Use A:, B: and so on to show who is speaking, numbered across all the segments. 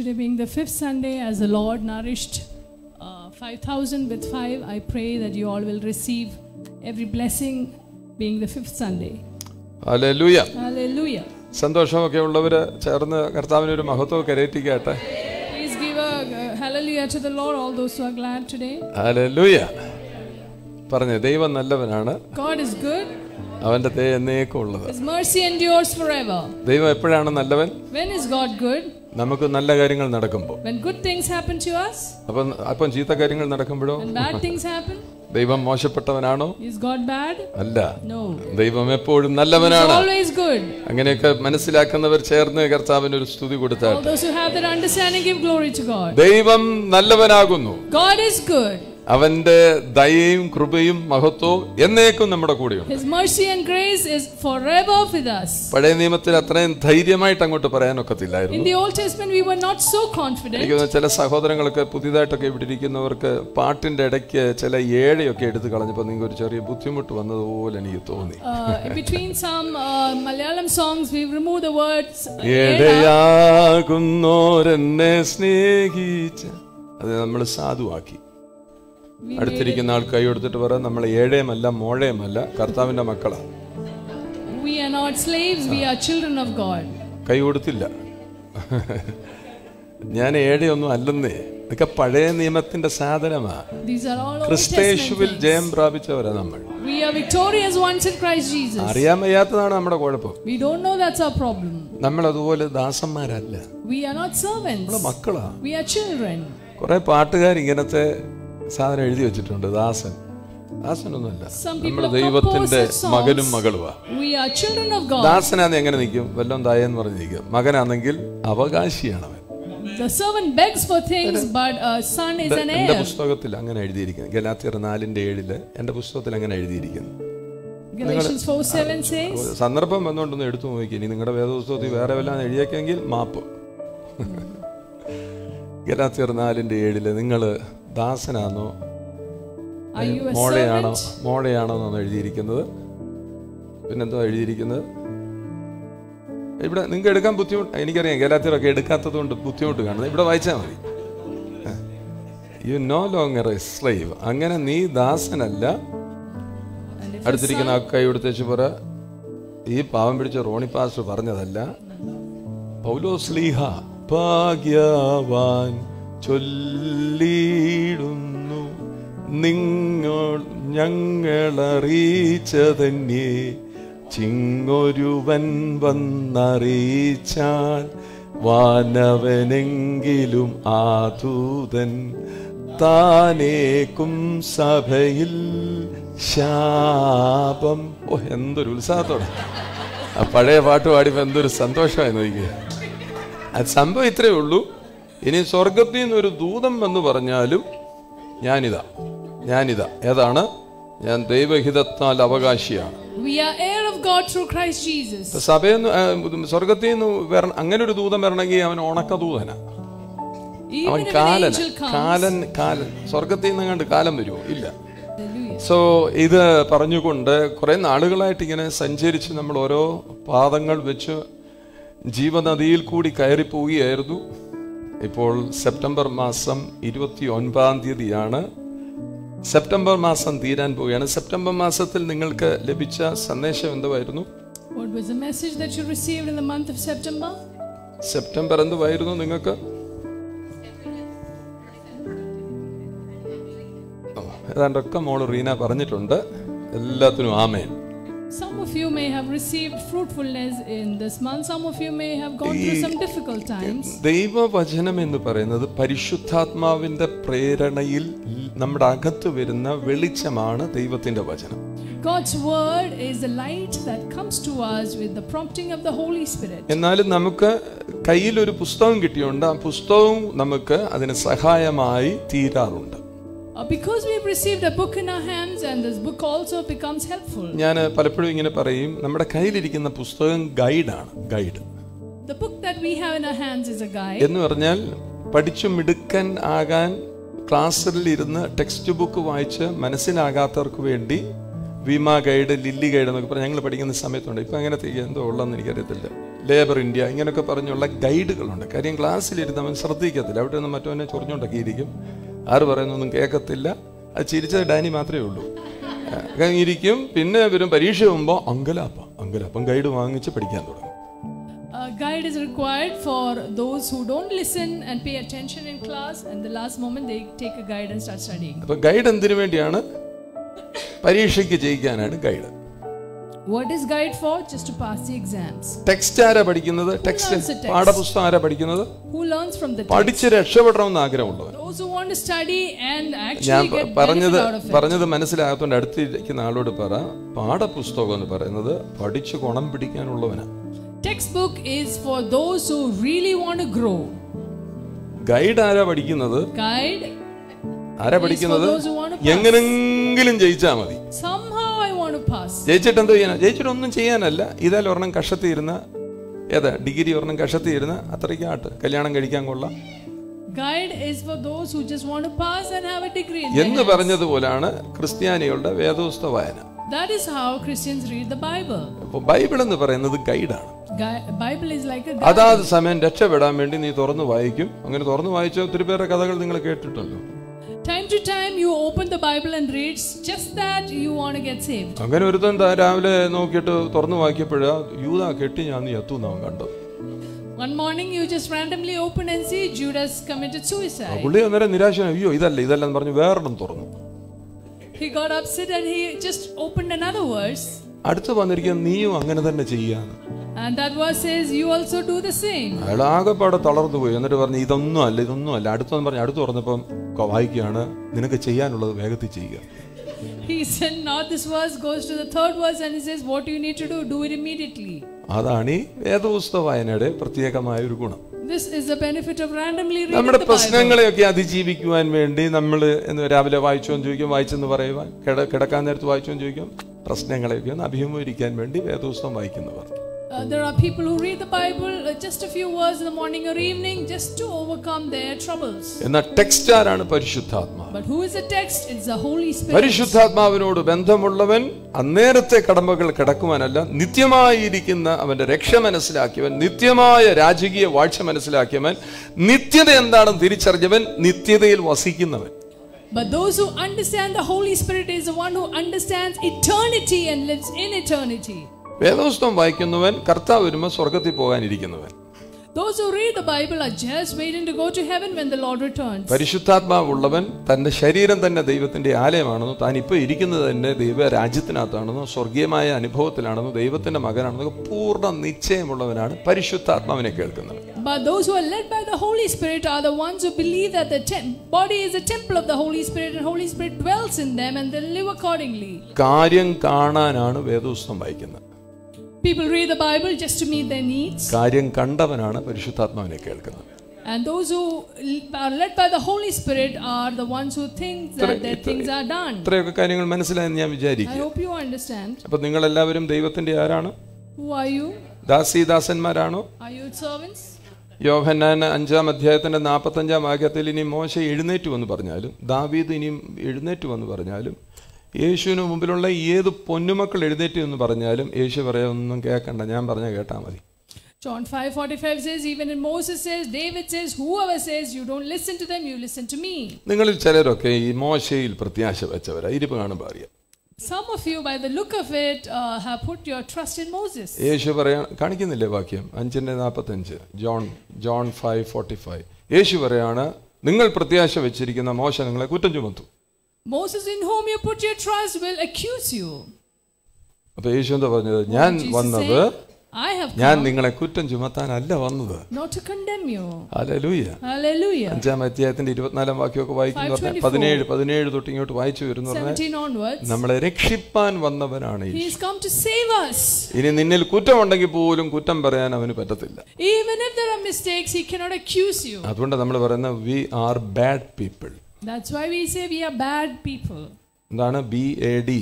A: Today being the fifth Sunday, as the Lord nourished uh, 5,000 with five, I pray that you all will receive every blessing being the fifth Sunday. Hallelujah. Hallelujah.
B: സന്തോഷമൊക്കെ ഉള്ളവർ ചേർന്ന് കർത്താവിന് ഒരു മഹത്വം കരയറ്റിക്കട്ടെ uh, പറഞ്ഞു ദൈവം നല്ലവനാണ് അവന്റെ ദയ എന്നേക്കും ഉള്ളത് ദൈവം എപ്പോഴാണ് നല്ലവൻ നമുക്ക് നല്ല കാര്യങ്ങൾ നടക്കുമ്പോൾ അപ്പം അപ്പം ചീത്ത കാര്യങ്ങൾ നടക്കുമ്പോഴോ ദൈവം മോശപ്പെട്ടവനാണോ അല്ല ദൈവം എപ്പോഴും നല്ലവനാണ് അങ്ങനെയൊക്കെ മനസ്സിലാക്കുന്നവർ ചേർന്ന് കർത്താവിന് ഒരു സ്തുതി കൊടുത്താൽ ദൈവം നല്ലവനാകുന്നു അവന്റെ ദയയും കൃപയും മഹത്വവും എന്നേക്കും നമ്മുടെ കൂടെയുണ്ട് പഴയ നിയമത്തിൽ അത്രയും ധൈര്യമായിട്ട് അങ്ങോട്ട് പറയാനൊക്കത്തില്ലായിരുന്നു ചില സഹോദരങ്ങൾക്ക് പുതിയതായിട്ടൊക്കെ ഇവിടെ ഇരിക്കുന്നവർക്ക് പാട്ടിന്റെ ഇടയ്ക്ക് ചില ഏഴയൊക്കെ എടുത്തു കളഞ്ഞപ്പോൾ നിങ്ങൾക്ക് ഒരു ചെറിയ ബുദ്ധിമുട്ട് വന്നതുപോലെ എനിക്ക് തോന്നി uh, uh, uh, ഏഴയാകുന്നോരെന്നെ സ്നേഹിച്ച അത് നമ്മൾ സാധുവാക്കി അടുത്തിരിക്കുന്ന ആൾ കൈ കൊടുത്തിട്ട് പറ നമ്മൾ ഏഴേമല്ല മോഴയുമല്ല കർത്താവിന്റെ മക്കളാണ് കൈ കൊടുത്തില്ല ഞാൻ ഏഴയൊന്നും അല്ലെന്നേ ഇതൊക്കെ പഴയ നിയമത്തിന്റെ സാധനമാ
A: ക്രിസ്തേശുവിൽ
B: ജയം പ്രാപിച്ചവരാ നമ്മൾ അറിയാൻ വയ്യാത്തതാണ് നമ്മുടെ
A: കുഴപ്പം
B: നമ്മൾ അതുപോലെ ദാസന്മാരല്ല മക്കളാ കുറെ പാട്ടുകാർ ഇങ്ങനത്തെ സാധനം എഴുതി വെച്ചിട്ടുണ്ട് ദാസൻ ദാസനൊന്നുമല്ല
A: നമ്മുടെ ദൈവത്തിന്റെ
B: മകനും മകളുവാ ദാസനാന്ന് എങ്ങനെ നിൽക്കും വല്ലതും തായെന്ന് പറഞ്ഞ് നിൽക്കും മകനാണെങ്കിൽ അവകാശിയാണ് അവൻ
A: The servant begs for things, but a son is an heir. എന്റെ
B: പുസ്തകത്തിൽ അങ്ങനെ എഴുതിയിരിക്കുന്നു ഗലാത്തിയർ നാലിന്റെ ഏഴില് എന്റെ പുസ്തകത്തിൽ അങ്ങനെ എഴുതിയിരിക്കുന്നു സന്ദർഭം വന്നുകൊണ്ടൊന്ന് എടുത്തു നോക്കി ഇനി നിങ്ങളുടെ വേദപുസ്തകത്തിൽ വേറെ വല്ലതും എഴുതിയേക്കെങ്കിൽ മാപ്പ് ഗലാത്തിയർ നാലിന്റെ ഏഴില് നിങ്ങൾ ദാസനാണോ മോളയാണോ മോളയാണോ എന്നാണ് എഴുതിയിരിക്കുന്നത് പിന്നെന്തോ എഴുതിയിരിക്കുന്നത് ഇവിടെ നിങ്ങൾക്ക് എടുക്കാൻ ബുദ്ധിമുട്ട് എനിക്കറിയാം ഗലാത്തിയറൊക്കെ എടുക്കാത്തത് കൊണ്ട് ബുദ്ധിമുട്ട് കാണുന്നത് ഇവിടെ വായിച്ചാൽ മതി you no longer a slave അങ്ങനെ നീ ദാസനല്ല അടുത്തിരിക്കുന്ന ആ എടുത്തേച്ച് പറ ഈ പാവം പിടിച്ച റോണി പാസ്റ്റർ പറഞ്ഞതല്ല പൗലോ സ്ലീഹ ഭാഗ്യവാൻ ചൊല്ലിടുന്നു
C: നിങ്ങൾ ഞങ്ങളറിയിച്ചതന്നെ ചിങ്ങൊരുവൻ വന്നറിയിച്ചാൽ വാനവനെങ്കിലും ആധൂതൻ താനേക്കും
B: സഭയിൽ ശാപം ഓ എന്തൊരു ഉത്സാഹത്തോടെ ആ പഴയ പാട്ട് പാടിയപ്പോൾ എന്തൊരു സന്തോഷമായി നോക്കിയത് അത് സംഭവം ഇത്രയേ ഉള്ളൂ ഇനി സ്വർഗത്തിൽ ഒരു ദൂതം എന്ന് പറഞ്ഞാലും ഞാനിതാ ഞാനിതാ ഏതാണ് ഞാൻ ദൈവഹിതത്താൽ അവകാശിയാണ് സഭയിൽ സ്വർഗത്തിൽ നിന്ന് വരണം അങ്ങനെ ഒരു ദൂതം വരണമെങ്കിൽ അവൻ ഉണക്ക ദൂതന
A: അവൻ കാലൻ കാലൻ
B: കാലൻ സ്വർഗത്തിൽ നിന്ന് കണ്ട് കാലം വരുമോ ഇല്ല സോ ഇത് പറഞ്ഞുകൊണ്ട് കുറേ നാളുകളായിട്ട് ഇങ്ങനെ സഞ്ചരിച്ച് നമ്മൾ ഓരോ പാദങ്ങൾ വെച്ച് ജീവനദിയിൽ കൂടി കയറിപ്പോവുകയായിരുന്നു ഇപ്പോൾ സെപ്റ്റംബർ മാസം ഇരുപത്തി ഒൻപതാം തീയതിയാണ് സെപ്റ്റംബർ മാസം തീരാൻ പോവുകയാണ് സെപ്റ്റംബർ മാസത്തിൽ നിങ്ങൾക്ക് ലഭിച്ച സന്ദേശം എന്തുവായിരുന്നു സെപ്റ്റംബർ എന്തുവായിരുന്നു നിങ്ങൾക്ക് ഏതാണ്ടൊക്കെ മോള് റീന പറഞ്ഞിട്ടുണ്ട് എല്ലാത്തിനും ആമേൻ
A: Some of you may have received fruitfulness in this month. Some of you may have gone through some difficult times.
B: ദൈവവചനം എന്ന് പറയുന്നത് പരിശുദ്ധാത്മാവിന്റെ പ്രേരണയിൽ നമ്മുടെ അകത്ത് വരുന്ന വെളിച്ചമാണ് ദൈവത്തിന്റെ വചനം.
A: God's word is a light that comes to us with the prompting of the Holy Spirit.
B: എന്നാലും നമുക്ക് കയ്യിൽ ഒരു പുസ്തകം കിട്ടിയുണ്ട് ആ പുസ്തകം നമുക്ക് അതിനെ സഹായമായി തീരാറുണ്ട്. ഞാൻ പലപ്പോഴും ഇങ്ങനെ പറയും നമ്മുടെ കയ്യിലിരിക്കുന്ന പുസ്തകം ഗൈഡാണ് ഗൈഡ് എന്ന് പറഞ്ഞാൽ പഠിച്ചു മിടുക്കൻ ആകാൻ ക്ലാസ്സിൽ ഇരുന്ന് ടെക്സ്റ്റ് ബുക്ക് വായിച്ച് മനസ്സിലാകാത്തവർക്ക് വേണ്ടി വിമ ഗൈഡ് ലില്ലി ഗൈഡ് എന്നൊക്കെ പറഞ്ഞ് ഞങ്ങൾ പഠിക്കുന്ന സമയത്തുണ്ട് ഇപ്പം അങ്ങനെ എന്തോ ഉള്ളതെന്ന് എനിക്കറിയത്തില്ല ലേബർ ഇന്ത്യ ഇങ്ങനെയൊക്കെ പറഞ്ഞുള്ള ഗൈഡുകളുണ്ട് കാര്യം ക്ലാസ്സിലിരുന്ന് അവൻ ശ്രദ്ധിക്കത്തില്ല അവിടെ നിന്ന് മറ്റവനെ ഇരിക്കും ആര് പറയുന്നൊന്നും കേൾക്കത്തില്ല അത് ചിരിച്ചത് ഡാനി മാത്രമേ ഉള്ളൂ ഇരിക്കും പിന്നെ വരും പരീക്ഷ പോകുമ്പോൾ അങ്കലാപ്പ അങ്കലാപ്പം ഗൈഡ് വാങ്ങിച്ച് പഠിക്കാൻ തുടങ്ങും
A: A guide is required for those who don't listen and pay attention in class, and the last moment they take a guide and start studying.
B: But guide എന്തിനു വേണ്ടിയാണ് പരീക്ഷയ്ക്ക് ജയിക്കാനാണ് guide
A: what is guide for just to pass the exams
B: text ആരാ പഠിക്കുന്നത് text പാഠപുസ്തകം ആരാ പഠിക്കുന്നത്
A: who learns from the പഠിച്ച്
B: രക്ഷപ്പെടണമെന്ന് ആഗ്രഹമുള്ളവർ
A: those who want to study and actually ഞാൻ പറഞ്ഞത്
B: പറഞ്ഞത് മനസ്സിലാകാത്തതുകൊണ്ട് അടുത്തിരിക്കുന്ന ആളോട് പറ പാഠപുസ്തകം എന്ന് പറയുന്നത് പഠിച്ച് ഗുണം പിടിക്കാനുള്ളവനാ
A: text book is for those who really want to grow
B: guide ആരാ പഠിക്കുന്നത് ഗൈഡ് ആരാ പഠിക്കുന്നത് എങ്ങനെങ്കിലും ജയിച്ചാ മതി സംഹാ ജയിച്ചിട്ട് എന്തോ ചെയ്യാനാ ജയിച്ചിട്ട് ഒന്നും ചെയ്യാനല്ല ഇതാൽ ഒരെണ്ണം കഷത്തിയിരുന്ന ഏതാ ഡിഗ്രി ഒരെണ്ണം കഷത്തിയിരുന്ന അത്രയ്ക്ക് ആട്ട് കല്യാണം കഴിക്കാൻ കൊള്ളാം എന്ന് പറഞ്ഞതുപോലാണ് ക്രിസ്ത്യാനികളുടെ വേദോസ്ത വായന ബൈബിൾ എന്ന് പറയുന്നത് ഗൈഡാണ് അതാത് സമയം രക്ഷപ്പെടാൻ വേണ്ടി നീ തുറന്നു വായിക്കും അങ്ങനെ തുറന്നു വായിച്ച ഒത്തിരി പേരുടെ കഥകൾ നിങ്ങൾ കേട്ടിട്ടുണ്ടോ
A: time to time you open the bible and reads just that you want to get saved
B: അങ്ങനെ ഒരുത്തൻ രാവിലെ നോക്കിയിട്ട് തുറന്നു വായിക്കപ്പോൾ യൂദാ കെട്ടി ഞാൻ യത്തു നാം കണ്ടു
A: One morning you just randomly open and see Judas committed suicide. പുള്ളി
B: അന്നേരം നിരാശനായി അയ്യോ ഇതല്ല ഇതല്ല എന്ന് പറഞ്ഞു വേറൊന്നും തുറന്നു.
A: He got upset and he just opened another verse.
B: അടുത്ത് വന്നിരിക്കുന്ന നീയും അങ്ങനെ തന്നെ ചെയ്യാന്ന്
A: And that verse says you also do the same.
B: അയാൾ ആകെപ്പാടെ തളർന്നു പോയി എന്നിട്ട് പറഞ്ഞു ഇതൊന്നും അല്ല ഇതൊന്നും അല്ല പറഞ്ഞു അടുത്ത് ഇപ്പൊ വായിക്കുകയാണ് നിനക്ക് ചെയ്യാനുള്ളത് വേഗത്തിൽ ചെയ്യുക
A: He said, now this verse goes to the third verse and he says, what you need to do, do it immediately.
B: അതാണ് ഈ വേദപുസ്തക വായനയുടെ പ്രത്യേകമായ ഒരു ഗുണം
A: നമ്മുടെ പ്രശ്നങ്ങളെയൊക്കെ
B: അതിജീവിക്കുവാൻ വേണ്ടി നമ്മൾ രാവിലെ വായിച്ചോന്ന് ചോദിക്കും വായിച്ചെന്ന് പറയുവാൻ കിടക്കാൻ നേരത്ത് വായിച്ചോന്ന് ചോദിക്കും പ്രശ്നങ്ങളെയൊക്കെ ഒന്ന് അഭിമുഖീകരിക്കാൻ വേണ്ടി വേദപുസ്തകം വായിക്കുന്നവർ
A: Uh, there are people who read the Bible uh, just a few words in the morning or evening just to overcome their troubles. But who is the text? It's the Holy Spirit.
B: പരിശുദ്ധാത്മാവിനോട് ബന്ധമുള്ളവൻ അന്നേരത്തെ കടമ്പകൾ കിടക്കുവാനല്ല നിത്യമായിരിക്കുന്ന അവന്റെ രക്ഷ മനസ്സിലാക്കിയവൻ നിത്യമായ രാജകീയ വാഴ്ച മനസ്സിലാക്കിയവൻ നിത്യത എന്താണെന്ന് തിരിച്ചറിഞ്ഞവൻ നിത്യതയിൽ വസിക്കുന്നവൻ
A: But those who understand the Holy Spirit is the one who understands eternity and lives in eternity.
B: വേദപുസ്തകം വായിക്കുന്നവൻ കർത്താവ് വരുമ്പോൾ സ്വർഗത്തിൽ പോകാനിരിക്കുന്നവൻ
A: Those who read the Bible are just waiting to go to heaven when the Lord returns.
B: പരിശുദ്ധാത്മാവുള്ളവൻ തന്റെ ശരീരം തന്നെ ദൈവത്തിന്റെ ആലയമാണെന്നും താൻ ഇപ്പോൾ ഇരിക്കുന്നത് തന്നെ ദൈവ സ്വർഗീയമായ അനുഭവത്തിലാണെന്നോ ദൈവത്തിന്റെ മകനാണെന്നോ പൂർണ്ണ നിശ്ചയമുള്ളവനാണ് പരിശുദ്ധാത്മാവിനെ കേൾക്കുന്നവൻ.
A: But those who are led by the Holy Spirit are the ones who believe that the body is a temple of the Holy Spirit and Holy Spirit dwells in them and they live accordingly.
B: കാര്യം കാണാനാണ് വേദപുസ്തകം വായിക്കുന്നത്
A: People read the Bible just to meet their needs.
B: കാര്യം കണ്ടവനാണ് പരിശുദ്ധാത്മാവിനെ കേൾക്കുന്നത്.
A: And those who are led by the Holy Spirit are the ones who think that their things are done.
B: ഇത്രയൊക്കെ കാര്യങ്ങൾ മനസ്സിലായെന്ന് ഞാൻ വിചാരിക്കുക I
A: hope you understand.
B: അപ്പോൾ നിങ്ങൾ എല്ലാവരും ദൈവത്തിന്റെ ആരാണ്? Who are you? ദാസി ദാസന്മാരാണോ?
A: Are you servants?
B: യോഹന്നാൻ അഞ്ചാം അധ്യായത്തിന്റെ നാൽപ്പത്തഞ്ചാം വാക്യത്തിൽ ഇനി മോശ എഴുന്നേറ്റു എന്ന് പറഞ്ഞാലും ദാവീദ് ഇനിയും എഴുന്നേറ്റു എന്ന് പറഞ്ഞാലും യേശുവിന് മുമ്പിലുള്ള ഏത് പൊന്നുമക്കൾ എഴുന്നേറ്റ് എന്ന് പറഞ്ഞാലും യേശു പറയാം ഒന്നും കേൾക്കണ്ട ഞാൻ പറഞ്ഞ കേട്ടാൽ മതി
A: John 5:45 says even in Moses says David says whoever says you don't listen to them you listen to me
B: നിങ്ങളിൽ ചിലരൊക്കെ ഈ മോശയിൽ പ്രത്യാശ വെച്ചവരാ ഇരിപ്പ് കാണുമ്പോൾ അറിയാം
A: Some of you by the look of it uh, have put your trust in Moses
B: യേശു പറയാ കാണിക്കുന്നില്ലേ വാക്യം 5:45 John John 5:45 യേശു പറയാണ് നിങ്ങൾ പ്രത്യാശ വെച്ചിരിക്കുന്ന മോശ നിങ്ങളെ കുറ്റം ചുമത്തും
A: Moses, in whom you put your trust, will accuse you. I have come not to condemn you.
B: Hallelujah.
A: Hallelujah. 17 onwards. He has come to save us. Even if there are mistakes, he cannot accuse you.
B: We are bad people.
A: That's why we say we are bad people.
B: എന്താണ് B A D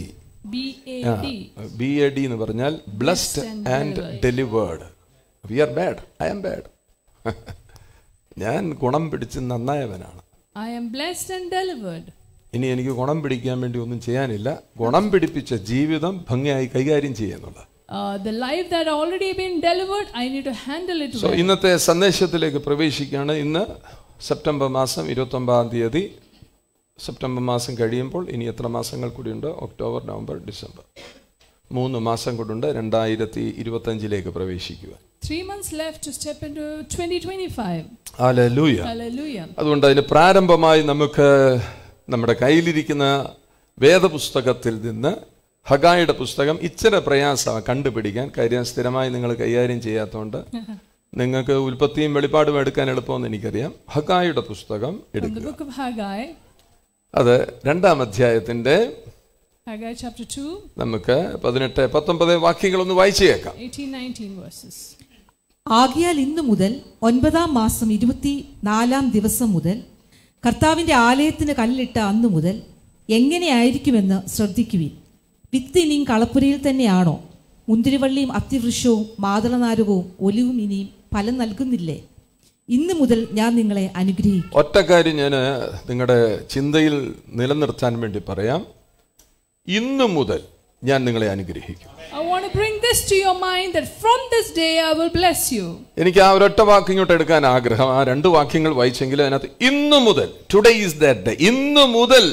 B: B A D എന്ന് പറഞ്ഞാൽ blessed and delivered we are bad I am bad ഞാൻ ഗുണം പിടിച്ച് നന്നായവനാണ്
A: I am blessed and delivered
B: ഇനി എനിക്ക് ഗുണം പിടിക്കാൻ വേണ്ടി ഒന്നും ചെയ്യാനില്ല ഗുണം പിടിപ്പിച്ച ജീവിതം ഭംഗിയായി കൈകാര്യം ചെയ്യുന്നുള്ള സോ uh, ഇന്നത്തെ സന്ദേശത്തിലേക്ക് പ്രവേശിക്കുകയാണ് ഇന്ന് സെപ്റ്റംബർ മാസം ഇരുപത്തി ഒമ്പതാം തീയതി സെപ്റ്റംബർ മാസം കഴിയുമ്പോൾ ഇനി എത്ര മാസങ്ങൾ കൂടിയുണ്ട് ഒക്ടോബർ നവംബർ ഡിസംബർ മൂന്ന് മാസം കൊണ്ടുണ്ട് രണ്ടായിരത്തി ഇരുപത്തഞ്ചിലേക്ക് പ്രവേശിക്കുക അതുകൊണ്ട് അതിന് പ്രാരംഭമായി നമുക്ക് നമ്മുടെ കയ്യിലിരിക്കുന്ന വേദപുസ്തകത്തിൽ നിന്ന് ഹഗായുടെ പുസ്തകം ഇച്ചിരി പ്രയാസമാണ് കണ്ടുപിടിക്കാൻ കാര്യം സ്ഥിരമായി നിങ്ങൾ കൈകാര്യം ചെയ്യാത്തതുകൊണ്ട് നിങ്ങൾക്ക് ഉൽപ്പത്തിയും വെളിപ്പാടും എടുക്കാൻ എളുപ്പമെന്ന് എനിക്കറിയാം ഹഗായുടെ പുസ്തകം എടുക്കുക അത് രണ്ടാം അധ്യായത്തിന്റെ നമുക്ക് പതിനെട്ട് പത്തൊമ്പത് വാക്യങ്ങൾ ഒന്ന് വായിച്ചു കേൾക്കാം
D: ആകിയാൽ ഇന്നു മുതൽ ഒൻപതാം മാസം ഇരുപത്തി നാലാം ദിവസം മുതൽ കർത്താവിൻ്റെ ആലയത്തിന് കല്ലിട്ട അന്നു മുതൽ എങ്ങനെയായിരിക്കുമെന്ന് ശ്രദ്ധിക്കുവിൻ വിത്ത് ഇനിയും കളപ്പുരയിൽ തന്നെയാണോ മുന്തിരിവള്ളിയും അത്തിവൃക്ഷവും മാതളനാരകവും ഒലിവും ഇനിയും ഫലം നൽകുന്നില്ലേ ഇന്ന് മുതൽ ഞാൻ നിങ്ങളെ അനുഗ്രഹിക്കും
B: ഒറ്റ കാര്യം ഞാൻ നിങ്ങളുടെ ചിന്തയിൽ നിലനിർത്താൻ വേണ്ടി പറയാം ഇന്ന് മുതൽ ഞാൻ നിങ്ങളെ അനുഗ്രഹിക്കും
A: I want to bring this to your mind that from this day I will bless you.
B: എനിക്ക് ആ ഒരൊറ്റ വാക്ക് ഇങ്ങോട്ട് എടുക്കാൻ ആഗ്രഹം ആ രണ്ട് വാക്യങ്ങൾ വായിച്ചെങ്കിലും അതിനകത്ത് ഇന്ന് മുതൽ ടുഡേ ഈസ് ദാറ്റ് ഡേ ഇന്ന് മുതൽ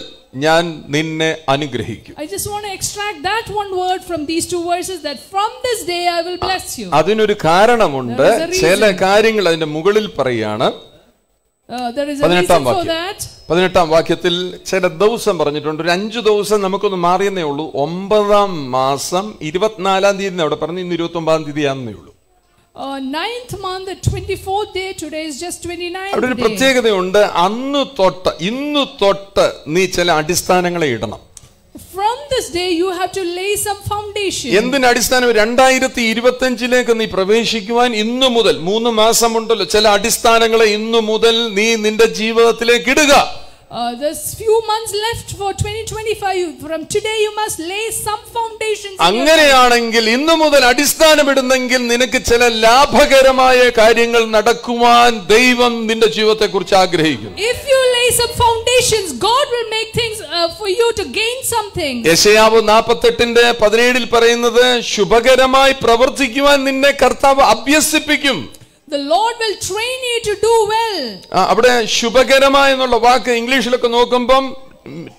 B: ഞാൻ നിന്നെ അനുഗ്രഹിക്കും
A: I just want to extract that one word from these two verses that from this day I will bless you
B: അതിനൊരു കാരണമുണ്ട് ചില കാര്യങ്ങൾ അതിന്റെ മുകളിൽ പറയാണ്
A: uh, പതിനെട്ടാം വാക്യം
B: പതിനെട്ടാം വാക്യത്തിൽ ചില ദിവസം പറഞ്ഞിട്ടുണ്ട് ഒരു അഞ്ചു ദിവസം നമുക്കൊന്ന് മാറിയെന്നേ ഉള്ളൂ ഒമ്പതാം മാസം ഇരുപത്തിനാലാം തീയതി അവിടെ പറഞ്ഞു ഇന്ന് ഇരുപത്തി ഒമ്പതാം തീയതി ആണെന്നേ ഉള്ളൂ
A: Uh, അവിടെ പ്രത്യേകതയുണ്ട്
B: അന്ന് തൊട്ട് ഇന്ന് തൊട്ട് നീ ചില അടിസ്ഥാനങ്ങളെ ഇടണം
A: from this day you have to lay some foundation എന്തിന്
B: അടിസ്ഥാനം രണ്ടായിരത്തി ഇരുപത്തഞ്ചിലേക്ക് നീ പ്രവേശിക്കുവാൻ ഇന്നു മുതൽ മൂന്ന് മാസം ഉണ്ടല്ലോ ചില അടിസ്ഥാനങ്ങളെ ഇന്നു മുതൽ നീ നിന്റെ ജീവിതത്തിലേക്ക് ഇടുക
A: Uh, there's few months left for 2025. From today, you must lay some foundations. അങ്ങനെയാണെങ്കിൽ
B: ഇന്നു മുതൽ അടിസ്ഥാനമിടുന്നെങ്കിൽ നിനക്ക് ചില ലാഭകരമായ കാര്യങ്ങൾ നടക്കുവാൻ ദൈവം നിന്റെ ജീവിതത്തെ കുറിച്ച് ആഗ്രഹിക്കുന്നു
A: If you lay some foundations, God will make things uh, for you to gain something.
B: യെശയ്യാവ് 48ന്റെ 17ൽ പറയുന്നത് ശുഭകരമായി പ്രവർത്തിക്കുവാൻ ninne കർത്താവ് അഭ്യസിപ്പിക്കും
A: the Lord will train you to do well.
B: അവിടെ ശുഭകരമായ എന്നുള്ള വാക്ക് ഇംഗ്ലീഷിലൊക്കെ നോക്കുമ്പം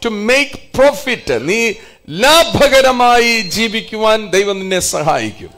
B: ടു മേക്ക് പ്രോഫിറ്റ് നീ ലാഭകരമായി ജീവിക്കുവാൻ ദൈവം നിന്നെ സഹായിക്കും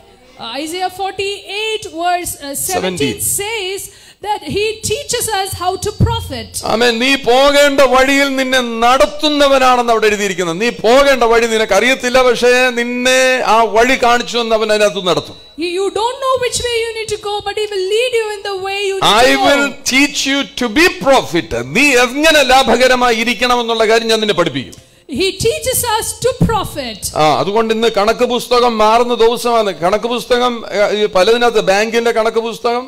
A: Isaiah 48 verse uh, 17, 17 says that he teaches us how to profit.
B: ആമേൻ നീ പോകേണ്ട വഴിയിൽ നിന്നെ നടത്തുന്നവനാണെന്ന് അവിടെ എഴുതിയിരിക്കുന്നത് നീ പോകേണ്ട വഴി നിനക്ക് അറിയത്തില്ല പക്ഷേ നിന്നെ ആ വഴി കാണിച്ചു എന്ന് അവൻ അതിനകത്ത് നടത്തും
A: You don't know which way you need to go but he will lead you in the way you need I to go. I will
B: teach you to be profit. നീ എങ്ങനെ ലാഭകരമായി ഇരിക്കണം എന്നുള്ള കാര്യം ഞാൻ നിന്നെ പഠിപ്പിക്കും.
A: He teaches us to profit.
B: ആ അതുകൊണ്ട് ഇന്ന് കണക്ക് പുസ്തകം മാറുന്ന ദിവസമാണ് കണക്ക് പുസ്തകം പലതിനകത്ത് ബാങ്കിന്റെ കണക്ക് പുസ്തകം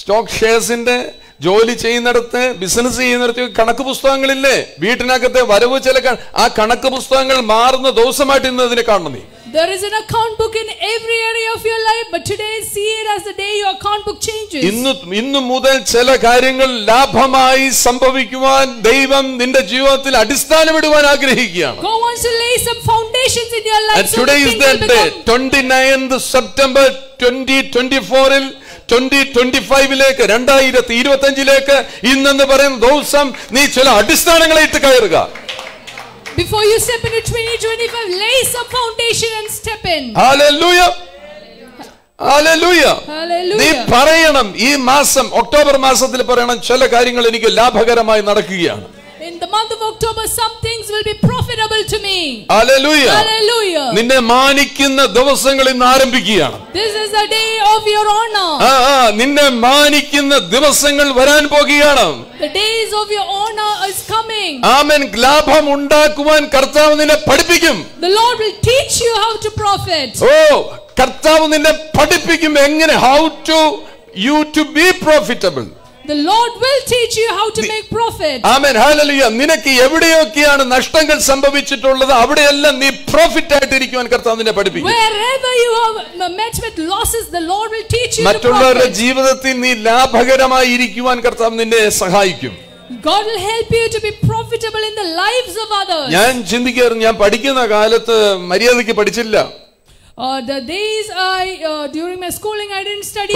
B: സ്റ്റോക്ക് ഷെയർസിന്റെ ജോലി ചെയ്യുന്നിടത്ത് ബിസിനസ് ചെയ്യുന്നിടത്ത് കണക്ക് പുസ്തകങ്ങളില്ലേ വീട്ടിനകത്ത് വരവ് ചില ആ കണക്ക് പുസ്തകങ്ങൾ മാറുന്ന ദിവസമായിട്ട് ഇന്ന് ഇതിനെ കാണുന്നു നീ
A: There is an account book in every area of your life, but today see it as the day your account book changes. ഇന്ന്
B: ഇന്ന് മുതൽ ചില കാര്യങ്ങൾ ലാഭമായി സംഭവിക്കുവാൻ ദൈവം നിന്റെ ജീവിതത്തിൽ അടിസ്ഥാനമിടുവാൻ ആഗ്രഹിക്കുകയാണ്.
A: God wants to lay some foundations in your life. And so today is the day,
B: 29th September 2024 ൽ ട്വന്റി ട്വന്റി ഫൈവിലേക്ക് രണ്ടായിരത്തി ഇരുപത്തി അഞ്ചിലേക്ക് ഇന്നെന്ന് പറയുന്ന ദിവസം നീ ചില അടിസ്ഥാനങ്ങളെ ഇട്ട് കയറുക
A: Before you step into 2025, lay some foundation and step in. Hallelujah. നീ പറയണം
B: ഈ മാസം ഒക്ടോബർ മാസത്തിൽ പറയണം ചില കാര്യങ്ങൾ എനിക്ക് ലാഭകരമായി നടക്കുകയാണ്
A: the month of October some things will be profitable to me. Hallelujah. Hallelujah.
B: നിന്നെ മാനിക്കുന്ന ദിവസങ്ങൾ ഇന്ന് ആരംഭിക്കുകയാണ്.
A: This is the day of your honor. ആ ആ
B: നിന്നെ മാനിക്കുന്ന ദിവസങ്ങൾ വരാൻ പോകുകയാണ്.
A: The days of your honor is coming. ആമേൻ
B: ലാഭം ഉണ്ടാക്കുവാൻ കർത്താവ് നിന്നെ പഠിപ്പിക്കും.
A: The Lord will teach you how to profit. ഓ
B: കർത്താവ് നിന്നെ പഠിപ്പിക്കും എങ്ങനെ how to you to be profitable.
A: The Lord will teach you how to make profit. ആമേൻ ഹല്ലേലൂയ
B: നിനക്ക് എവിടെയൊക്കെയാണ് നഷ്ടങ്ങൾ സംഭവിച്ചിട്ടുള്ളത് അവിടെയെല്ലാം നീ പ്രോഫിറ്റ് ആയിട്ട് ഇരിക്കുവാൻ കർത്താവ്
A: Wherever you have met with losses the Lord will teach you. മറ്റുള്ളവരുടെ
B: ജീവിതത്തിൽ നീ ലാഭകരമായി ഇരിക്കുവാൻ കർത്താവ്
A: God will help you to be profitable in the lives of others. ഞാൻ
B: ചിന്തിക്കാറുണ്ട് ഞാൻ പഠിക്കുന്ന കാലത്ത് മര്യാദയ്ക്ക് പഠിച്ചില്ല.
A: Uh, the days I uh, during my schooling I didn't study.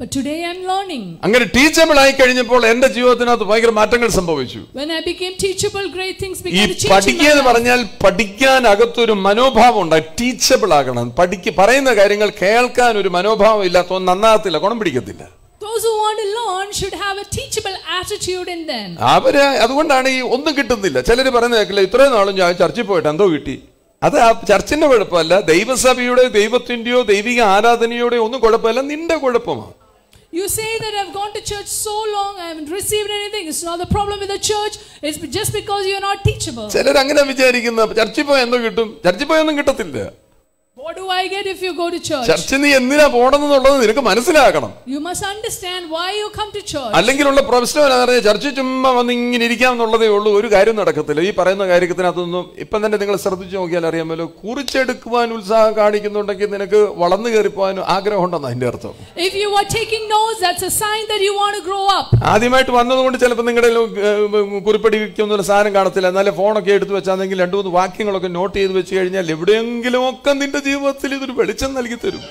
A: But today I'm learning.
B: അങ്ങനെ ടീച്ചബിൾ ആയി കഴിഞ്ഞപ്പോൾ എന്റെ ജീവിതത്തിനകത്ത് ഭയങ്കര മാറ്റങ്ങൾ സംഭവിച്ചു.
A: When I became teachable great things began to change. ഈ പഠിക്കുക എന്ന് പറഞ്ഞാൽ
B: പഠിക്കാൻ അകത്തൊരു മനോഭാവം ഉണ്ട് ടീച്ചബിൾ ആകണം പഠിക്ക് പറയുന്ന കാര്യങ്ങൾ കേൾക്കാൻ ഒരു മനോഭാവം ഇല്ലാത്തവൻ നന്നാകത്തില്ല ഗുണം പിടിക്കത്തില്ല.
A: who want to learn should have a teachable attitude in them. അവര്
B: അതുകൊണ്ടാണ് ഈ ഒന്നും കിട്ടുന്നില്ല. ചിലർ പറയുന്നത് കേൾക്കില്ല ഇത്രയും നാളും ഞാൻ ചർച്ചിൽ പോയിട്ട് എന്തോ കിട്ടി. അത് ആ ചർച്ചിന്റെ കുഴപ്പമല്ല ദൈവസഭയുടെ ദൈവത്തിന്റെയോ ദൈവിക ആരാധനയുടെയോ ഒന്നും കുഴപ്പമില്ല നിന്റെ കുഴപ്പമാണ്
A: You say that I've gone to church so long, I haven't received anything. It's not the problem with the church. It's just because you're not teachable. What do I get if you go to church? ചർച്ചിൽ
B: നീ എന്തിനാ പോണെന്നുള്ളത് നിനക്ക് മനസ്സിലാക്കണം.
A: You must understand why you come to church. അല്ലെങ്കിലുള്ള
B: പ്രശ്നം എന്താണെന്ന് പറഞ്ഞാൽ ചർച്ചിൽ ചുമ്മാ വന്ന് ഇങ്ങനെ ഇരിക്കാം എന്നുള്ളതേ ഉള്ളൂ ഒരു കാര്യം നടക്കത്തില്ല. ഈ പറയുന്ന കാര്യത്തിനകത്തൊന്നും ഇപ്പം തന്നെ നിങ്ങൾ ശ്രദ്ധിച്ചു നോക്കിയാൽ അറിയാമല്ലോ കുറിച്ചെടുക്കുവാൻ ഉത്സാഹം കാണിക്കുന്നുണ്ടെങ്കിൽ നിനക്ക് വളർന്നു കയറി പോകാൻ ആഗ്രഹം ഉണ്ടെന്ന് അതിന്റെ അർത്ഥം.
A: If you are taking notes that's a sign that you want to grow up.
B: ആദ്യമായിട്ട് വന്നതുകൊണ്ട് ചിലപ്പോൾ നിങ്ങളുടെ കുറിപ്പടിക്കൊന്നും സാധനം കാണത്തില്ല. എന്നാലും ഫോണൊക്കെ എടുത്തു വെച്ചാണെങ്കിൽ രണ്ട് മൂന്ന് വാക്യങ്ങളൊക്കെ നോട്ട് ചെയ്ത് വെച്ച് കഴിഞ്ഞാൽ എവിടെയെങ്കിലും ഒക്കെ നിന്റെ ജീവിതത്തിൽ ഇതൊരു വെളിച്ചം നൽകി തരും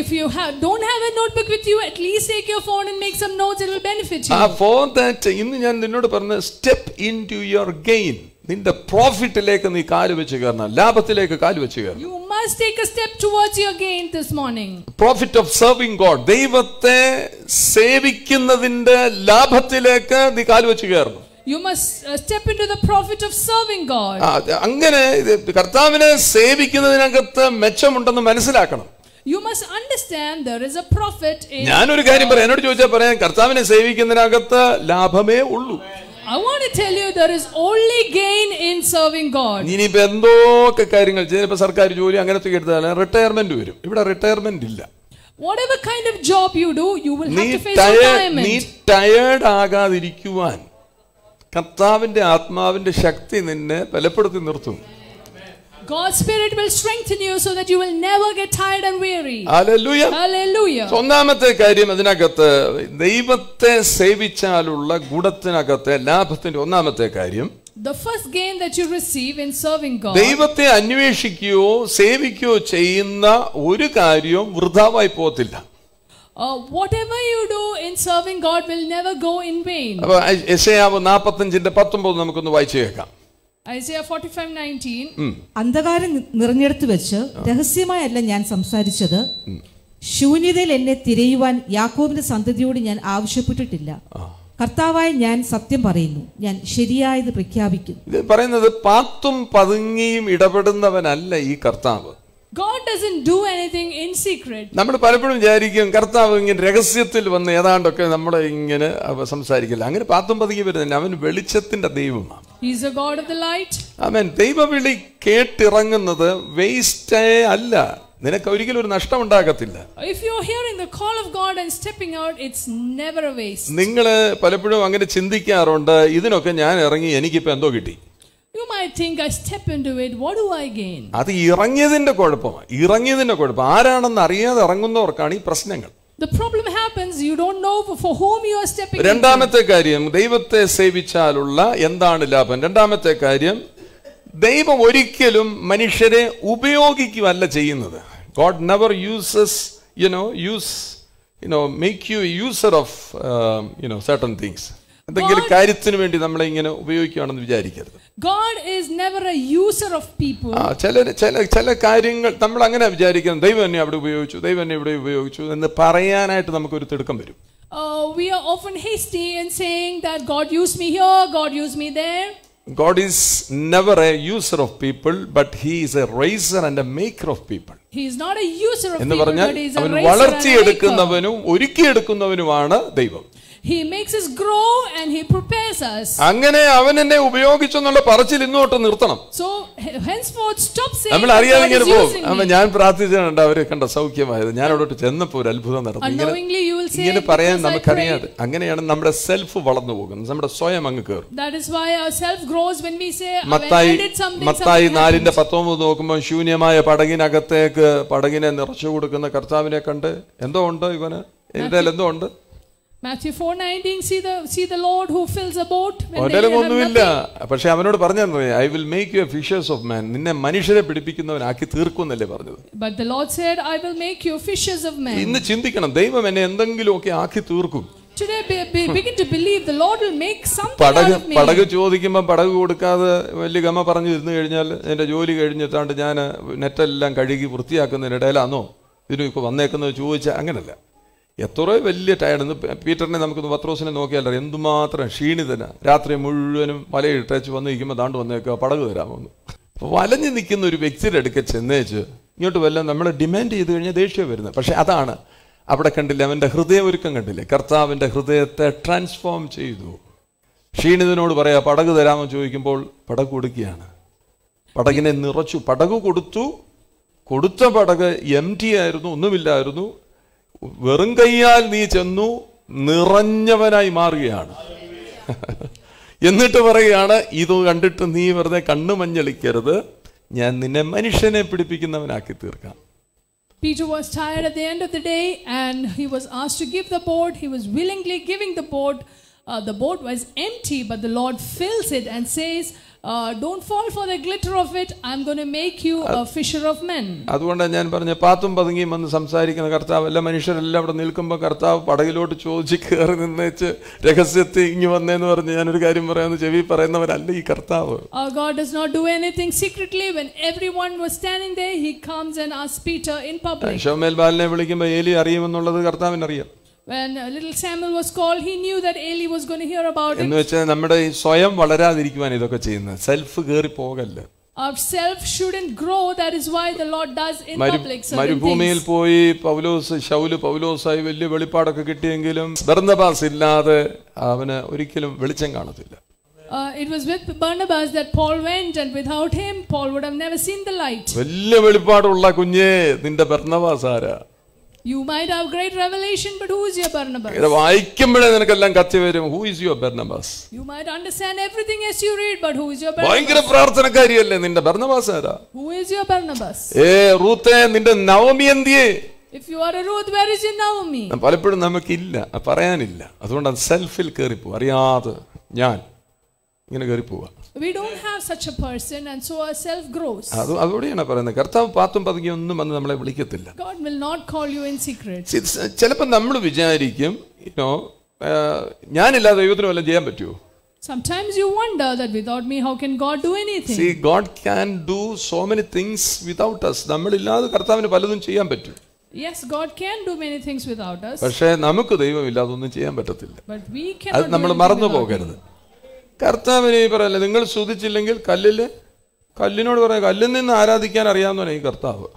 A: If you have, don't have a notebook with you, at least take your phone and make some notes. It will benefit you.
B: For that, ഇന്ന് ഞാൻ നിന്നോട് പറഞ്ഞ step into your gain. നിന്റെ പ്രോഫിറ്റിലേക്ക് നീ കാല് വെച്ച് കയറണം ലാഭത്തിലേക്ക് കാല് വെച്ച് കയറണം you
A: must take a step towards your gain this morning
B: profit of serving God ദൈവത്തെ സേവിക്കുന്നതിന്റെ ലാഭത്തിലേക്ക് നീ കാല് വെച്ച് കയറണം
A: You must uh, step into the profit of serving God.
B: അങ്ങനെ കർത്താവിനെ സേവിക്കുന്നതിനകത്ത് മെച്ചമുണ്ടെന്ന് മനസ്സിലാക്കണം.
A: You must understand there is a profit in ഞാൻ ഒരു കാര്യം പറയാം എന്നോട്
B: ചോദിച്ചാൽ പറയാം കർത്താവിനെ സേവിക്കുന്നതിനകത്ത് ലാഭമേ ഉള്ളൂ.
A: I want to tell you there is only gain in serving God.
B: ഇനി എന്തൊക്കെ കാര്യങ്ങൾ ചെയ്യുന്നു ഇപ്പോ സർക്കാർ ജോലി അങ്ങനെ തുകയെടുത്താൽ റിട്ടയർമെന്റ് വരും ഇവിടെ റിട്ടയർമെന്റ് ഇല്ല.
A: Whatever kind of job you do, you will have to face retirement. നീ
B: tired ആകാതിരിക്കുവാൻ കർത്താവിന്റെ ആത്മാവിന്റെ ശക്തി നിന്നെ ബലപ്പെടുത്തി നിർത്തും
A: God's spirit will strengthen you so that you will never get tired and weary. Hallelujah. Hallelujah.
B: ഒന്നാമത്തെ കാര്യം അതിനകത്ത് ദൈവത്തെ സേവിച്ചാലുള്ള ഗുണത്തിനകത്തെ ലാഭത്തിന്റെ ഒന്നാമത്തെ കാര്യം
A: The first gain that you receive in serving God. ദൈവത്തെ
B: അന്വേഷിക്കുകയോ സേവിക്കുകയോ ചെയ്യുന്ന ഒരു കാര്യവും വൃഥാവായി പോകത്തില്ല.
A: Uh, whatever you do in serving God will
D: never go in vain. അപ്പോൾ
B: യെശയ്യാവ് 45ന്റെ 19 നമുക്കൊന്ന് വായിച്ചു കേൾക്കാം
D: അന്ധകാരം നിറഞ്ഞെടുത്ത് വെച്ച് രഹസ്യമായല്ല ഞാൻ സംസാരിച്ചത് ശൂന്യതയിൽ എന്നെ തിരയുവാൻ യാക്കോബിന്റെ സന്തതിയോട് ഞാൻ ആവശ്യപ്പെട്ടിട്ടില്ല കർത്താവായി ഞാൻ സത്യം പറയുന്നു ഞാൻ ശരിയായത് പ്രഖ്യാപിക്കുന്നു
B: ഇത് പറയുന്നത് പാത്തും പതുങ്ങിയും ഇടപെടുന്നവനല്ല ഈ കർത്താവ്
A: God doesn't do anything in secret.
B: നമ്മൾ പലപ്പോഴും വിചാരിക്കും കർത്താവ് ഇങ്ങനെ രഹസ്യത്തിൽ വന്ന് ഏതാണ്ടൊക്കെ നമ്മളെ ഇങ്ങനെ സംസാരിക്കില്ല അങ്ങനെ പാത്തും പതുങ്ങി വരുന്നില്ല അവൻ വെളിച്ചത്തിന്റെ ദൈവമാണ്
A: He's a God of the light.
B: ദൈവവിളി കേട്ടിറങ്ങുന്നത് വേസ്റ്റ് അല്ല നിനക്ക് ഒരിക്കലും ഒരു നഷ്ടം ഉണ്ടാകത്തില്ല നിങ്ങള് പലപ്പോഴും അങ്ങനെ ചിന്തിക്കാറുണ്ട് ഇതിനൊക്കെ ഞാൻ ഇറങ്ങി എനിക്കിപ്പോ എന്തോ കിട്ടി
A: You might think I step into it, what do I gain?
B: അത് ഇറങ്ങിയതിന്റെ കുഴപ്പമാണ് ഇറങ്ങിയതിന്റെ കുഴപ്പം ആരാണെന്ന് അറിയാതെ ഇറങ്ങുന്നവർക്കാണ് ഈ പ്രശ്നങ്ങൾ
A: The problem happens you don't know for whom you are stepping. രണ്ടാമത്തെ
B: കാര്യം ദൈവത്തെ സേവിച്ചാലുള്ള എന്താണ് ലാഭം രണ്ടാമത്തെ കാര്യം ദൈവം ഒരിക്കലും മനുഷ്യരെ ഉപയോഗിക്കുകയല്ല ചെയ്യുന്നത് God never uses you know use you know make you user of you know certain things എന്തെങ്കിലും കാര്യത്തിന് വേണ്ടി നമ്മളെ ഇങ്ങനെ ഉപയോഗിക്കുകയാണെന്ന് വിചാരിക്കരുത്
A: God is never a user of people. ആ
B: ചില ചില ചില കാര്യങ്ങൾ നമ്മൾ അങ്ങനെ വിചാരിക്കുന്നു ദൈവം എന്നെ അവിടെ ഉപയോഗിച്ചു ദൈവം എന്നെ ഇവിടെ ഉപയോഗിച്ചു എന്ന് പറയാനായിട്ട് ഒരു തിടുക്കം വരും
A: Uh, we are often hasty in saying that God used me here, God used me there.
B: God is never a user of people, but He is a raiser and a maker of people.
A: He is not a user of people, but He is a raiser
B: and a maker. ദൈവം
A: He makes us grow and he prepares us.
B: അങ്ങനെ അവൻ എന്നെ ഉപയോഗിച്ചെന്നുള്ള പറച്ചിൽ ഇന്നോട്ട് നിർത്തണം.
A: So henceforth stop saying. നമ്മൾ അറിയാതെ ഇങ്ങനെ ഞാൻ
B: പ്രാർത്ഥിച്ചിട്ടുണ്ട് അവരെ കണ്ട സൗഖ്യമായത്. ഞാൻ അവിടോട്ട് ചെന്നപ്പോൾ ഒരു അത്ഭുതം നടന്നു. ഇങ്ങനെ പറയാൻ നമുക്കറിയാതെ അങ്ങനെയാണ് നമ്മുടെ സെൽഫ് വളർന്നു പോകുന്നത്. നമ്മുടെ സ്വയം അങ്ങ് കയറും.
A: That is why our self grows when we say Mathai Mathai 4ന്റെ
B: 19 നോക്കുമ്പോൾ ശൂന്യമായ പടകിനകത്തേക്ക് പടകിനെ നിറച്ചു കൊടുക്കുന്ന കർത്താവിനെ കണ്ട് എന്തോ ഉണ്ട് ഇവന് എന്തോ ഉണ്ട്
A: Matthew four nineteen see the see the Lord who fills a boat ഒന്നുമില്ല
B: പക്ഷെ അവനോട് പറഞ്ഞു I will make you fishers of man നിന്നെ മനുഷ്യരെ പിടിപ്പിക്കുന്നവനാക്കി തീർക്കും എന്നല്ലേ പറഞ്ഞത്
A: but the Lord said I will make you fishers of man ഇന്ന്
B: ചിന്തിക്കണം ദൈവം എന്നെ ഒക്കെ ആക്കി തീർക്കും
A: പടക് പടക്
B: ചോദിക്കുമ്പോൾ പടക് കൊടുക്കാതെ വലിയ ഗമ പറഞ്ഞു ഇരുന്ന് കഴിഞ്ഞാൽ എന്റെ ജോലി കഴിഞ്ഞിട്ടാണ്ട് ഞാൻ നെറ്റെല്ലാം കഴുകി ഇതിനും ഇപ്പൊ വന്നേക്കുന്നത് ചോദിച്ചാൽ അങ്ങനല്ല എത്ര വലിയ ടയർഡ് പീറ്ററിനെ നമുക്കൊന്ന് പത്രോസിനെ നോക്കിയാൽ എന്തുമാത്രം ക്ഷീണിതന രാത്രി മുഴുവനും മലയിട്ടേച്ച് വന്ന് നിൽക്കുമ്പോൾ താണ്ട് വന്നേക്കുക പടക് തരാമെന്ന് വലഞ്ഞു നിൽക്കുന്ന ഒരു വ്യക്തിയുടെ അടുക്ക ചെന്നേച്ച് ഇങ്ങോട്ട് വല്ല നമ്മൾ ഡിമാൻഡ് ചെയ്ത് കഴിഞ്ഞാൽ ദേഷ്യം വരുന്നത് പക്ഷേ അതാണ് അവിടെ കണ്ടില്ല അവൻ്റെ ഹൃദയ ഒരുക്കം കണ്ടില്ല കർത്താവിൻ്റെ ഹൃദയത്തെ ട്രാൻസ്ഫോം ചെയ്തു ക്ഷീണിതനോട് പറയാ പടക് തരാമെന്ന് ചോദിക്കുമ്പോൾ പടക് കൊടുക്കുകയാണ് പടകിനെ നിറച്ചു പടക് കൊടുത്തു കൊടുത്ത പടക് എം ടി ആയിരുന്നു ഒന്നുമില്ലായിരുന്നു വെറും കൈയാൽ നീ ചെന്നു നിറഞ്ഞവനായി മാറുകയാണ് എന്നിട്ട് പറയുകയാണ് ഇത് കണ്ടിട്ട് നീ വെറുതെ കണ്ണു മഞ്ഞളിക്കരുത് ഞാൻ നിന്നെ മനുഷ്യനെ പിടിപ്പിക്കുന്നവനാക്കി തീർക്കാം
A: Peter was tired at the end of the day and he was asked to give the boat. He was willingly giving the boat. uh, the boat was empty, but the Lord fills it and says, uh, don't fall for the glitter of it. I'm going to make you a fisher of men.
B: അതുകൊണ്ടാണ് ഞാൻ പറഞ്ഞ പാത്തും പതുങ്ങിയും വന്ന് സംസാരിക്കുന്ന കർത്താവ് എല്ലാ മനുഷ്യരെല്ലാം അവിടെ നിൽക്കുമ്പോൾ കർത്താവ് പടകിലോട്ട് ചോദിച്ച് കയറി നിന്നേച്ച് രഹസ്യത്തിൽ ഇങ്ങി വന്നേന്ന് പറഞ്ഞ് ഞാനൊരു കാര്യം പറയാന്ന് ചെവി പറയുന്നവരല്ല ഈ കർത്താവ്
A: uh, God does not do anything secretly when everyone was standing there he comes and asks Peter in public.
B: ഷോമേൽ ബാലിനെ വിളിക്കുമ്പോൾ ഏലി അറിയുമെന്നുള്ളത് കർത്താവിനറിയാം
A: when uh, little Samuel was called, he knew that Eli was going to hear about it. Our self shouldn't grow. That is why the Lord does in public certain things. Uh, it was with Barnabas that Paul went and without him, Paul would have never seen the light. You might have great revelation, but who is your Barnabas? ഇത്
B: വായിക്കുമ്പോഴേ നിനക്കെല്ലാം കത്തി വരും Who is your Barnabas?
A: You might understand everything as you read, but who is your Barnabas? ഭയങ്കര
B: പ്രാർത്ഥനക്കാരിയല്ലേ നിന്റെ Barnabas ആരാ
A: Who is your Barnabas?
B: ഏ റൂത്തേ നിന്റെ നവമി എന്തിയേ
A: If you are a Ruth, where is your Naomi?
B: പലപ്പോഴും നമുക്കില്ല പറയാനില്ല അതുകൊണ്ട് keri സെൽഫിൽ കയറിപ്പോവും അറിയാതെ ഞാൻ ഇങ്ങനെ povu
A: we don't have such a person and so our self grows അത് അതുകൂടിയാണ്
B: പറയുന്നത് കർത്താവ് പാത്തും പതുങ്ങി ഒന്നും വന്ന് നമ്മളെ വിളിക്കത്തില്ല
A: god will not call you in secret uh,
B: ചിലപ്പോൾ നമ്മൾ വിചാരിക്കും you know uh, ഞാനില്ലാതെ ദൈവത്തിന് വല്ലതും ചെയ്യാൻ പറ്റുമോ
A: Sometimes you wonder that without me, how can God do anything? See,
B: God can do so many things without us. നമ്മളില്ലാതെ കർത്താവിന് പലതും
A: Yes, God can do many things without us. But
B: we cannot. ഒന്നും ചെയ്യാൻ പറ്റത്തില്ല കർത്താവിനെ പറയല്ലേ നിങ്ങൾ സ്തുതിച്ചില്ലെങ്കിൽ കല്ലിൽ കല്ലിനോട് പറയാം കല്ലിൽ നിന്ന് ആരാധിക്കാൻ അറിയാവുന്നവനെ ഈ കർത്താവ്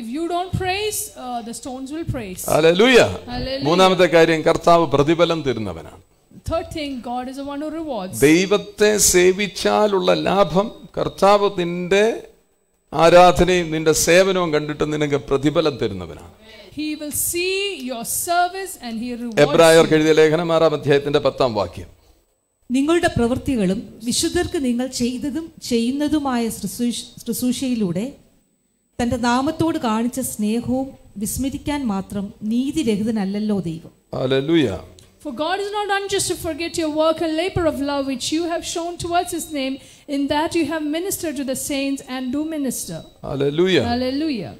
A: If you don't praise, uh, the stones will praise. Hallelujah. Hallelujah. മൂന്നാമത്തെ
B: കാര്യം കർത്താവ് പ്രതിഫലം തരുന്നവനാണ്
A: Third thing, God is the who rewards.
B: ദൈവത്തെ സേവിച്ചാലുള്ള ലാഭം കർത്താവ് നിന്റെ ആരാധനയും നിന്റെ സേവനവും കണ്ടിട്ട് നിനക്ക് പ്രതിഫലം തരുന്നവനാണ് എബ്രായർക്ക് എഴുതിയ ലേഖനം ആറാം അധ്യായത്തിന്റെ പത്താം വാക്യം
D: നിങ്ങളുടെ പ്രവൃത്തികളും വിശുദ്ധർക്ക് നിങ്ങൾ ചെയ്തതും ചെയ്യുന്നതുമായ ശുശ്രൂഷയിലൂടെ തൻ്റെ നാമത്തോട് കാണിച്ച സ്നേഹവും വിസ്മരിക്കാൻ മാത്രം ദൈവം For God is
A: not unjust to forget your work and labor of love which you have shown towards His name, in that you have ministered to the saints and do minister. Hallelujah. Hallelujah.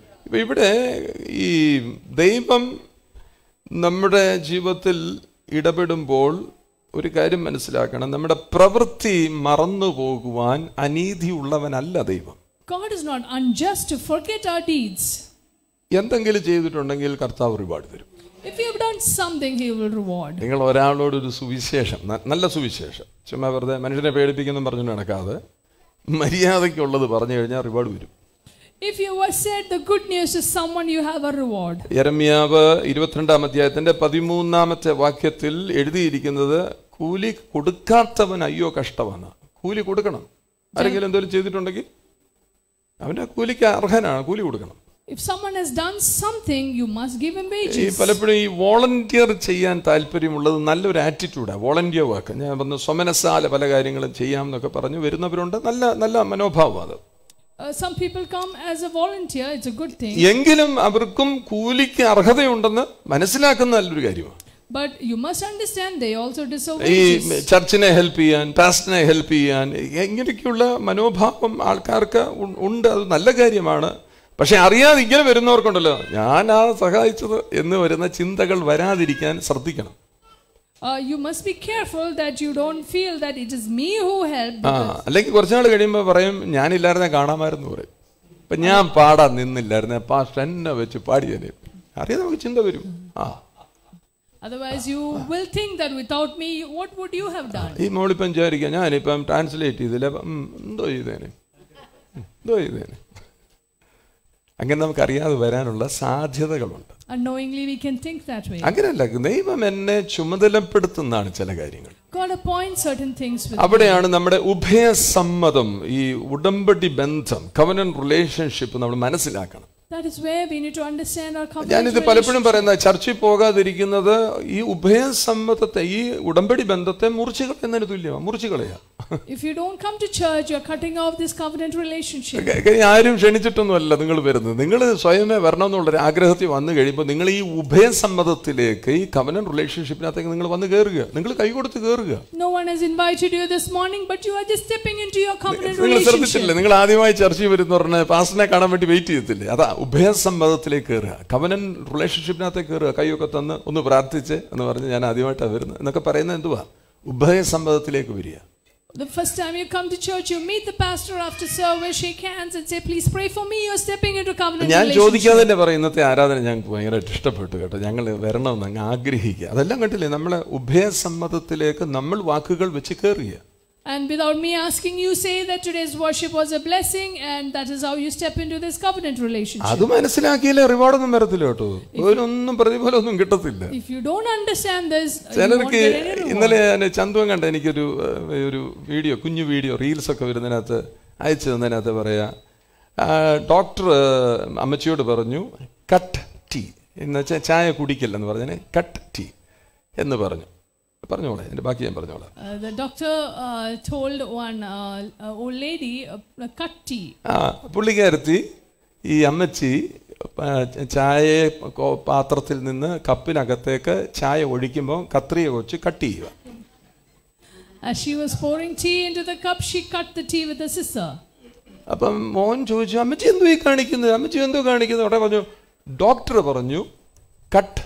B: ഒരു കാര്യം മനസ്സിലാക്കണം നമ്മുടെ പ്രവൃത്തി മറന്നു പോകുവാൻ അനീതി ഉള്ളവനല്ല ദൈവം
A: God is not unjust to forget our deeds.
B: എന്തെങ്കിലും ചെയ്തിട്ടുണ്ടെങ്കിൽ കർത്താവ് റിവാർഡ് തരും
A: If you have done something he will reward.
B: നിങ്ങൾ ഒരാളോട് ഒരു സുവിശേഷം നല്ല സുവിശേഷം ചുമ്മാ വെറുതെ മനുഷ്യനെ പേടിപ്പിക്കുന്നു പറഞ്ഞു നടക്കാതെ മര്യാദയ്ക്കുള്ളത് പറഞ്ഞു കഴിഞ്ഞാൽ റിവാർഡ് വരും
A: If you were said the good news to someone, you have a reward.
B: യരമ്യാവ് ഇരുപത്തിരണ്ടാം അധ്യായത്തിന്റെ പതിമൂന്നാമത്തെ വാക്യത്തിൽ എഴുതിയിരിക്കുന്നത് കൂലി കൊടുക്കാത്തവൻ അയ്യോ കഷ്ടമാണ് കൂലി കൊടുക്കണം ആരെങ്കിലും എന്തെങ്കിലും ചെയ്തിട്ടുണ്ടെങ്കിൽ അവന്റെ കൂലിക്ക് അർഹനാണ് കൂലി കൊടുക്കണം
A: If someone has done something, you must give him wages. ഈ പലപ്പോഴും
B: ഈ വോളണ്ടിയർ ചെയ്യാൻ താല്പര്യമുള്ളത് നല്ലൊരു ആറ്റിറ്റ്യൂഡാണ് വോളണ്ടിയർ വർക്ക് ഞാൻ പറഞ്ഞു സ്വമനസാല പല കാര്യങ്ങളും ചെയ്യാം എന്നൊക്കെ പറഞ്ഞു വരുന്നവരുണ്ട് നല്ല നല്ല മനോഭാവം അത്
A: Uh, some people come as a volunteer it's a good thing
B: എങ്കിലും അവർക്കും കൂലിക്ക് അർഹതയുണ്ടെന്ന് മനസ്സിലാക്കുന്ന നല്ലൊരു കാര്യമാണ്
A: But you must understand they also deserve ഈ
B: ചർച്ചിനെ ഹെൽപ്പ് ചെയ്യാൻ പാസ്റ്റിനെ ഹെൽപ്പ് ചെയ്യാൻ ഇങ്ങനെയൊക്കെയുള്ള മനോഭാവം ആൾക്കാർക്ക് ഉണ്ട് അത് നല്ല കാര്യമാണ് പക്ഷെ അറിയാതെ ഇങ്ങനെ വരുന്നവർക്കുണ്ടല്ലോ ഞാൻ ആ സഹായിച്ചത് എന്ന് വരുന്ന ചിന്തകൾ വരാതിരിക്കാൻ ശ്രദ്ധിക്കണം അല്ലെങ്കിൽ കുറച്ചുനാൾ കഴിയുമ്പോൾ പറയും ഞാനില്ലായിരുന്നെ കാണാമായിരുന്നു പറയും ഇപ്പൊ ഞാൻ പാടാൻ നിന്നില്ലായിരുന്നെ പാസ്റ്റർ എന്നെ വെച്ച് പാടിയതേ അറിയാതെ നമുക്ക് ചിന്ത വരും ആ
A: Otherwise, you will think that without me, what would you have done? ഈ
B: മോളിപ്പം വിചാരിക്കുക ഞാനിപ്പം ട്രാൻസ്ലേറ്റ് ചെയ്തില്ല എന്തോ ചെയ്തേനെ എന്തോ ചെയ്തേനെ അങ്ങനെ നമുക്ക് അറിയാതെ വരാനുള്ള സാധ്യതകളുണ്ട്
A: unknowingly we can think that way അങ്ങനെയല്ല
B: ദൈവം എന്നെ ചുമതലപ്പെടുത്തുന്നതാണ് ചില കാര്യങ്ങൾ അവിടെയാണ് നമ്മുടെ ഉഭയസമ്മതം ഈ ഉടമ്പടി ബന്ധം കവനൻ റിലേഷൻഷിപ്പ് നമ്മൾ മനസ്സിലാക്കണം
A: ഞാനിത് പലപ്പോഴും
B: പറയുന്ന ചർച്ചയിൽ പോകാതിരിക്കുന്നത് ഈ ഉഭയസമ്മതത്തെ ഈ ഉടമ്പടി ബന്ധത്തെ മുറിച്ചു കളയുന്നതിന് തുല്യമാണ് മുറിച്ചു കളയുക ആരും ക്ഷണിച്ചിട്ടൊന്നുമല്ല നിങ്ങൾ വരുന്നത് നിങ്ങൾ സ്വയമേ വരണമെന്നുള്ള ഒരു ആഗ്രഹത്തിൽ വന്നു കഴിയുമ്പോൾ നിങ്ങൾ ഈ ഉഭയസമ്മതത്തിലേക്ക് ഈ കവനൻ റിലേഷൻഷിപ്പിനകത്തേക്ക് നിങ്ങൾ വന്ന് കയറുക നിങ്ങൾ കൈ കൊടുത്ത് കയറുക
A: നിങ്ങൾ ശ്രദ്ധിച്ചില്ലേ
B: നിങ്ങൾ ആദ്യമായി ചർച്ചയിൽ വരുന്ന പറഞ്ഞ പാസ്റ്റിനെ കാണാൻ വേണ്ടി വെയിറ്റ് ചെയ്യത്തില്ലേ അതാ ഉഭയസമ്മതത്തിലേക്ക് കയറുക കവനൻ റിലേഷൻഷിപ്പിനകത്തേക്ക് കയറുക കൈയൊക്കെ തന്ന് ഒന്ന് പ്രാർത്ഥിച്ച് എന്ന് പറഞ്ഞ് ഞാൻ ആദ്യമായിട്ടാണ് വരുന്നത് എന്നൊക്കെ പറയുന്നത് എന്തുവാ ഉഭയസമ്മതത്തിലേക്ക് വരിക
A: The first time you come to church, you meet the pastor after service, shake hands and say, please pray for me, you're stepping into covenant ഞാൻ ചോദിക്കാതെ തന്നെ
B: പറയുന്നത് ആരാധന ഞങ്ങൾക്ക് ഭയങ്കര ഇഷ്ടപ്പെട്ടു കേട്ടോ ഞങ്ങൾ വരണമെന്ന് അങ്ങ് ആഗ്രഹിക്കുക അതെല്ലാം കണ്ടില്ലേ നമ്മളെ ഉഭയസമ്മതത്തിലേക്ക് നമ്മൾ വാക്കുകൾ വെച്ച് കയറുക
A: And without me asking, you say that today's worship was a blessing, and that is how you step into this covenant relationship. അത്
B: മനസ്സിലാക്കിയില്ലേ റിവാർഡ് ഒന്നും വരത്തില്ല കേട്ടോ ഒന്നും പ്രതിഫലം ഒന്നും കിട്ടത്തില്ല
A: if you don't understand this ചിലർക്ക് ഇന്നലെ
B: ചന്തുവൻ കണ്ട എനിക്കൊരു ഒരു വീഡിയോ കുഞ്ഞു വീഡിയോ റീൽസ് ഒക്കെ വരുന്നതിനകത്ത് അയച്ചു തന്നതിനകത്ത് പറയാ ഡോക്ടർ അമ്മച്ചിയോട് പറഞ്ഞു കട്ട് ടീ എന്ന് വെച്ചാൽ ചായ കുടിക്കില്ലെന്ന് പറഞ്ഞതിന് കട്ട് ടീ എന്ന് പറഞ്ഞു പറഞ്ഞോളെ എൻ്റെ ബാക്കി ഞാൻ പറഞ്ഞോളാം
A: doctor uh, doctor one uh, told one uh, uh old
B: ആ പുള്ളിക്കാരത്തി ഈ അമ്മച്ചി ചായയെ പാത്രത്തിൽ നിന്ന് കപ്പിനകത്തേക്ക് ചായ ഒഴിക്കുമ്പോൾ കത്രിയ വെച്ച് കട്ട് ചെയ്യുക
A: As she was pouring tea into the cup, she cut the tea with a
B: അപ്പം മോൻ ചോദിച്ചു അമ്മച്ചി എന്തോ ഈ കാണിക്കുന്നത് അമ്മച്ചി എന്തോ കാണിക്കുന്നത് അവിടെ പറഞ്ഞു ഡോക്ടർ പറഞ്ഞു cut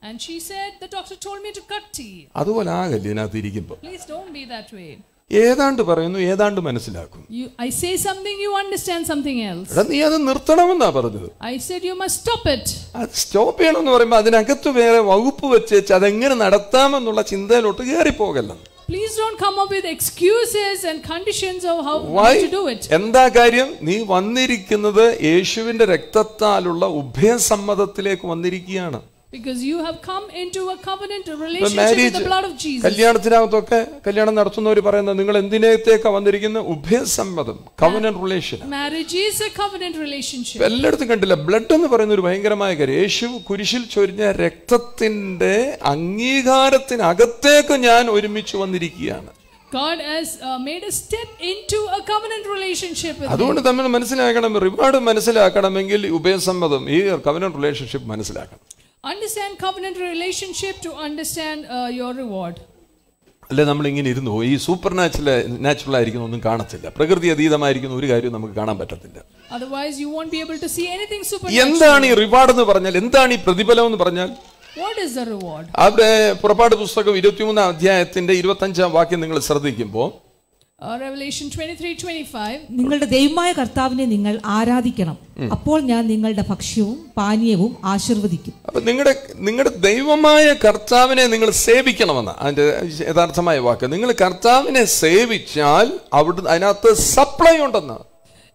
A: And she said, the doctor told me to cut teeth.
B: അതുപോലെ ആകല്ലേ ഇതിനകത്ത് ഇരിക്കുമ്പോൾ
A: Please don't be that way.
B: ഏതാണ്ട് പറയുന്നു ഏതാണ്ട് മനസ്സിലാക്കും
A: You, I say something, you understand something else. എടാ
B: നീ അത് നിർത്തണമെന്നാ പറഞ്ഞത്
A: I said you must stop it.
B: അത് സ്റ്റോപ്പ് ചെയ്യണമെന്ന് പറയുമ്പോൾ അതിനകത്ത് വേറെ വകുപ്പ് വെച്ചേച്ച് അതെങ്ങനെ നടത്താമെന്നുള്ള ചിന്തയിലോട്ട് കയറിപ്പോകല്ലെന്ന്
A: Please don't come up with excuses and conditions of how Why? to do it.
B: എന്താ കാര്യം നീ വന്നിരിക്കുന്നത് യേശുവിന്റെ രക്തത്താലുള്ള ഉഭയസമ്മതത്തിലേക്ക് വന്നിരിക്കുകയാണ്
A: Because you have come into a covenant relationship with the blood of Jesus.
B: കല്യാണത്തിനകത്തൊക്കെ കല്യാണം നടത്തുന്നവർ പറയുന്നത് നിങ്ങൾ എന്തിനേത്തേക്കാ വന്നിരിക്കുന്നത് ഉഭയസമ്മതം covenant relation
A: Marriage is a covenant relationship. എല്ലായിടത്തും
B: കണ്ടില്ല ബ്ലഡ് എന്ന് പറയുന്ന ഒരു ഭയങ്കരമായ കാര്യം യേശു കുരിശിൽ ചൊരിഞ്ഞ രക്തത്തിന്റെ അംഗീകാരത്തിനകത്തേക്ക് ഞാൻ ഒരുമിച്ച് വന്നിരിക്കുകയാണ്
A: God has uh, made a step into a covenant relationship with അതുകൊണ്ട് തമ്മിൽ
B: മനസ്സിലാക്കണം റിവാർഡ് മനസ്സിലാക്കണമെങ്കിൽ ഉഭയസമ്മതം ഈ കവനന്റ് റിലേഷൻഷിപ്പ് മനസ്സിലാക്കണം
A: understand covenant relationship to understand uh, your reward
B: അല്ലെ നമ്മൾ ഇങ്ങനെ ഇരുന്നു ഈ സൂപ്പർ നാച്ചുറൽ നാച്ചുറൽ ആയിരിക്കുന്ന ഒന്നും കാണത്തില്ല പ്രകൃതി അതീതമായിരിക്കുന്ന ഒരു കാര്യം നമുക്ക് കാണാൻ പറ്റത്തില്ല എന്താണ് ഈ റിവാർഡ് എന്ന് പറഞ്ഞാൽ എന്താണ് ഈ പ്രതിഫലം എന്ന് പറഞ്ഞാൽ അവിടെ പുറപ്പാട് പുസ്തകം ഇരുപത്തിമൂന്നാം അധ്യായത്തിന്റെ ഇരുപത്തഞ്ചാം വാക്യം നിങ്ങൾ ശ്രദ്ധിക്കുമ്പോൾ
A: Uh,
D: നിങ്ങളുടെ ദൈവമായ കർത്താവിനെ നിങ്ങൾ ആരാധിക്കണം അപ്പോൾ ഞാൻ നിങ്ങളുടെ ഭക്ഷ്യവും പാനീയവും ആശീർവദിക്കും
B: അപ്പൊ നിങ്ങളുടെ നിങ്ങളുടെ ദൈവമായ കർത്താവിനെ നിങ്ങൾ സേവിക്കണമെന്ന് അതിന്റെ യഥാർത്ഥമായ വാക്ക് നിങ്ങൾ കർത്താവിനെ സേവിച്ചാൽ അവിടെ അതിനകത്ത് സപ്ലൈ ഉണ്ടെന്ന്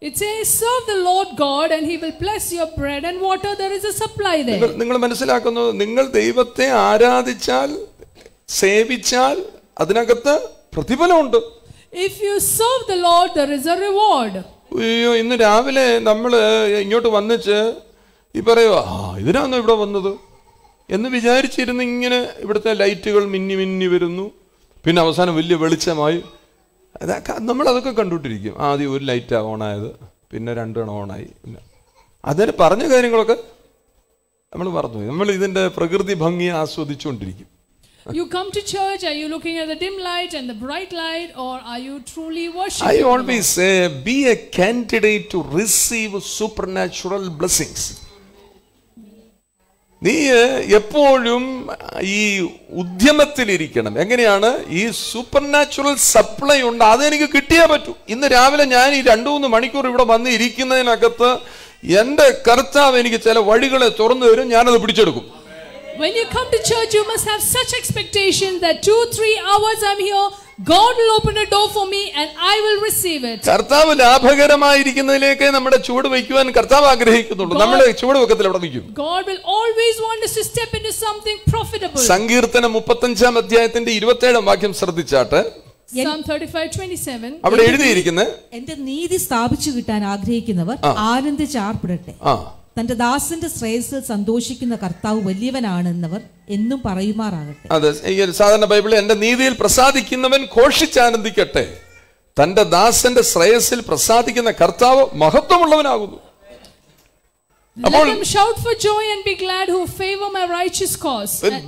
A: It says, serve the Lord God and he will bless your bread and water. There is a supply there.
B: നിങ്ങൾ മനസ്സിലാക്കുന്നത് നിങ്ങൾ ദൈവത്തെ ആരാധിച്ചാൽ സേവിച്ചാൽ അതിനകത്ത് പ്രതിഫലമുണ്ട്
A: If you serve the Lord, there is a reward.
B: അയ്യോ ഇന്ന് രാവിലെ നമ്മൾ ഇങ്ങോട്ട് വന്നിച്ച് ഈ പറയുക ആ ഇതിനാണോ ഇവിടെ വന്നത് എന്ന് വിചാരിച്ചിരുന്ന് ഇങ്ങനെ ഇവിടുത്തെ ലൈറ്റുകൾ മിന്നി മിന്നി വരുന്നു പിന്നെ അവസാനം വലിയ വെളിച്ചമായി അതൊക്കെ നമ്മളതൊക്കെ കണ്ടുകൊണ്ടിരിക്കും ആദ്യം ഒരു ലൈറ്റാണ് ഓണായത് പിന്നെ രണ്ടെണ്ണം ഓണായി പിന്നെ അതിന് പറഞ്ഞ കാര്യങ്ങളൊക്കെ നമ്മൾ പറഞ്ഞു നമ്മൾ ഇതിൻ്റെ പ്രകൃതി ഭംഗി ആസ്വദിച്ചുകൊണ്ടിരിക്കും
A: You come to church, are you looking at the dim light and the bright light, or are you truly worshiping? I always
B: say, be a candidate to receive supernatural blessings. നീ എപ്പോഴും ഈ ഉദ്യമത്തിലിരിക്കണം എങ്ങനെയാണ് ഈ സൂപ്പർനാച്ചുറൽ സപ്ലൈ ഉണ്ട് അതെനിക്ക് കിട്ടിയേ പറ്റൂ ഇന്ന് രാവിലെ ഞാൻ ഈ രണ്ടു മൂന്ന് മണിക്കൂർ ഇവിടെ വന്ന് ഇരിക്കുന്നതിനകത്ത് എൻ്റെ കർത്താവ് എനിക്ക് ചില വഴികളെ തുറന്നു തരും ഞാനത് പിടിച്ചെടുക്കും
A: When you come to church, you must have such expectation that two, three hours I'm here, God will open a door for me and I will receive it.
B: കർത്താവ് ലാഭകരമായിരിക്കുന്നതിലേക്ക് നമ്മുടെ ചുവട് വയ്ക്കുവാൻ കർത്താവ് ആഗ്രഹിക്കുന്നുള്ളൂ നമ്മുടെ ചുവട് വെക്കത്തിൽ അവിടെ നിൽക്കും
A: God will always want us to step into something profitable.
B: സങ്കീർത്തനം അധ്യായത്തിന്റെ 27 വാക്യം ശ്രദ്ധിച്ചാട്ടെ
D: അവിടെ എഴുതിയിരിക്കുന്നത് എന്റെ നീതി സ്ഥാപിച്ചു കിട്ടാൻ ആഗ്രഹിക്കുന്നവർ ആനന്ദിച്ച് ആർപ്പിടട്ടെ തന്റെ ദാസന്റെ ശ്രേയസ്സിൽ സന്തോഷിക്കുന്ന കർത്താവ് വലിയവനാണെന്നവർ എന്നും പറയുമാറാകട്ടെ
B: അതെ ഈ ഒരു സാധാരണ ബൈബിളിൽ എന്റെ നീതിയിൽ പ്രസാദിക്കുന്നവൻ ഘോഷിച്ചാനന്ദിക്കട്ടെ തന്റെ ദാസന്റെ ശ്രേയസ്സിൽ പ്രസാദിക്കുന്ന കർത്താവ് മഹത്വമുള്ളവനാകുന്നു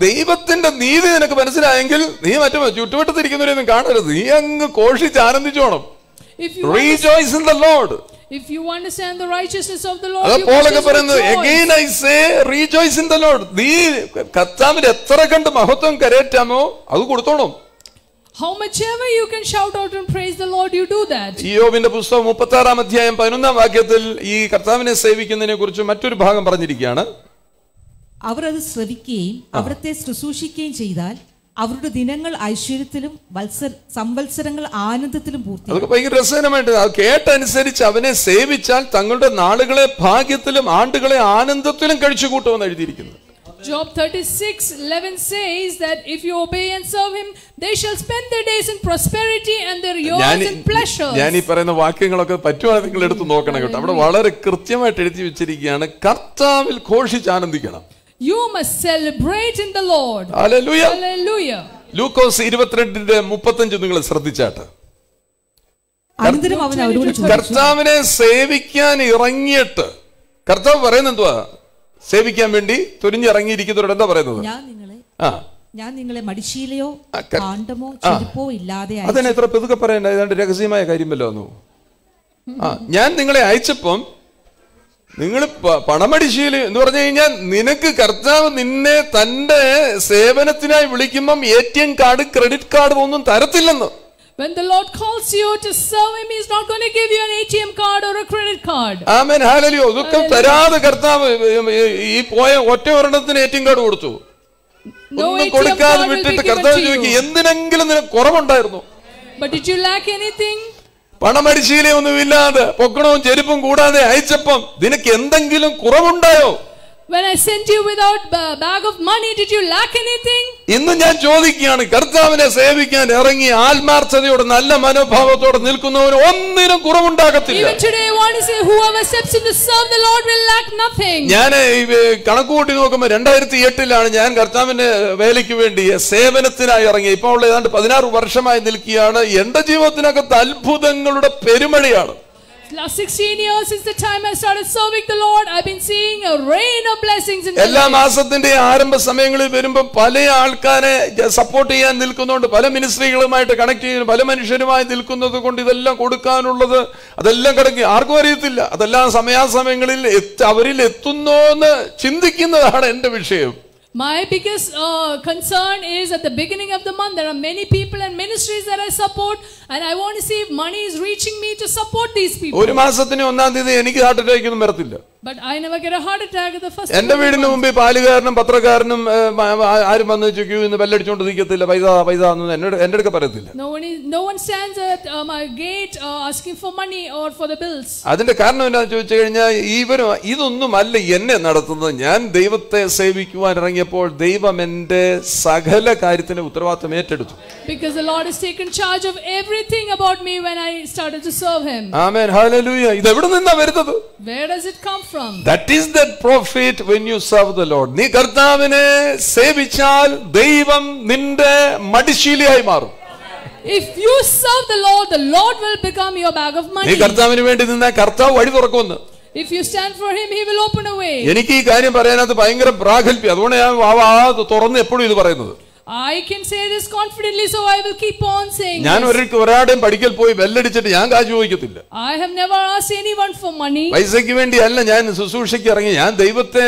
B: ദൈവത്തിന്റെ നീതി നിനക്ക് മനസ്സിലായെങ്കിൽ നീ മറ്റേ ചുറ്റുവട്ടത്തിരിക്കുന്നവരെയൊന്നും കാണരുത് നീ അങ്ങ് ഘോഷിച്ച് ആനന്ദിച്ചോണം
A: If you understand the righteousness of the Lord, you rejoice. Again, I
B: say, rejoice in the Lord. The Kathamir, Tharagand, Mahatam, Karetamo, Adu Kurutonum.
A: How much ever you can shout out and praise the Lord, you do that.
B: Yo, in the Pusta, Mupatara, Matia, and Painuna, Vakatil, E. Kathamir, Savik, and the Nekurjum, Matur Bahamaranirigana.
D: Our other Savikim, our അവരുടെ ദിനങ്ങൾ ഐശ്വര്യത്തിലും സംവത്സരങ്ങൾ ആനന്ദത്തിലും പൂർത്തി അതൊക്കെ
B: ഭയങ്കര രസകരമായിട്ട് കേട്ടനുസരിച്ച് അവനെ സേവിച്ചാൽ തങ്ങളുടെ നാളുകളെ ഭാഗ്യത്തിലും ആണ്ടുകളെ ആനന്ദത്തിലും കഴിച്ചു കൂട്ടുമെന്ന് എഴുതിയിരിക്കുന്നു
A: Job 36:11 says that if you obey and serve him, they shall spend their days in prosperity and their years in pleasures. ഞാൻ
B: ഈ പറയുന്ന വാക്യങ്ങളൊക്കെ പറ്റുവാണെങ്കിൽ നിങ്ങൾ എടുത്ത് നോക്കണം കേട്ടോ അവിടെ വളരെ കൃത്യമായിട്ട് എഴുതി വെച്ചിരിക്കുകയാണ്
A: കർത്താവിൽ
B: ഘോഷിച്ച് ആനന്ദിക്കണം
A: You must celebrate in the Lord. Hallelujah. ഹല്ലേലൂയ
B: ലൂക്കോസ് ഇരുപത്തിരണ്ടിന്റെ മുപ്പത്തഞ്ച് നിങ്ങൾ ശ്രദ്ധിച്ചാട്ട്
D: കർത്താവിനെ
B: സേവിക്കാൻ ഇറങ്ങിയിട്ട് കർത്താവ് പറയുന്നത് എന്തുവാ സേവിക്കാൻ വേണ്ടി തുരിഞ്ഞിറങ്ങിയിരിക്കുന്നവരോട് എന്താ പറയുന്നത് ആ
D: ഞാൻ നിങ്ങളെ മടിശീലയോ കാണ്ടമോ ഇല്ലാതെ അതിനെ എത്ര
B: പെതുക്കെ പറയണ്ട ഏതാണ്ട് രഹസ്യമായ കാര്യമല്ലോ ആ ഞാൻ നിങ്ങളെ അയച്ചപ്പം നിങ്ങൾ പണമടിശീൽ എന്ന് പറഞ്ഞു കഴിഞ്ഞാൽ നിനക്ക് കർത്താവ് നിന്നെ തന്റെ സേവനത്തിനായി വിളിക്കുമ്പം A T M card credit card ഒന്നും തരത്തില്ലെന്ന്
A: When the Lord calls you to serve Him, He's not going to give you an ATM card or a credit card. Amen. Hallelujah. ദുഃഖം തരാതെ
B: കർത്താവ് ഈ പോയ ഒറ്റ ഒരെണ്ണത്തിന് എ ടി എം കാർഡ് കൊടുത്തു
A: ഒന്നും കൊടുക്കാതെ വിട്ടിട്ട് കർത്താവ് ചോദിക്കും
B: എന്തിനെങ്കിലും നിനക്ക് കുറവുണ്ടായിരുന്നു
A: But did you lack anything?
B: പണമടിശീലയൊന്നുമില്ലാതെ പൊക്കണവും ചെരുപ്പും കൂടാതെ അയച്ചപ്പം നിനക്ക് എന്തെങ്കിലും കുറവുണ്ടായോ
A: When I sent you without a bag of money, did you lack anything?
B: ഇന്ന് ഞാൻ ചോദിക്കുകയാണ് കർത്താവിനെ സേവിക്കാൻ ഇറങ്ങി ആത്മാർത്ഥതയോട് നല്ല മനോഭാവത്തോടെ നിൽക്കുന്നവന് ഒന്നിനും കുറവുണ്ടാകത്തില്ല Even
A: today, I want to say, in to serve the Lord will lack nothing. ഞാൻ
B: കണക്ക് നോക്കുമ്പോൾ രണ്ടായിരത്തി എട്ടിലാണ് ഞാൻ കർത്താവിന്റെ വേലയ്ക്ക് വേണ്ടി സേവനത്തിനായി ഇറങ്ങി ഇപ്പോൾ ഉള്ള ഏതാണ്ട് പതിനാറ് വർഷമായി നിൽക്കുകയാണ് എന്റെ ജീവിതത്തിനകത്ത് അത്ഭുതങ്ങളുടെ പെരുമഴയാണ്
A: എല്ലാ മാസത്തിന്റെ
B: ആരംഭ സമയങ്ങളിൽ വരുമ്പോൾ പല ആൾക്കാരെ സപ്പോർട്ട് ചെയ്യാൻ നിൽക്കുന്നുണ്ട് പല മിനിസ്ട്രികളുമായിട്ട് കണക്ട് ചെയ്യുന്നു പല മനുഷ്യരുമായി നിൽക്കുന്നത് കൊണ്ട് ഇതെല്ലാം കൊടുക്കാനുള്ളത് അതെല്ലാം കിടക്കി ആർക്കും അറിയത്തില്ല അതെല്ലാം സമയാസമയങ്ങളിൽ അവരിൽ എത്തുന്നോ എന്ന് ചിന്തിക്കുന്നതാണ് എന്റെ വിഷയം
A: My biggest uh, concern is at the beginning of the month, there are many people and ministries that I support, and I want to see if money is reaching me to support these people. But I never get a heart attack the first എന്റെ വീടിന് മുമ്പിൽ
B: പാലുകാരനും പത്രക്കാരനും ആരും വന്ന് Q നിന്ന് ബെല്ലടിച്ചുകൊണ്ട് നിൽക്കത്തില്ല പൈസ പൈസ എന്നൊന്നും എന്നോട് എൻ്റെ അടുക്ക പറയത്തില്ല
A: No one is, no one stands at uh, my gate uh, asking for money or for the bills.
B: അതിന്റെ കാരണം എന്താണെന്ന് ചോദിച്ചു കഴിഞ്ഞാൽ ഇവരും ഇതൊന്നും അല്ല എന്നെ നടത്തുന്നത് ഞാൻ ദൈവത്തെ സേവിക്കുവാൻ ഇറങ്ങിയപ്പോൾ ദൈവം എൻ്റെ സകല കാര്യത്തിന് ഉത്തരവാദിത്തം ഏറ്റെടുത്തു
A: Because the Lord has taken charge of everything about me when I started to serve him.
B: ആമേൻ ഹല്ലേലൂയ ഇത് എവിടെ നിന്നാണ് വരുന്നത്
A: Where does it come from?
B: That is the profit when you serve the Lord. നീ കർത്താവിനെ സേവിച്ചാൽ ദൈവം നിന്റെ മടിശീലയായി മാറും.
A: If you serve the Lord, the Lord will become your bag of money. നീ
B: കർത്താവിന് വേണ്ടി നിന്നാൽ കർത്താവ് വഴി തുറക്കുമെന്ന്.
A: If you stand for him, he will open a way. എനിക്ക്
B: ഈ കാര്യം പറയാനത് ഭയങ്കര പ്രാഗൽഭ്യം അതുകൊണ്ട് ഞാൻ ആ തുറന്ന് എപ്പോഴും ഇത്
A: I can say this confidently so I will keep on saying ഞാൻ ഒരിക്കൽ
B: ഒരാടെയും പഠിക്കൽ പോയി ബെല്ലടിച്ചിട്ട് ഞാൻ കാശ് ചോദിക്കത്തില്ല
A: I have never asked anyone for money പൈസയ്ക്ക്
B: വേണ്ടി അല്ല ഞാൻ സുസൂക്ഷിക്ക് ഇറങ്ങി ഞാൻ ദൈവത്തെ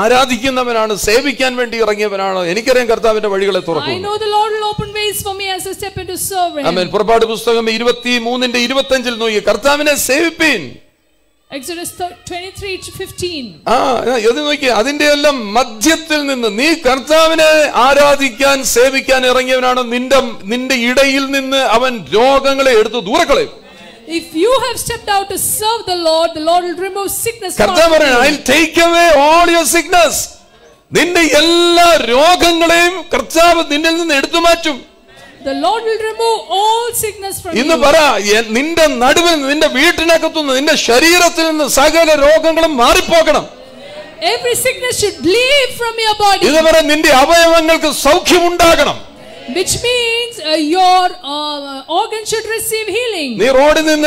B: ആരാധിക്കുന്നവനാണ് സേവിക്കാൻ വേണ്ടി ഇറങ്ങിയവനാണ് എനിക്കറിയാം കർത്താവിന്റെ വഴികളെ തുറക്കും I know
A: the Lord will open ways for me as I step into serving ആമേൻ
B: പുറപ്പാട് പുസ്തകം 23 ന്റെ 25 ൽ നോക്കി കർത്താവിനെ സേവിപ്പീൻ
A: Exodus 23
B: ആ ഇത് നോക്കി അതിന്റെ എല്ലാം മധ്യത്തിൽ നിന്ന് നീ കർത്താവിനെ ആരാധിക്കാൻ സേവിക്കാൻ ഇറങ്ങിയവനാണ് നിന്റെ നിന്റെ ഇടയിൽ നിന്ന് അവൻ രോഗങ്ങളെ എടുത്തു ദൂരെ കളയും
A: If you have stepped out to serve the Lord, the Lord will remove sickness. കർത്താവ് പറയുന്നു I'll take away all your
B: sickness. നിന്റെ എല്ലാ രോഗങ്ങളെയും കർത്താവ് നിന്നിൽ നിന്ന് എടുത്തു മാറ്റും
A: The Lord will remove all sickness from you. Ini bara,
B: nienda nadiben, nienda biatina katun, nienda syarieratin, nienda segala rongkanggalam maripokanam.
A: Every sickness should leave from your body. Ini bara nindi abayanggal
B: ke saukhi mundaaganam.
A: Which means uh, your uh, organ should receive healing. Ni road
B: ini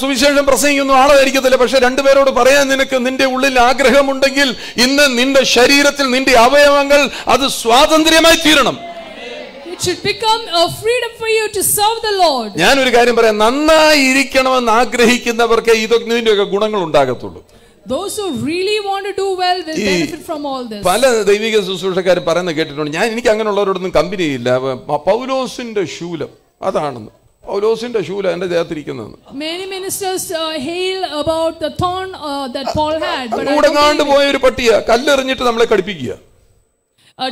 B: suvishesham prasengi unu ala eri kita lepas saya dua berodu paraya ni nak nindi ulil
A: become a freedom for you to serve the Lord.
B: ഞാൻ ഒരു കാര്യം പറയാം നന്നായി ഇരിക്കണമെന്ന് ആഗ്രഹിക്കുന്നവർക്ക് ഇതൊക്കെ ഗുണങ്ങൾ ഉണ്ടാകത്തുള്ളൂ
A: Those who really want to do well will benefit from all this. പല
B: ദൈവിക ശുശ്രൂഷക്കാർ പറയുന്നത് കേട്ടിട്ടുണ്ട് ഞാൻ എനിക്ക് അങ്ങനെയുള്ളവരോടൊന്നും കമ്പനിയില്ല പൗലോസിന്റെ ശൂലം അതാണെന്ന് പൗലോസിന്റെ ശൂല എന്റെ ദേഹത്തിരിക്കുന്നത്
A: many ministers uh, hail about the thorn uh, that paul had but
B: പോയ ഒരു പട്ടിയ കല്ലെറിഞ്ഞിട്ട് നമ്മളെ കടിപ്പിക്കുക
A: Uh,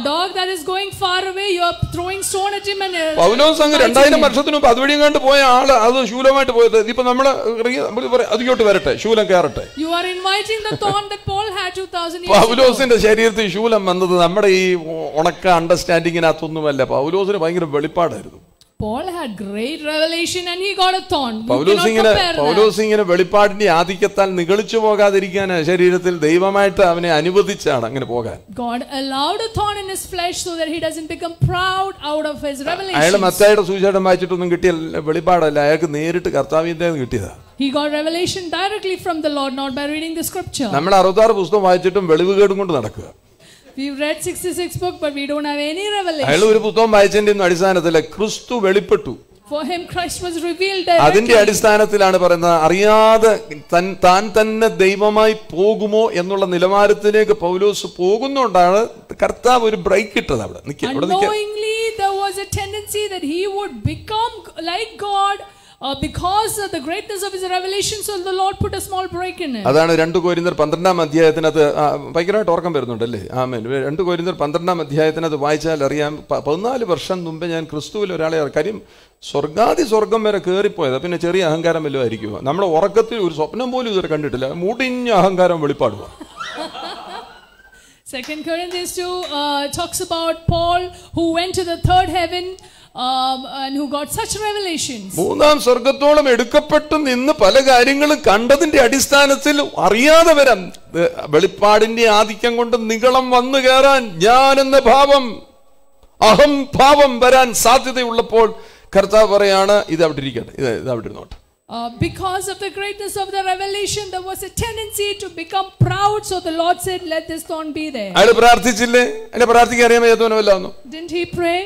A: പൗലോസ് അങ്ങ് രണ്ടായിരം വർഷത്തിന്
B: മുമ്പ് അതുവഴി കണ്ട് പോയ ആള് അത് ശൂലമായിട്ട് പോയത് ഇതിപ്പോ നമ്മള് അതിങ്ങോട്ട് വരട്ടെ ശൂലം കയറട്ടെ പൗലോസിന്റെ ശരീരത്തിൽ ശൂലം വന്നത് നമ്മുടെ ഈ ഉണക്ക അണ്ടർസ്റ്റാൻഡിങ്ങിനകത്തൊന്നുമല്ല പൗലോസിന് ഭയങ്കര വെളിപ്പാടായിരുന്നു
A: Paul had great revelation and he got a thorn. പൗലോസ് ഇങ്ങനെ പൗലോസ്
B: ഇങ്ങനെ വെളിപ്പാടിന്റെ ആധിക്യത്താൽ നിഗളിച്ചു പോകാതിരിക്കാൻ ശരീരത്തിൽ ദൈവമായിട്ട് അവനെ അനുവദിച്ചാണ് അങ്ങനെ പോകാൻ.
A: God allowed a thorn in his flesh so that he doesn't become proud out of his revelation. അയാൾ മത്തായിയുടെ
B: സുവിശേഷം വായിച്ചിട്ടൊന്നും കിട്ടിയ വെളിപ്പാടല്ല അയാൾക്ക് നേരിട്ട് കർത്താവിന്റെ കിട്ടിയതാണ്.
A: He got revelation directly from the Lord not by reading the scripture. നമ്മൾ
B: 66 പുസ്തകം വായിച്ചിട്ടും വെളിവുകേടും കൊണ്ട് നടക്കുക. അയാൾ ഒരു പുസ്തകം വായിച്ചതിന്റെ അടിസ്ഥാനത്തില് ക്രിസ്തു വെളിപ്പെട്ടു അതിന്റെ അടിസ്ഥാനത്തിലാണ് പറയുന്നത് അറിയാതെ താൻ തന്നെ ദൈവമായി പോകുമോ എന്നുള്ള നിലവാരത്തിലേക്ക് പൗലോസ് പോകുന്നോണ്ടാണ് കർത്താവ് ഒരു ബ്രേക്ക് ഇട്ടത് അവിടെ നിൽക്കുക അവിടെ
A: God. because of the greatness of his revelation, so the Lord put a small break in it. അതാണ്
B: രണ്ട് കോരിന്തർ പന്ത്രണ്ടാം അധ്യായത്തിനകത്ത് ഭയങ്കരമായിട്ട് ഓർക്കം വരുന്നുണ്ടല്ലേ ആമേൻ രണ്ട് കോരിന്തർ പന്ത്രണ്ടാം അധ്യായത്തിനകത്ത് വായിച്ചാൽ അറിയാം പതിനാല് വർഷം മുമ്പ് ഞാൻ ക്രിസ്തുവിൽ ഒരാളെ കാര്യം സ്വർഗാതി സ്വർഗം വരെ കയറിപ്പോയത് പിന്നെ ചെറിയ അഹങ്കാരം വല്ലതും ആയിരിക്കുക നമ്മുടെ ഉറക്കത്തിൽ ഒരു സ്വപ്നം പോലും ഇതുവരെ കണ്ടിട്ടില്ല മുടിഞ്ഞ അഹങ്കാരം വെളിപ്പാടുക
A: Second Corinthians 2 uh, talks about Paul who went to the third heaven um, and who got such revelations. മൂന്നാം സ്വർഗത്തോളം Uh, because of the greatness of the revelation, there was a tendency to become proud. So the Lord said, Let this thorn be there. Didn't he pray?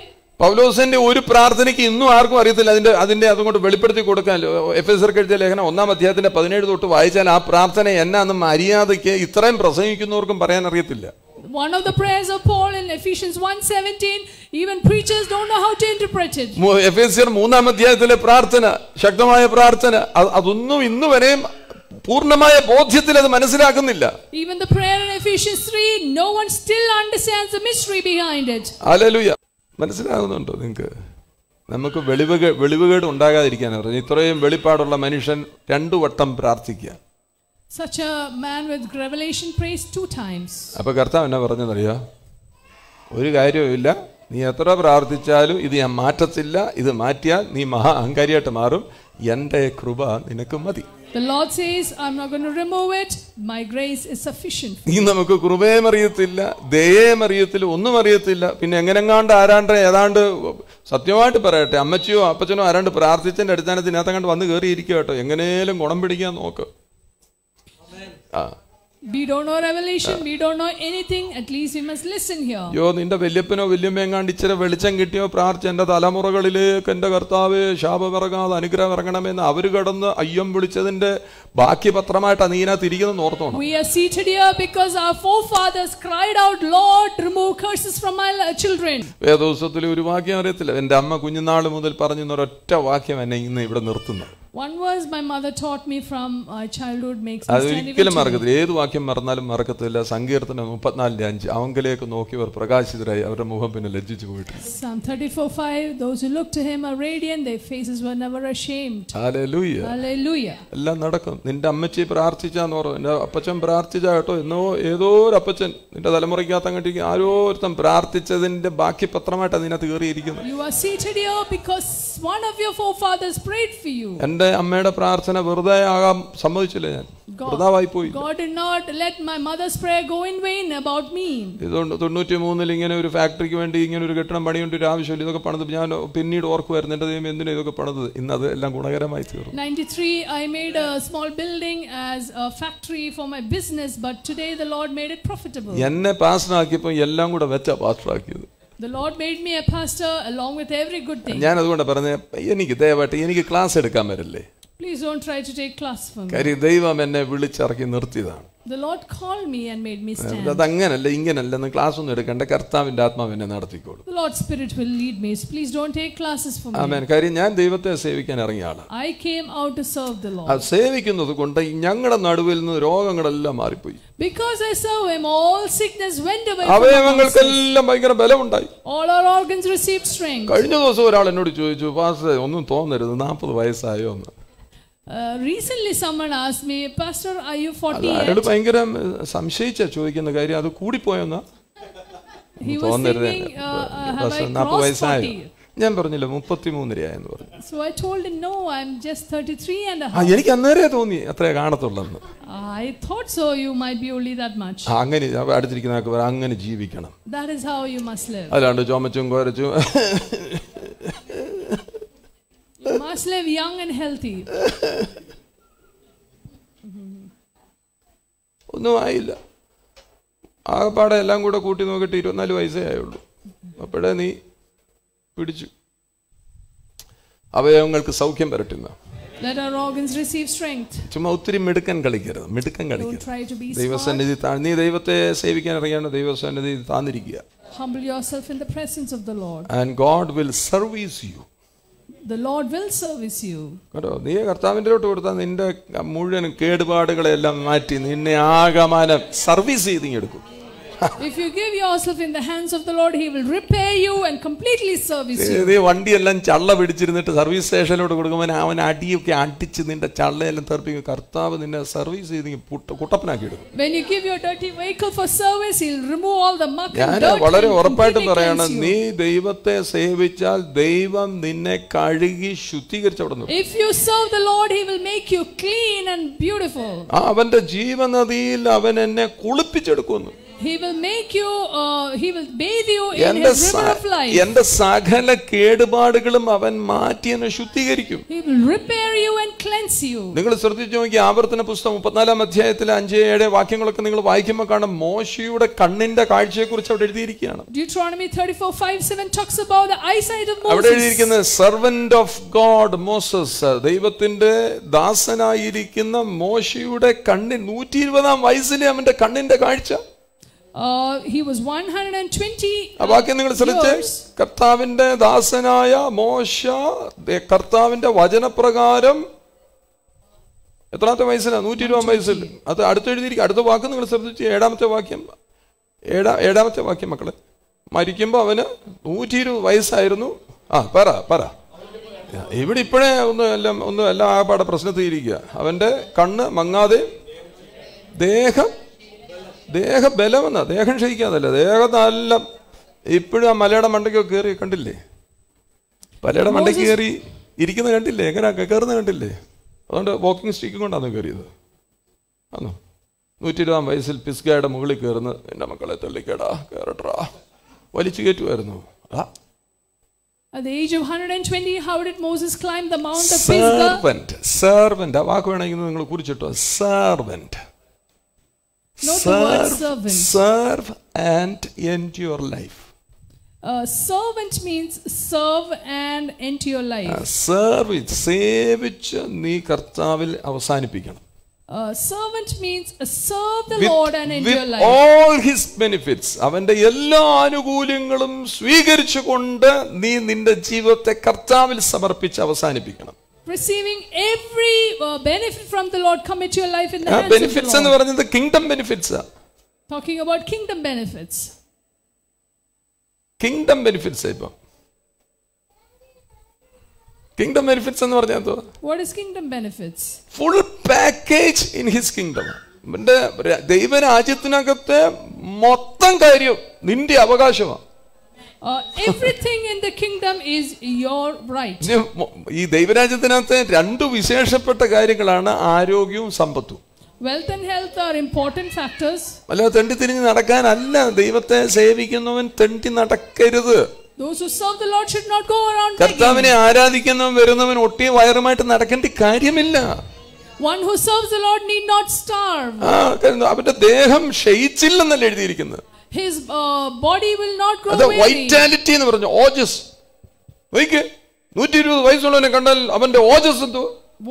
B: പൗലോസിന്റെ ഒരു പ്രാർത്ഥനയ്ക്ക് ഇന്നും ആർക്കും അറിയത്തില്ല അതിന്റെ അതിന്റെ അതുകൊണ്ട് വെളിപ്പെടുത്തി കൊടുക്കാൻ എഫ് എസ് ആർക്ക് ലേഖനം ഒന്നാം അധ്യായത്തിന്റെ പതിനേഴ് തൊട്ട് വായിച്ചാൽ ആ പ്രാർത്ഥന എന്നാന്നും മര്യാദയ്ക്ക് ഇത്രയും പ്രസംഗിക്കുന്നവർക്കും പറയാൻ അറിയത്തില്ല
A: One of the prayers of Paul in Ephesians 1:17 even preachers don't know how to interpret it.
B: എഫേസ്യർ മൂന്നാം അധ്യായത്തിലെ പ്രാർത്ഥന ശക്തമായ പ്രാർത്ഥന അതൊന്നും ഇന്ന് വരെയും പൂർണ്ണമായ ബോധ്യത്തിൽ അത് മനസ്സിലാക്കുന്നില്ല
A: Even the prayer in Ephesians 3 no one still understands the mystery behind it.
B: ഹല്ലേലൂയ മനസ്സിലാകുന്നുണ്ടോ നിങ്ങൾക്ക് നമുക്ക് വെളിവ് വെളിവുകേട് ഉണ്ടാകാതിരിക്കാൻ പറഞ്ഞു ഇത്രയും വെളിപ്പാടുള്ള മനുഷ്യൻ രണ്ടു വട്ടം പ്രാർത്ഥിക്കുക
A: Such a man with revelation prays two times. അപ്പൊ
B: കർത്താവ് എന്നാ പറഞ്ഞതറിയോ ഒരു കാര്യവുമില്ല നീ എത്ര പ്രാർത്ഥിച്ചാലും ഇത് ഞാൻ മാറ്റത്തില്ല ഇത് മാറ്റിയാൽ നീ മഹാ അഹങ്കാരിയായിട്ട് മാറും എൻ്റെ കൃപ നിനക്ക് മതി
A: The Lord says, I'm not going to remove it. My grace is sufficient.
B: ഇനി നമുക്ക് കൃപയും അറിയത്തില്ല ദയേം അറിയത്തില്ല ഒന്നും അറിയത്തില്ല പിന്നെ എങ്ങനെങ്ങാണ്ട് ആരാണ്ട് ഏതാണ്ട് സത്യമായിട്ട് പറയട്ടെ അമ്മച്ചിയോ അപ്പച്ചനോ ആരാണ്ട് പ്രാർത്ഥിച്ചതിൻ്റെ അടിസ്ഥാനത്തിനകത്തങ്ങാണ്ട് വന്ന് കയറിയിരിക്കുക കേട്ടോ എങ്ങനെയും ഗുണം പിടിക്കാൻ നോക്ക് ആ
A: We don't know revelation. We don't know anything. At least we must listen here.
B: Yo, ninda velipeno velimenga andi chera velichang gittiyo prarthenda dalamuragalile kanda karthaave shaba varagana anigra varagana me na avirigadanda ayam bolichadinte baaki patrama ita niena tiriyada northo.
A: We are seated here because our forefathers cried out, Lord, remove curses from my children.
B: Vedosathile uri vaakiyam arithile. Enda amma kunjinaalu mudal
A: one verse my mother taught me from uh, childhood makes me അത് stand even ഒരിക്കലും today. മറക്കത്തില്ല
B: ഏത് വാക്യം മറന്നാലും മറക്കത്തില്ല സങ്കീർത്തനം മുപ്പത്തിനാലിന്റെ അഞ്ച് അവങ്കലേക്ക് നോക്കിയവർ പ്രകാശിതരായി അവരുടെ മുഖം പിന്നെ ലജ്ജിച്ചു പോയിട്ട്
A: Psalm 34:5. Those who look to him are radiant; their faces were never ashamed. ഹല്ലേലൂയ Hallelujah.
B: എല്ലാം നടക്കും നിന്റെ അമ്മച്ചി പ്രാർത്ഥിച്ചാന്ന് പറഞ്ഞു എൻ്റെ അപ്പച്ചൻ പ്രാർത്ഥിച്ചാ കേട്ടോ എന്നോ ഏതോ ഒരു അപ്പച്ചൻ നിന്റെ തലമുറയ്ക്കകത്ത് അങ്ങോട്ടേക്ക് ആരോ ഒരുത്തൻ പ്രാർത്ഥിച്ചതിന്റെ ബാക്കി പത്രമായിട്ടാണ് നിനത്ത് കയറിയിരിക്കുന്നത്
A: You are seated here because one of your forefathers prayed for you.
B: എൻ്റെ എന്റെ അമ്മയുടെ പ്രാർത്ഥന വെറുതെ ആകാൻ സമ്മതിച്ചില്ല ഞാൻ
A: വെറുതാവായി പോയി God did not let my mother's prayer go in vain about me
B: ഇങ്ങനെ ഒരു ഫാക്ടറിക്ക് വേണ്ടി ഇങ്ങനെ ഒരു കെട്ടിടം പണിയുണ്ട് ഒരു ആവശ്യമില്ല ഇതൊക്കെ പണിത് ഞാൻ പിന്നീട് ഓർക്കുമായിരുന്നു എൻ്റെ ദൈവം എന്തിനാ ഇതൊക്കെ പണിത് ഇന്ന് അത് എല്ലാം ഗുണകരമായി തീർന്നു
A: 93 I made a small building as a factory for my business but today the Lord made it profitable
B: എന്നെ എല്ലാം കൂടെ വെച്ച പാസ്റ്ററാക്കിയത്
A: The Lord made me a pastor along with every good thing. ഞാൻ
B: അതുകൊണ്ട് പറഞ്ഞു എനിക്ക് ദയവായിട്ട് എനിക്ക് ക്ലാസ് എടുക്കാൻ വരില്ലേ
A: Please don't try to take class for me. കരി
B: ദൈവം എന്നെ വിളിച്ചിറക്കി നിർത്തിയതാണ്.
A: The Lord called me and made me stand. അതങ്ങനല്ല
B: ഇങ്ങനല്ലെന്ന് ക്ലാസ് ഒന്നും എടുക്കണ്ട കർത്താവിന്റെ ആത്മാവ് എന്നെ നടത്തിക്കോളും.
A: The Lord's spirit will lead me. Please don't take classes for me. ആമേൻ.
B: കരി ഞാൻ ദൈവത്തെ സേവിക്കാൻ ഇറങ്ങിയ ആളാണ്.
A: I came out to serve the Lord. ആ
B: സേവിക്കുന്നത് കൊണ്ട് ഞങ്ങളുടെ നടുവിൽ നിന്ന് രോഗങ്ങളെല്ലാം മാറിപ്പോയി.
A: Because I serve him all sickness went away. അവയവങ്ങൾക്കെല്ലാം
B: ഭയങ്കര ഉണ്ടായി.
A: All our organs received strength. കഴിഞ്ഞ
B: ദിവസം ഒരാൾ എന്നോട് ചോദിച്ചു പാസ്റ്റർ ഒന്നും തോന്നരുത് 40 വയസ്സായോ എന്ന്.
A: Uh, അയാളോട് ഭയങ്കര
B: സംശയിച്ച ചോദിക്കുന്ന കാര്യം അത് കൂടിപ്പോയെന്ന
A: തോന്നരുത് uh, uh, നാൽപ്പത് വയസ്സായി
B: ഞാൻ പറഞ്ഞില്ല മുപ്പത്തിമൂന്നരയായെന്ന് പറഞ്ഞു
A: so I told no I am just 33 എനിക്ക് അന്നേരേ
B: തോന്നി അത്രേ കാണത്തുള്ളെന്ന്
A: I thought so you might be only that much
B: അങ്ങനെ അടുത്തിരിക്കുന്ന ആൾക്ക് അങ്ങനെ ജീവിക്കണം
A: that is how you must live
B: അല്ലാണ്ട് ചുമച്ചും കുരച്ചും
A: You must live young and healthy.
B: ഒന്നും ആയില്ല ആകപ്പാടെ എല്ലാം കൂടെ കൂട്ടി നോക്കിയിട്ട് ഇരുപത്തിനാല് വയസ്സേ ആയുള്ളൂ അപ്പോഴേ നീ പിടിച്ചു അവയവങ്ങൾക്ക് സൗഖ്യം വരട്ടുന്ന ചുമ്മാ ഒത്തിരി മിടുക്കൻ കളിക്കരുത് മിടുക്കൻ
A: കളിക്കരുത് ദൈവസന്നിധി
B: നീ ദൈവത്തെ സേവിക്കാൻ അറിയാണ് ദൈവസന്നിധി താന്നിരിക്കുക
A: Humble yourself in the presence of the Lord.
B: And God will service you.
A: The Lord will service you.
B: കേട്ടോ നീ കർത്താവിൻ്റെലോട്ട് കൊടുത്താൽ നിന്റെ മുഴുവൻ കേടുപാടുകളെല്ലാം മാറ്റി നിന്നെ ആകമാനം സർവീസ് ചെയ്ത് എടുക്കും
A: If you give yourself in the hands of the Lord, He will repay you and completely service you.
B: നീ വണ്ടിയെല്ലാം ചള്ള പിടിച്ചിരുന്നിട്ട് സർവീസ് സ്റ്റേഷനിലോട്ട് കൊടുക്കുമ്പോൾ അവൻ അടിയൊക്കെ അടിച്ച് നിന്റെ ചള്ളയെല്ലാം തെറിപ്പിക്കും കർത്താവ് നിന്നെ സർവീസ് ചെയ്ത് കുട്ടപ്പനാക്കി ഇടും
A: When you give your dirty vehicle for service, He'll remove all the muck and dirt. വളരെ
B: ഉറപ്പായിട്ടും പറയാണ് നീ ദൈവത്തെ സേവിച്ചാൽ ദൈവം നിന്നെ കഴുകി ശുദ്ധീകരിച്ച് അവിടെ നിർത്തും
A: If you serve the Lord, He will make you clean and beautiful.
B: അവന്റെ ജീവനദിയിൽ അവൻ എന്നെ കുളിപ്പിച്ചെടുക്കുന്നു
A: He will make you, uh, he will bathe you in his
B: എന്റെ സകല കേടുപാടുകളും അവൻ മാറ്റി എന്നെ ശുദ്ധീകരിക്കും.
A: He will repair you and cleanse you.
B: നിങ്ങൾ ശ്രദ്ധിച്ചു നോക്കി ആവർത്തന പുസ്തകം മുപ്പത്തിനാലാം അധ്യായത്തിലെ അഞ്ച് ഏഴ് വാക്യങ്ങളൊക്കെ നിങ്ങൾ വായിക്കുമ്പോൾ കാണും മോശയുടെ കണ്ണിന്റെ കാഴ്ചയെക്കുറിച്ച് അവിടെ എഴുതിയിരിക്കുകയാണ്.
A: Deuteronomy 7 talks about the eyesight of Moses. അവിടെ എഴുതിയിരിക്കുന്നത്
B: servant of God Moses ദൈവത്തിന്റെ ദാസനായിരിക്കുന്ന മോശയുടെ കണ്ണിൻ നൂറ്റി ഇരുപതാം വയസ്സിലെ അവന്റെ കണ്ണിന്റെ കാഴ്ച
A: Uh, വാക്യം നിങ്ങൾ ശ്രദ്ധിച്ച്
B: കർത്താവിന്റെ ദാസനായ മോശ കർത്താവിന്റെ വചനപ്രകാരം എത്രാമത്തെ വയസ്സിലാണ് നൂറ്റി ഇരുപത് വയസ്സിൽ അത് അടുത്ത് എഴുതിയിരിക്കും അടുത്ത വാക്ക് നിങ്ങൾ ശ്രദ്ധിച്ച് ഏഴാമത്തെ വാക്യം ഏഴാ ഏഴാമത്തെ വാക്യം മക്കള് മരിക്കുമ്പോൾ അവന് നൂറ്റി ഇരുപത് വയസ്സായിരുന്നു ആ പറ പറ ഇവിടെ ഇപ്പോഴേ ഒന്നും എല്ലാം ഒന്നും എല്ലാം ആകപ്പാടെ ഇരിക്കുക അവൻ്റെ കണ്ണ് മങ്ങാതെ ദേഹം ദേഹം ബലമെന്ന ദേഹം ക്ഷയിക്കാതല്ല ദേഹത്തെല്ലാം ഇപ്പോഴും ആ മലയുടെ മണ്ടയ്ക്കൊക്കെ കയറി കണ്ടില്ലേ മലയുടെ മണ്ടയ്ക്ക് കയറി ഇരിക്കുന്ന കണ്ടില്ലേ എങ്ങനെ കയറുന്ന കണ്ടില്ലേ അതുകൊണ്ട് വാക്കിംഗ് സ്റ്റിക്കും കൊണ്ടാണ് കയറിയത് ആണോ നൂറ്റി ഇരുപതാം വയസ്സിൽ പിസ്ഗയുടെ മുകളിൽ കയറുന്ന എൻ്റെ മക്കളെ തള്ളിക്കേടാ കയറട്ടാ വലിച്ചു കയറ്റുമായിരുന്നു ആ
A: At the age of 120, how did Moses climb the Mount of Pisgah?
B: Servant, servant. ആ വാക്ക് വേണമെങ്കിൽ നിങ്ങൾ കുറിച്ചിട്ടോ servant. serve, Serve and your life.
A: Uh, servant means serve and end your life.
B: Serve, it. സേവിച്ച് നീ കർത്താവിൽ അവസാനിപ്പിക്കണം.
A: servant means serve the with, Lord and end your life. all
B: his benefits, അവന്റെ എല്ലാ ആനുകൂല്യങ്ങളും സ്വീകരിച്ചുകൊണ്ട് നീ നിന്റെ ജീവിതത്തെ കർത്താവിൽ സമർപ്പിച്ച് അവസാനിപ്പിക്കണം.
A: receiving every uh, benefit from the Lord commit your life in the hands benefits of the Lord.
B: the kingdom benefits?
A: talking about kingdom benefits
B: Kingdom benefits.
A: What is kingdom benefits? Full
B: package in His kingdom. Kingdom benefits ദൈവരാജ്യത്തിനകത്തെ മൊത്തം കാര്യം നിന്റെ അവകാശമാണ്
A: everything in the kingdom is your right
B: ഈ ദൈവരാജ്യത്തിനകത്ത് രണ്ട് വിശേഷപ്പെട്ട കാര്യങ്ങളാണ് ആരോഗ്യവും സമ്പത്തും
A: Wealth and health are important factors.
B: അല്ല തെണ്ടി തിരിഞ്ഞ് നടക്കാനല്ല ദൈവത്തെ സേവിക്കുന്നവൻ തെണ്ടി നടക്കരുത് കർത്താവിനെ ആരാധിക്കുന്നവൻ വരുന്നവൻ ഒട്ടിയ വയറുമായിട്ട് നടക്കേണ്ട കാര്യമില്ല
A: One who serves the Lord need not starve.
B: അവന്റെ ദേഹം ക്ഷയിച്ചില്ലെന്നല്ല എഴുതിയിരിക്കുന്നത്
A: his uh, body will not grow അത് weary വൈറ്റാലിറ്റി
B: എന്ന് പറഞ്ഞു ഓജസ് നോക്ക് 120 വയസ്സുള്ളവനെ കണ്ടാൽ അവന്റെ ഓജസ് എന്തോ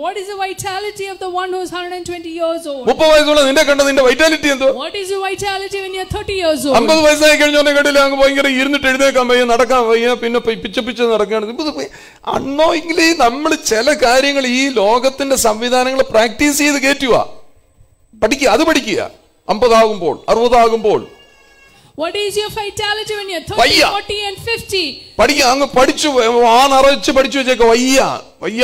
A: What is the vitality of the one who is 120 years old? 30 വയസ്സുള്ള നിന്നെ കണ്ട നിന്റെ വൈറ്റാലിറ്റി എന്തോ? What is your vitality when you are 30 years old? 50 വയസ്സായി
B: കഴിഞ്ഞവനെ കണ്ടില്ല അങ്ങ് ഭയങ്കര ഇരുന്നിട്ട് എഴുന്നേക്കാൻ വയ്യ നടക്കാൻ വയ്യ പിന്നെ പിച്ച പിച്ച നടക്കുകയാണ് അന്നോയിങ്കിലേ നമ്മൾ ചില കാര്യങ്ങൾ ഈ ലോകത്തിന്റെ സംവിധാനങ്ങൾ പ്രാക്ടീസ് ചെയ്ത് കയറ്റുക പഠിക്കുക അത് പഠിക്കുക അമ്പതാകുമ്പോൾ അറുപതാകുമ്പോൾ
A: What is your vitality when you're 30, 40 and 50?
B: പഠിക്ക അങ്ങ് പഠിച്ചു ആ നിറച്ച് പഠിച്ചു വെച്ചേക്ക വയ്യ വയ്യ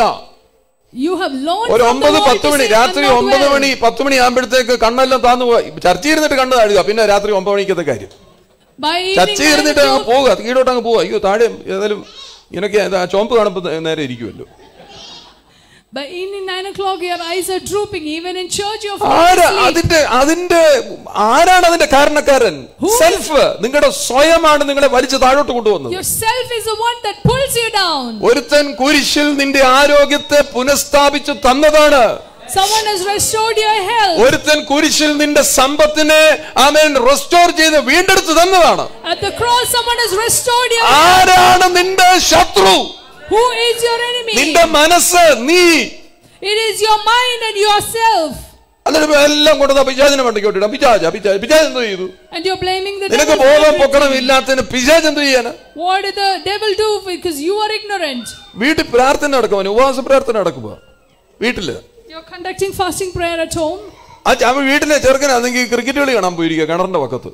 A: ഒരു ഒമ്പത് പത്ത് മണി രാത്രി ഒമ്പത് മണി
B: പത്ത് മണി ആകുമ്പോഴത്തേക്ക് കണ്ണെല്ലാം താന്നു പോവാ ചർച്ചയിൽ ഇരുന്നിട്ട് കണ്ണ് താഴുക പിന്നെ രാത്രി ഒമ്പത് മണിക്കത്തെ കാര്യം
A: ചർച്ചയിൽ ഇരുന്നിട്ട് അങ്ങ് പോവുക
B: കീഴോട്ട് അങ്ങ് പോവുക അയ്യോ താഴെ ഏതായാലും ഇങ്ങനൊക്കെ ചോമ്പ് കാണുമ്പോൾ നേരെ ഇരിക്കുമല്ലോ
A: But in, nine o'clock your eyes are drooping. Even in church you're falling asleep. അതിന്റെ
B: അതിന്റെ ആരാണ് അതിന്റെ കാരണക്കാരൻ സെൽഫ് നിങ്ങളുടെ സ്വയമാണ് നിങ്ങളെ വലിച്ചു താഴോട്ട് കൊണ്ടുവന്നത്.
A: Yourself is the one that pulls you down.
B: ഒരുത്തൻ കുരിശിൽ നിന്റെ ആരോഗ്യത്തെ പുനഃസ്ഥാപിച്ചു തന്നതാണ്.
A: Someone has restored your health. ഒരുത്തൻ
B: കുരിശിൽ നിന്റെ സമ്പത്തിനെ ആമേൻ റെസ്റ്റോർ ചെയ്ത് വീണ്ടെടുത്തു തന്നതാണ്.
A: At the cross someone has restored your ആരാണ് who is your enemy? നിന്റെ മനസ്സ് നീ It is your mind and yourself.
B: എന്നിട്ട് എല്ലാം കൊണ്ടുവന്ന പിശാചിനെ വണ്ടി കൊണ്ടിടാ പിശാച പിശാച് പിശാച് എന്ത് ചെയ്തു നിനക്ക് ബോധം പൊക്കണം ഇല്ലാത്തതിന് പിശാച് എന്ത് ചെയ്യാനാ
A: What did the devil do because you are ignorant?
B: വീട്ടിൽ പ്രാർത്ഥന നടക്കുവാൻ ഉപവാസ പ്രാർത്ഥന നടക്കുമ്പോ വീട്ടില്
A: You're conducting fasting prayer at home.
B: ആ വീട്ടിലെ ചെറുക്കനാണെങ്കിൽ ക്രിക്കറ്റ് കളി കാണാൻ പോയിരിക്കുക കിണറിന്റെ പക്കത്ത്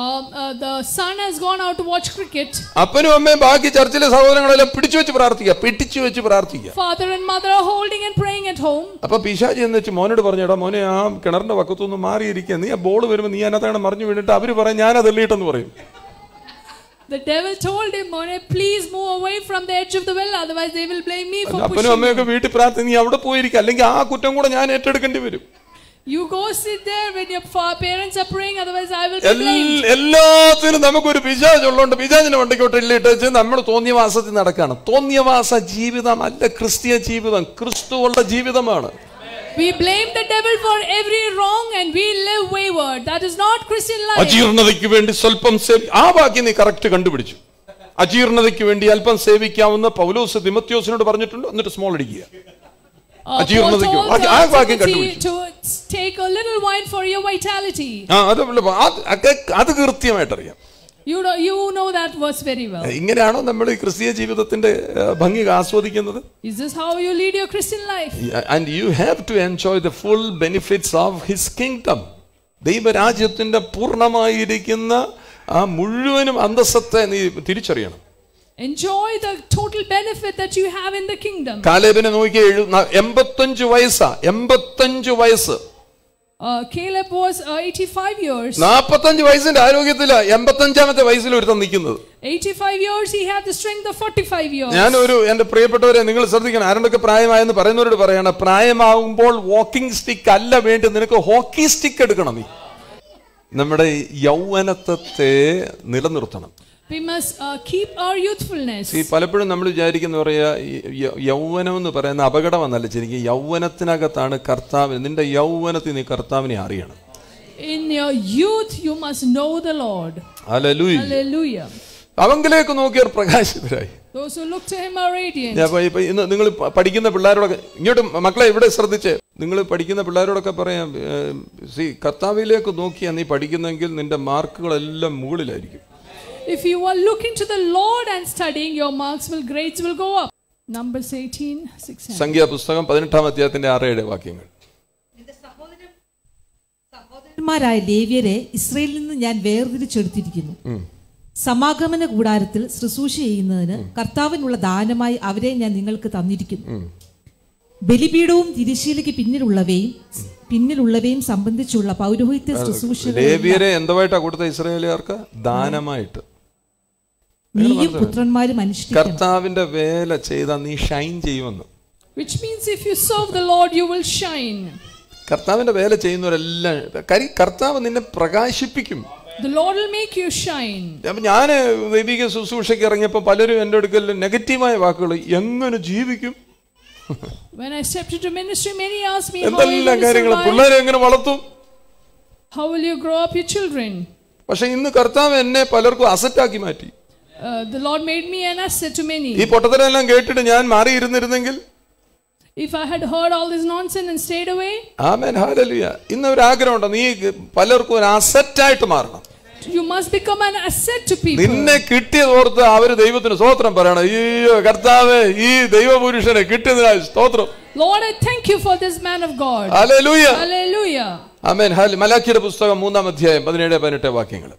A: Um, uh, the son has gone out to watch cricket.
B: അപ്പനും അമ്മയും ബാക്കി ചർച്ചിലെ സഹോദരങ്ങളെല്ലാം പിടിച്ചു വെച്ച് പ്രാർത്ഥിക്കുക പിടിച്ചു വെച്ച് പ്രാർത്ഥിക്കുക
A: father and mother holding and praying at home.
B: അപ്പൊ പിശാചി എന്ന് വെച്ച് മോനോട് പറഞ്ഞടാ മോനെ ആ കിണറിന്റെ വക്കത്തുനിന്ന് മാറിയിരിക്കുക നീ ആ ബോൾ വരുമ്പോൾ നീ അതിനകത്താണ് മറിഞ്ഞു വീണിട്ട് അവര് പറയും ഞാൻ അത് എള്ളിയിട്ടെന്ന് പറയും
A: The devil told him, Mone, please move away from the edge of the well, otherwise they will blame me for pushing. അപ്പനും അമ്മയൊക്കെ
B: വീട്ടിൽ പ്രാർത്ഥിച്ച് നീ അവിടെ പോയിരിക്കുക അല്ലെങ്കിൽ ആ കുറ്റം കൂടെ ഞാൻ ഏറ്റെടുക്കേണ്ടി വരും
A: You go sit there when your parents are praying, otherwise I will be blamed.
B: എല്ലാത്തിനും നമുക്കൊരു പിശാച് ഉള്ളതുകൊണ്ട് പിശാചിനെ വണ്ടിക്കോട്ട് ഇല്ലിട്ട് നമ്മൾ തോന്നിയവാസത്തിൽ നടക്കുകയാണ് തോന്നിയവാസ അല്ല ക്രിസ്തീയ ജീവിതം ക്രിസ്തുവുള്ള ജീവിതമാണ്
A: We blame the devil for every wrong and we live wayward. That is not Christian life. അജീർണതയ്ക്ക്
B: വേണ്ടി സ്വല്പം സേവി ആ വാക്യം നീ കറക്റ്റ് കണ്ടുപിടിച്ചു അജീർണതയ്ക്ക് വേണ്ടി അല്പം സേവിക്കാവുന്ന പൗലോസ് തിമത്യോസിനോട് പറഞ്ഞിട്ടുണ്ട് എന്നിട്ട് സ്മോൾ അടിക്കുക ഇങ്ങനെയാണോ നമ്മൾ ക്രിസ്തീയ ജീവിതത്തിന്റെ ഭംഗി ആസ്വദിക്കുന്നത് ദൈവരാജ്യത്തിന്റെ പൂർണ്ണമായിരിക്കുന്ന ആ മുഴുവനും അന്തസ്സത്തെ നീ തിരിച്ചറിയണം
A: Enjoy the total benefit that you have in the kingdom.
B: കാലേബിനെ നോക്കി എൺപത്തഞ്ച് വയസ്സാ എൺപത്തഞ്ച് വയസ്സ്
A: Caleb was uh, 85 years.
B: 45 വയസ്സിന്റെ ആരോഗ്യത്തില 85മത്തെ വയസ്സിൽ ഒരുത്തൻ നിൽക്കുന്നത്.
A: 85 years he had the strength of 45 years. ഞാൻ ഒരു
B: എൻ്റെ പ്രിയപ്പെട്ടവരെ നിങ്ങൾ ശ്രദ്ധിക്കണം ആരുണ്ടൊക്കെ പ്രായമായെന്ന് പറയുന്നവരോട് പറയണം പ്രായമാകുമ്പോൾ വാക്കിംഗ് സ്റ്റിക്ക് അല്ല വേണ്ടി നിനക്ക് ഹോക്കി സ്റ്റിക്ക് എടുക്കണം നീ. നമ്മുടെ യൗവനത്വത്തെ നിലനിർത്തണം
A: we must uh, keep our youthfulness
B: ഈ പലപ്പോഴും നമ്മൾ വിചാരിക്കുന്ന പറയാ യൗവനം എന്ന് പറയുന്ന അപകടമെന്നല്ല ശരിക്കും യൗവനത്തിനകത്താണ് കർത്താവിന് നിന്റെ യൗവനത്തിൽ നീ കർത്താവിനെ അറിയണം
A: in your youth you must know the lord hallelujah hallelujah
B: അവങ്കിലേക്ക് നോക്കിയവർ പ്രകാശിതരായി ഇന്ന് നിങ്ങൾ പഠിക്കുന്ന പിള്ളേരോടൊക്കെ ഇങ്ങോട്ട് മക്കളെ ഇവിടെ ശ്രദ്ധിച്ച് നിങ്ങൾ പഠിക്കുന്ന പിള്ളേരോടൊക്കെ പറയാം സി കർത്താവിലേക്ക് നോക്കിയാൽ നീ പഠിക്കുന്നെങ്കിൽ നിന്റെ മാർക്കുകളെല്ലാം മുകളിലായിരിക്കും
A: If you are looking to the Lord and studying, your marks will grades will go
D: up. Numbers 18, 6.
B: സംഖ്യാപുസ്തകം പതിനെട്ടാം അധ്യായത്തിന്റെ ആറേഴ് വാക്യങ്ങൾ
D: സഹോദരന്മാരായ ലേവ്യരെ ഇസ്രയേലിൽ നിന്ന് ഞാൻ വേർതിരിച്ചെടുത്തിരിക്കുന്നു സമാഗമന കൂടാരത്തിൽ ശുശ്രൂഷ ചെയ്യുന്നതിന് കർത്താവിനുള്ള ദാനമായി അവരെ ഞാൻ നിങ്ങൾക്ക് തന്നിരിക്കുന്നു ബലിപീഠവും തിരിശീലയ്ക്ക് പിന്നിലുള്ളവയും പിന്നിലുള്ളവയും സംബന്ധിച്ചുള്ള പൗരോഹിത്യ ശുശ്രൂഷ ലേവ്യരെ
B: എന്തായിട്ടാ കൊടുത്ത ഇസ്രയേലുകാർക്ക് ദാനമായിട്ട്
D: നീയും പുത്രന്മാരും അനുഷ്ഠിക്കണം
B: കർത്താവിന്റെ വേല ചെയ്താൽ നീ ഷൈൻ ചെയ്യുമെന്ന്
A: which means if you serve the lord you will shine
B: കർത്താവിന്റെ വേല ചെയ്യുന്നവരെല്ലാം കർത്താവ് നിന്നെ പ്രകാശിപ്പിക്കും
A: The Lord will make you shine.
B: ഞാൻ ദൈവിക ശുശ്രൂഷയ്ക്ക് ഇറങ്ങിയപ്പോൾ പലരും എൻ്റെ അടുക്കൽ നെഗറ്റീവായ വാക്കുകൾ എങ്ങനെ ജീവിക്കും
A: When I stepped into ministry many asked me how എന്തെല്ലാം കാര്യങ്ങൾ പിള്ളേരെ എങ്ങനെ വളർത്തും How will you grow up your children
B: പക്ഷേ ഇന്ന് കർത്താവ് എന്നെ പലർക്കും അസറ്റാക്കി മാറ്റി
A: the Lord made me and I said to many. ഈ
B: പൊട്ടത്തരമെല്ലാം കേട്ടിട്ട് ഞാൻ മാറിയിരുന്നിരുന്നെങ്കിൽ
A: If I had heard all this nonsense and stayed away.
B: Amen. Hallelujah. ഇന്ന് ഒരു nee നീ പലർക്കും ഒരു aayittu മാറണം.
A: You must become an asset to people. നിന്നെ
B: കിട്ടിയതോർത്ത് അവർ ദൈവത്തിന് സ്തോത്രം പറയണം അയ്യോ കർത്താവേ ഈ ദൈവപുരുഷനെ കിട്ടിയതിനാൽ സ്തോത്രം
A: Lord, I thank you for this man of God. Hallelujah.
D: Hallelujah.
B: ആമേൻ ഹാലി മലാഖിയുടെ പുസ്തകം മൂന്നാം അധ്യായം പതിനേഴ് പതിനെട്ട് വാക്യങ്ങൾ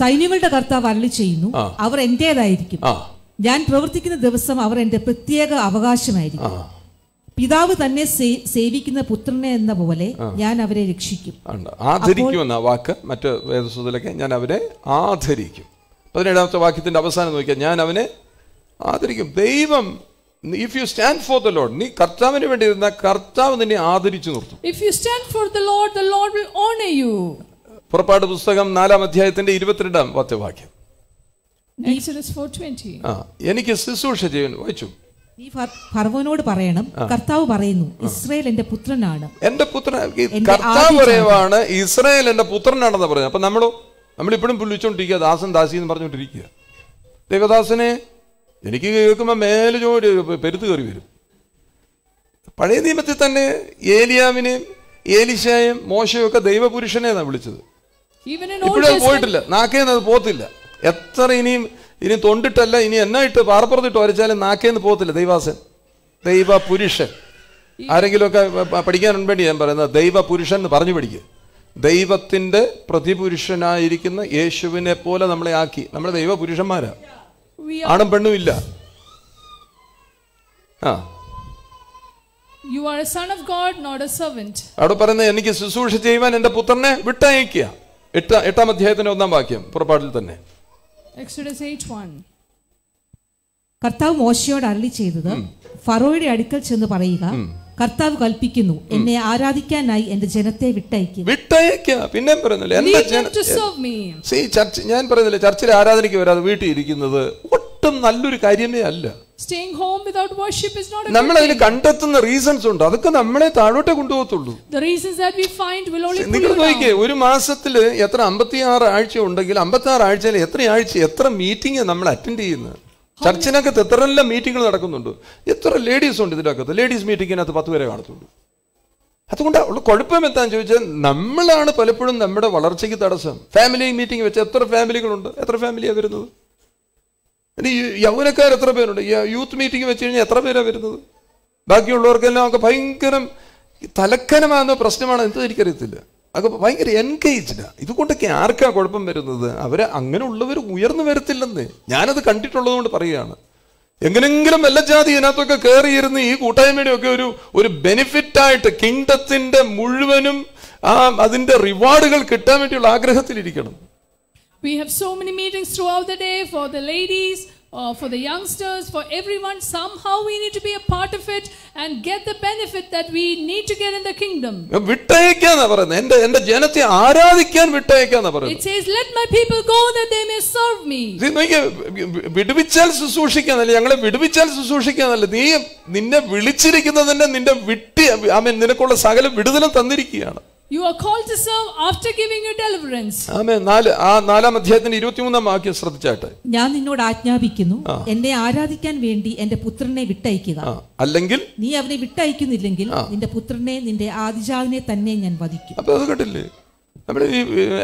D: സൈന്യങ്ങളുടെ കർത്താവ് അരളി ചെയ്യുന്നു അവർ എന്റേതായിരിക്കും ഞാൻ പ്രവർത്തിക്കുന്ന ദിവസം അവർ എന്റെ പ്രത്യേക അവകാശമായിരിക്കും പിതാവ് തന്നെ സേവിക്കുന്ന പുത്രനെ എന്ന പോലെ ഞാൻ അവരെ രക്ഷിക്കും
B: ആദരിക്കും എന്ന വാക്ക് മറ്റു വേദസ്വത്തിലൊക്കെ ഞാൻ അവരെ ആദരിക്കും പതിനേഴാമത്തെ വാക്യത്തിന്റെ അവസാനം നോക്കിയാൽ ഞാൻ അവനെ ആദരിക്കും ദൈവം if you stand for the Lord നീ കർത്താവിന് വേണ്ടി ഇരുന്ന കർത്താവ് നിന്നെ ആദരിച്ചു നിർത്തും
A: if you stand for the Lord the Lord will honour you
B: പുറപ്പാട് പുസ്തകം നാലാം അധ്യായത്തിന്റെ ഇരുപത്തിരണ്ടാം വാക്യവാക്യം എനിക്ക് ശുശ്രൂഷ ചെയ്യുന്നു വായിച്ചു
D: നീ പറയണം കർത്താവ് പറയുന്നു ഇസ്രയേൽ എന്റെ പുത്രനാണ്
B: പുത്രൻ കർത്താവ് പറയുവാണ് പുത്രനാണെന്ന് പറഞ്ഞു അപ്പൊ നമ്മളോ നമ്മളിപ്പോഴും പുള്ളിച്ചോണ്ടിരിക്കുക ദാസൻ ദാസി എന്ന് പറഞ്ഞോണ്ടിരിക്കുക ദേവദാസനെ എനിക്ക് കേൾക്കുമ്പോൾ മേലെ ജോലി പെരുത്ത് കയറി വരും പഴയ നിയമത്തിൽ തന്നെ ഏലിയാവിനെയും ഏലിശായും ഒക്കെ ദൈവപുരുഷനെയാണ് വിളിച്ചത്
A: ഇപ്പോഴും പോയിട്ടില്ല
B: നാക്കേന്ന് അത് പോത്തില്ല എത്ര ഇനിയും ഇനി തൊണ്ടിട്ടല്ല ഇനി എന്നാ ഇട്ട് പാറപ്പുറത്തിട്ട് വരച്ചാലും നാക്കേന്ന് പോകത്തില്ല ദൈവാസൻ ദൈവ പുരുഷൻ ആരെങ്കിലുമൊക്കെ പഠിക്കാൻ വേണ്ടി ഞാൻ പറയുന്നത് ദൈവ പുരുഷൻ എന്ന് പറഞ്ഞു പഠിക്കുക ദൈവത്തിൻ്റെ പ്രതിപുരുഷനായിരിക്കുന്ന യേശുവിനെ പോലെ നമ്മളെ ആക്കി നമ്മൾ ദൈവ പുരുഷന്മാരാ ആണും പെണ്ണും ഇല്ല ആ
A: you are son of God not a servant
B: അവിടെ പറയുന്നത് എനിക്ക് ശുശ്രൂഷ ചെയ്യുവാൻ എൻ്റെ പുത്രനെ വിട്ടയക്കുക എട്ടാം എട്ടാം അധ്യായത്തിന്റെ ഒന്നാം വാക്യം പുറപ്പാടിൽ തന്നെ
D: കർത്താവ് മോശയോട് അരളി ചെയ്തത് ഫറോയുടെ അടുക്കൽ ചെന്ന് പറയുക കർത്താവ് കൽപ്പിക്കുന്നു എന്നെ ആരാധിക്കാനായി എന്റെ ജനത്തെ വിട്ടയക്കുക
B: വിട്ടയക്ക പിന്നെ പറയുന്നില്ല ഞാൻ പറയുന്നില്ല ചർച്ചിലെ ആരാധനയ്ക്ക് വരാതെ വീട്ടിൽ ഇരിക്കുന്നത് ഒട്ടും നല്ലൊരു കാര്യമേ അല്ല
A: Staying home without worship is not a നമ്മൾ അതിനെ
B: കണ്ടെത്തുന്ന റീസൺസ് ഉണ്ട് അതൊക്കെ നമ്മളെ താഴോട്ട് കൊണ്ടുപോകത്തുള്ളൂ
A: The reasons that we find will only നിങ്ങൾ
B: ഒരു മാസത്തിൽ എത്ര 56 ആഴ്ച ഉണ്ടെങ്കിൽ 56 ആഴ്ചയിൽ എത്ര ആഴ്ച എത്ര മീറ്റിംഗ് നമ്മൾ അറ്റൻഡ് ചെയ്യുന്നത് ചർച്ചിനകത്ത് എത്രയെല്ലാം മീറ്റിംഗുകൾ നടക്കുന്നുണ്ട് എത്ര ലേഡീസ് ഉണ്ട് അകത്ത് ലേഡീസ് മീറ്റിങ്ങിനകത്ത് പത്ത് പേരെ കാണത്തുള്ളൂ അതുകൊണ്ട് ഉള്ള കുഴപ്പം എന്താന്ന് ചോദിച്ചാൽ നമ്മളാണ് പലപ്പോഴും നമ്മുടെ വളർച്ചയ്ക്ക് തടസ്സം ഫാമിലി മീറ്റിംഗ് വെച്ച് എത്ര ഫാമിലികളുണ്ട് എത്ര ഫാമിലിയാണ് വരുന്നത് ഇനി യൗവനക്കാർ എത്ര പേരുണ്ട് യൂത്ത് മീറ്റിംഗ് വെച്ച് കഴിഞ്ഞാൽ എത്ര പേരാണ് വരുന്നത് ബാക്കിയുള്ളവർക്കെല്ലാം ഒക്കെ ഭയങ്കര തലക്കനമാകുന്ന പ്രശ്നമാണ് എന്ത് എനിക്കറിയത്തില്ല അപ്പോൾ ഭയങ്കര എൻഗേജ്ഡാണ് ഇതുകൊണ്ടൊക്കെ ആർക്കാ കുഴപ്പം വരുന്നത് അവർ അങ്ങനെയുള്ളവർ ഉയർന്നു വരത്തില്ലെന്ന് ഞാനത് കണ്ടിട്ടുള്ളത് കൊണ്ട് പറയുകയാണ് എങ്ങനെങ്കിലും വല്ല ജാതി ഇതിനകത്തൊക്കെ കയറിയിരുന്ന് ഈ കൂട്ടായ്മയുടെയൊക്കെ ഒരു ഒരു ബെനിഫിറ്റായിട്ട് കിങ്ഡത്തിൻ്റെ മുഴുവനും ആ അതിൻ്റെ റിവാർഡുകൾ കിട്ടാൻ വേണ്ടിയുള്ള ആഗ്രഹത്തിലിരിക്കണം
A: We have so many meetings throughout the day for the ladies, uh, for the youngsters, for everyone. Somehow we need to be a part of it and get the benefit that we need to get in the kingdom. It says let my people go that they may serve me.
B: നിന്നെ വിളിച്ചിരിക്കുന്നതിന്റെ നിന്റെ വിട്ടി I mean നിനക്കുള്ള സകല വിടുതലും തന്നിരിക്കുകയാണ്.
D: ഞാൻ നിന്നോട് ആജ്ഞാപിക്കുന്നു എന്നെ ആരാധിക്കാൻ വേണ്ടി എന്റെ പുത്രനെ വിട്ടയക്കുക അല്ലെങ്കിൽ നീ അവനെ വിട്ടയക്കുന്നില്ലെങ്കിൽ നിന്റെ പുത്രനെ നിന്റെ ആദിജാതിനെ തന്നെ ഞാൻ വധിക്കും
B: നമ്മുടെ ഈ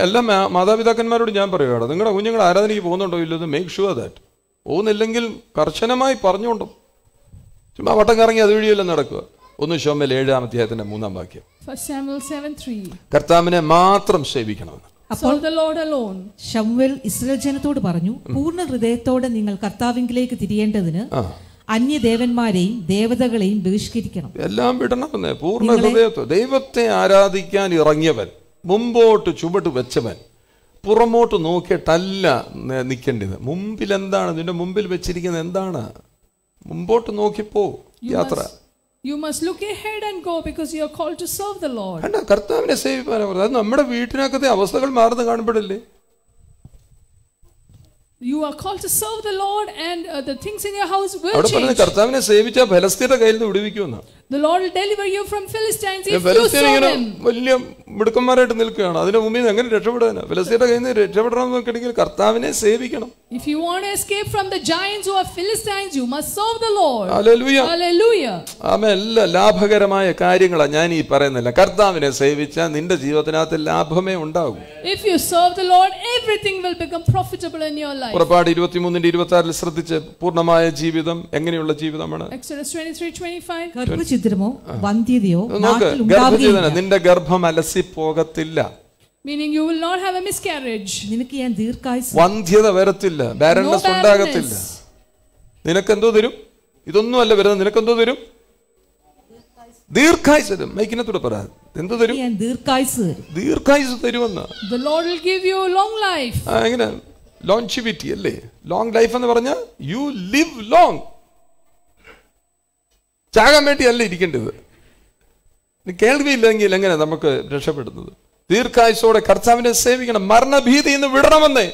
B: എല്ലാ മാതാപിതാക്കന്മാരോട് ഞാൻ പറയുകയാണ് നിങ്ങളുടെ കുഞ്ഞുങ്ങൾ ആരാധനയ്ക്ക് പോകുന്നുണ്ടോ ഇല്ലെന്ന് മേക്ക് ഷുവർ ദാറ്റ് പോകുന്നില്ലെങ്കിൽ കർശനമായി പറഞ്ഞുകൊണ്ടും ചുമ്മാ വട്ടം കറങ്ങി അതുവഴിയെല്ലാം നടക്കുക ഒന്ന് ശോമൽ ഏഴാം അധ്യായത്തിൻ്റെ മൂന്നാം വാക്യം കർത്താവിനെ മാത്രം സേവിക്കണമെന്ന്
D: അപ്പോൾ അലോൺ ഇസ്രയേൽ ജനത്തോട് പറഞ്ഞു പൂർണ്ണ ഹൃദയത്തോടെ നിങ്ങൾ കർത്താവിംഗിലേക്ക് തിരിയേണ്ടതിന് അന്യദേവന്മാരെയും ദേവതകളെയും ബഹിഷ്കരിക്കണം
B: എല്ലാം വിടണമെന്നേ പൂർണ്ണ ഹൃദയത്തോ ദൈവത്തെ ആരാധിക്കാൻ ഇറങ്ങിയവൻ മുമ്പോട്ട് ചുവട് വെച്ചവൻ പുറമോട്ട് നോക്കിയിട്ടല്ല നിൽക്കേണ്ടത് മുമ്പിൽ എന്താണ് നിന്റെ മുമ്പിൽ വെച്ചിരിക്കുന്നത് എന്താണ് മുമ്പോട്ട് നോക്കിപ്പോ യാത്ര
A: You must look ahead and go because you are called to serve the Lord. അന്ന
B: കർത്താവിനെ സേവിക്കാൻ പറ അത് നമ്മുടെ വീടിനകത്തെ അവസ്ഥകൾ മാറുന്ന കാണപ്പെടില്ലേ?
A: You are called to serve the Lord and uh, the things in your house will change. അവിടെ പറഞ്ഞു കർത്താവിനെ
B: സേവിച്ചാൽ ഫലസ്തീരുടെ കയ്യിൽ നിന്ന് വിടുവിക്കും എന്ന്.
A: The Lord will deliver you from Philistines if you serve him.
B: വലിയ മിടുക്കന്മാരായിട്ട് നിൽക്കുകയാണ് അതിന് മുമ്പിൽ എങ്ങനെ രക്ഷപ്പെടാനാ ഫലസ്തീരുടെ കയ്യിൽ നിന്ന് രക്ഷപ്പെടണം എന്നൊക്കെ കർത്താവിനെ സേവിക്കണം
A: if you want to escape from the giants who are Philistines, you must serve the Lord. Hallelujah. Hallelujah.
B: Amen. എല്ലാ ലാഭകരമായ കാര്യങ്ങളാണ്
A: If you serve the Lord, everything will become profitable in your life. പുറപ്പാട്
B: 23ന്റെ 26ൽ ശ്രദ്ധിച്ച് പൂർണ്ണമായ ജീവിതം എങ്ങനെയുള്ള ജീവിതമാണ്?
A: Exodus 23:25. ഗർഭചിദ്രമോ വന്ധ്യതയോ നാട്ടിൽ ഉണ്ടാവുകയില്ല.
B: നിന്റെ ഗർഭം അലസി പോകത്തില്ല.
A: Meaning you will not have a miscarriage നിനക്ക് ഞാൻ ദീർഘായുസ്
B: വന്ധ്യത വരത്തില്ല ബാരൻസ് ഉണ്ടാകത്തില്ല നിനക്കെന്തോ തരും ഇതൊന്നുമല്ല വരുന്നത് നിനക്കെന്തോ തരും ദീർഘായുസ് തരും മൈക്കിനത്തോട് പറ എന്ത് തരും ഞാൻ ദീർഘായുസ് ദീർഘായുസ് തരുമെന്ന്
A: the lord will give you long life അങ്ങനെ
B: ലോഞ്ചിവിറ്റി അല്ലേ ലോങ് ലൈഫ് എന്ന് പറഞ്ഞാൽ യു ലിവ് ലോങ് ചാകാൻ വേണ്ടിയല്ല ഇരിക്കേണ്ടത് കേൾവിയില്ലെങ്കിൽ എങ്ങനെ നമുക്ക് രക്ഷപ്പെടുന്നത് ദീർഘായുസോടെ കർത്താവിനെ സേവിക്കണം മരണഭീതി ഇന്ന് വിടണമെന്നേ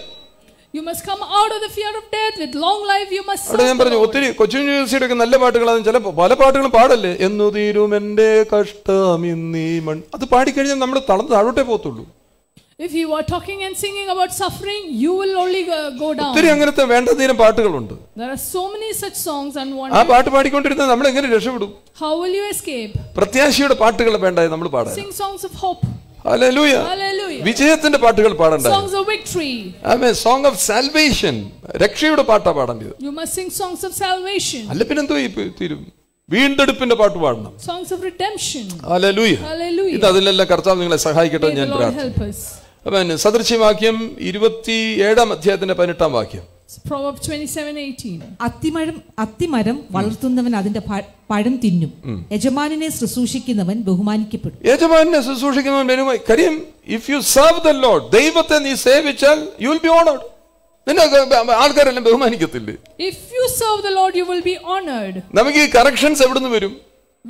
A: You must come out of the fear of death with long life you must അവിടെ ഞാൻ പറഞ്ഞു
B: ഒത്തിരി കൊച്ചിൻ യൂണിവേഴ്സിറ്റിയുടെ ഒക്കെ നല്ല പാട്ടുകളാണ് ചില പല പാട്ടുകളും പാടല്ലേ എന്നു തീരും എൻ്റെ കഷ്ടം ഇന്നീ മൺ അത് പാടിക്കഴിഞ്ഞാൽ നമ്മൾ തളം താഴോട്ടേ പോകത്തുള്ളൂ
A: If you are talking and singing about suffering, you will only go down. ഒത്തിരി അങ്ങനത്തെ
B: വേണ്ടതീരം പാട്ടുകളുണ്ട്.
A: There are so many such songs and wonders. ആ പാട്ട്
B: പാടിക്കൊണ്ടിരുന്നാൽ നമ്മൾ എങ്ങനെ രക്ഷപ്പെടും?
A: How will you escape?
B: പ്രത്യാശയുടെ പാട്ടുകൾ വേണ്ടായി നമ്മൾ പാടാം.
A: Sing songs of hope.
B: വിജയത്തിന്റെ പാട്ടുകൾ പാടണ്ട സോങ് ഓഫ് സാൽവേഷൻ രക്ഷയുടെ പാട്ടാ പാടേണ്ടത് അല്ല പിന്നെന്തോ തീരും വീണ്ടെടുപ്പിന്റെ പാട്ട് പാടണം
A: സോങ്സ് ഓഫ് റിഡംഷൻ ഇത് അതിലെല്ലാം
B: കർത്താവ് നിങ്ങളെ സഹായിക്കട്ടെ ഞാൻ
D: പ്രാർത്ഥിക്കും
B: അപ്പം സദൃശ്യവാക്യം ഇരുപത്തി ഏഴാം അധ്യായത്തിന്റെ പതിനെട്ടാം വാക്യം
D: Proverb 27:18. അത്തിമരം അത്തിമരം വളർത്തുന്നവൻ അതിന്റെ പഴം തിന്നും യജമാനനെ ശുശ്രൂഷിക്കുന്നവൻ ബഹുമാനിക്കപ്പെടും യജമാനനെ
B: ശുശ്രൂഷിക്കുന്നവൻ കാര്യം if you serve the Lord ദൈവത്തെ നീ സേവിച്ചാൽ യു വിൽ ബി ഓണർഡ് നിന്നെ ആൾക്കാരെല്ലാം ബഹുമാനിക്കത്തില്ലേ
A: if you serve the Lord you will be honoured
B: നമുക്ക് ഈ കറക്ഷൻസ് എവിടെ വരും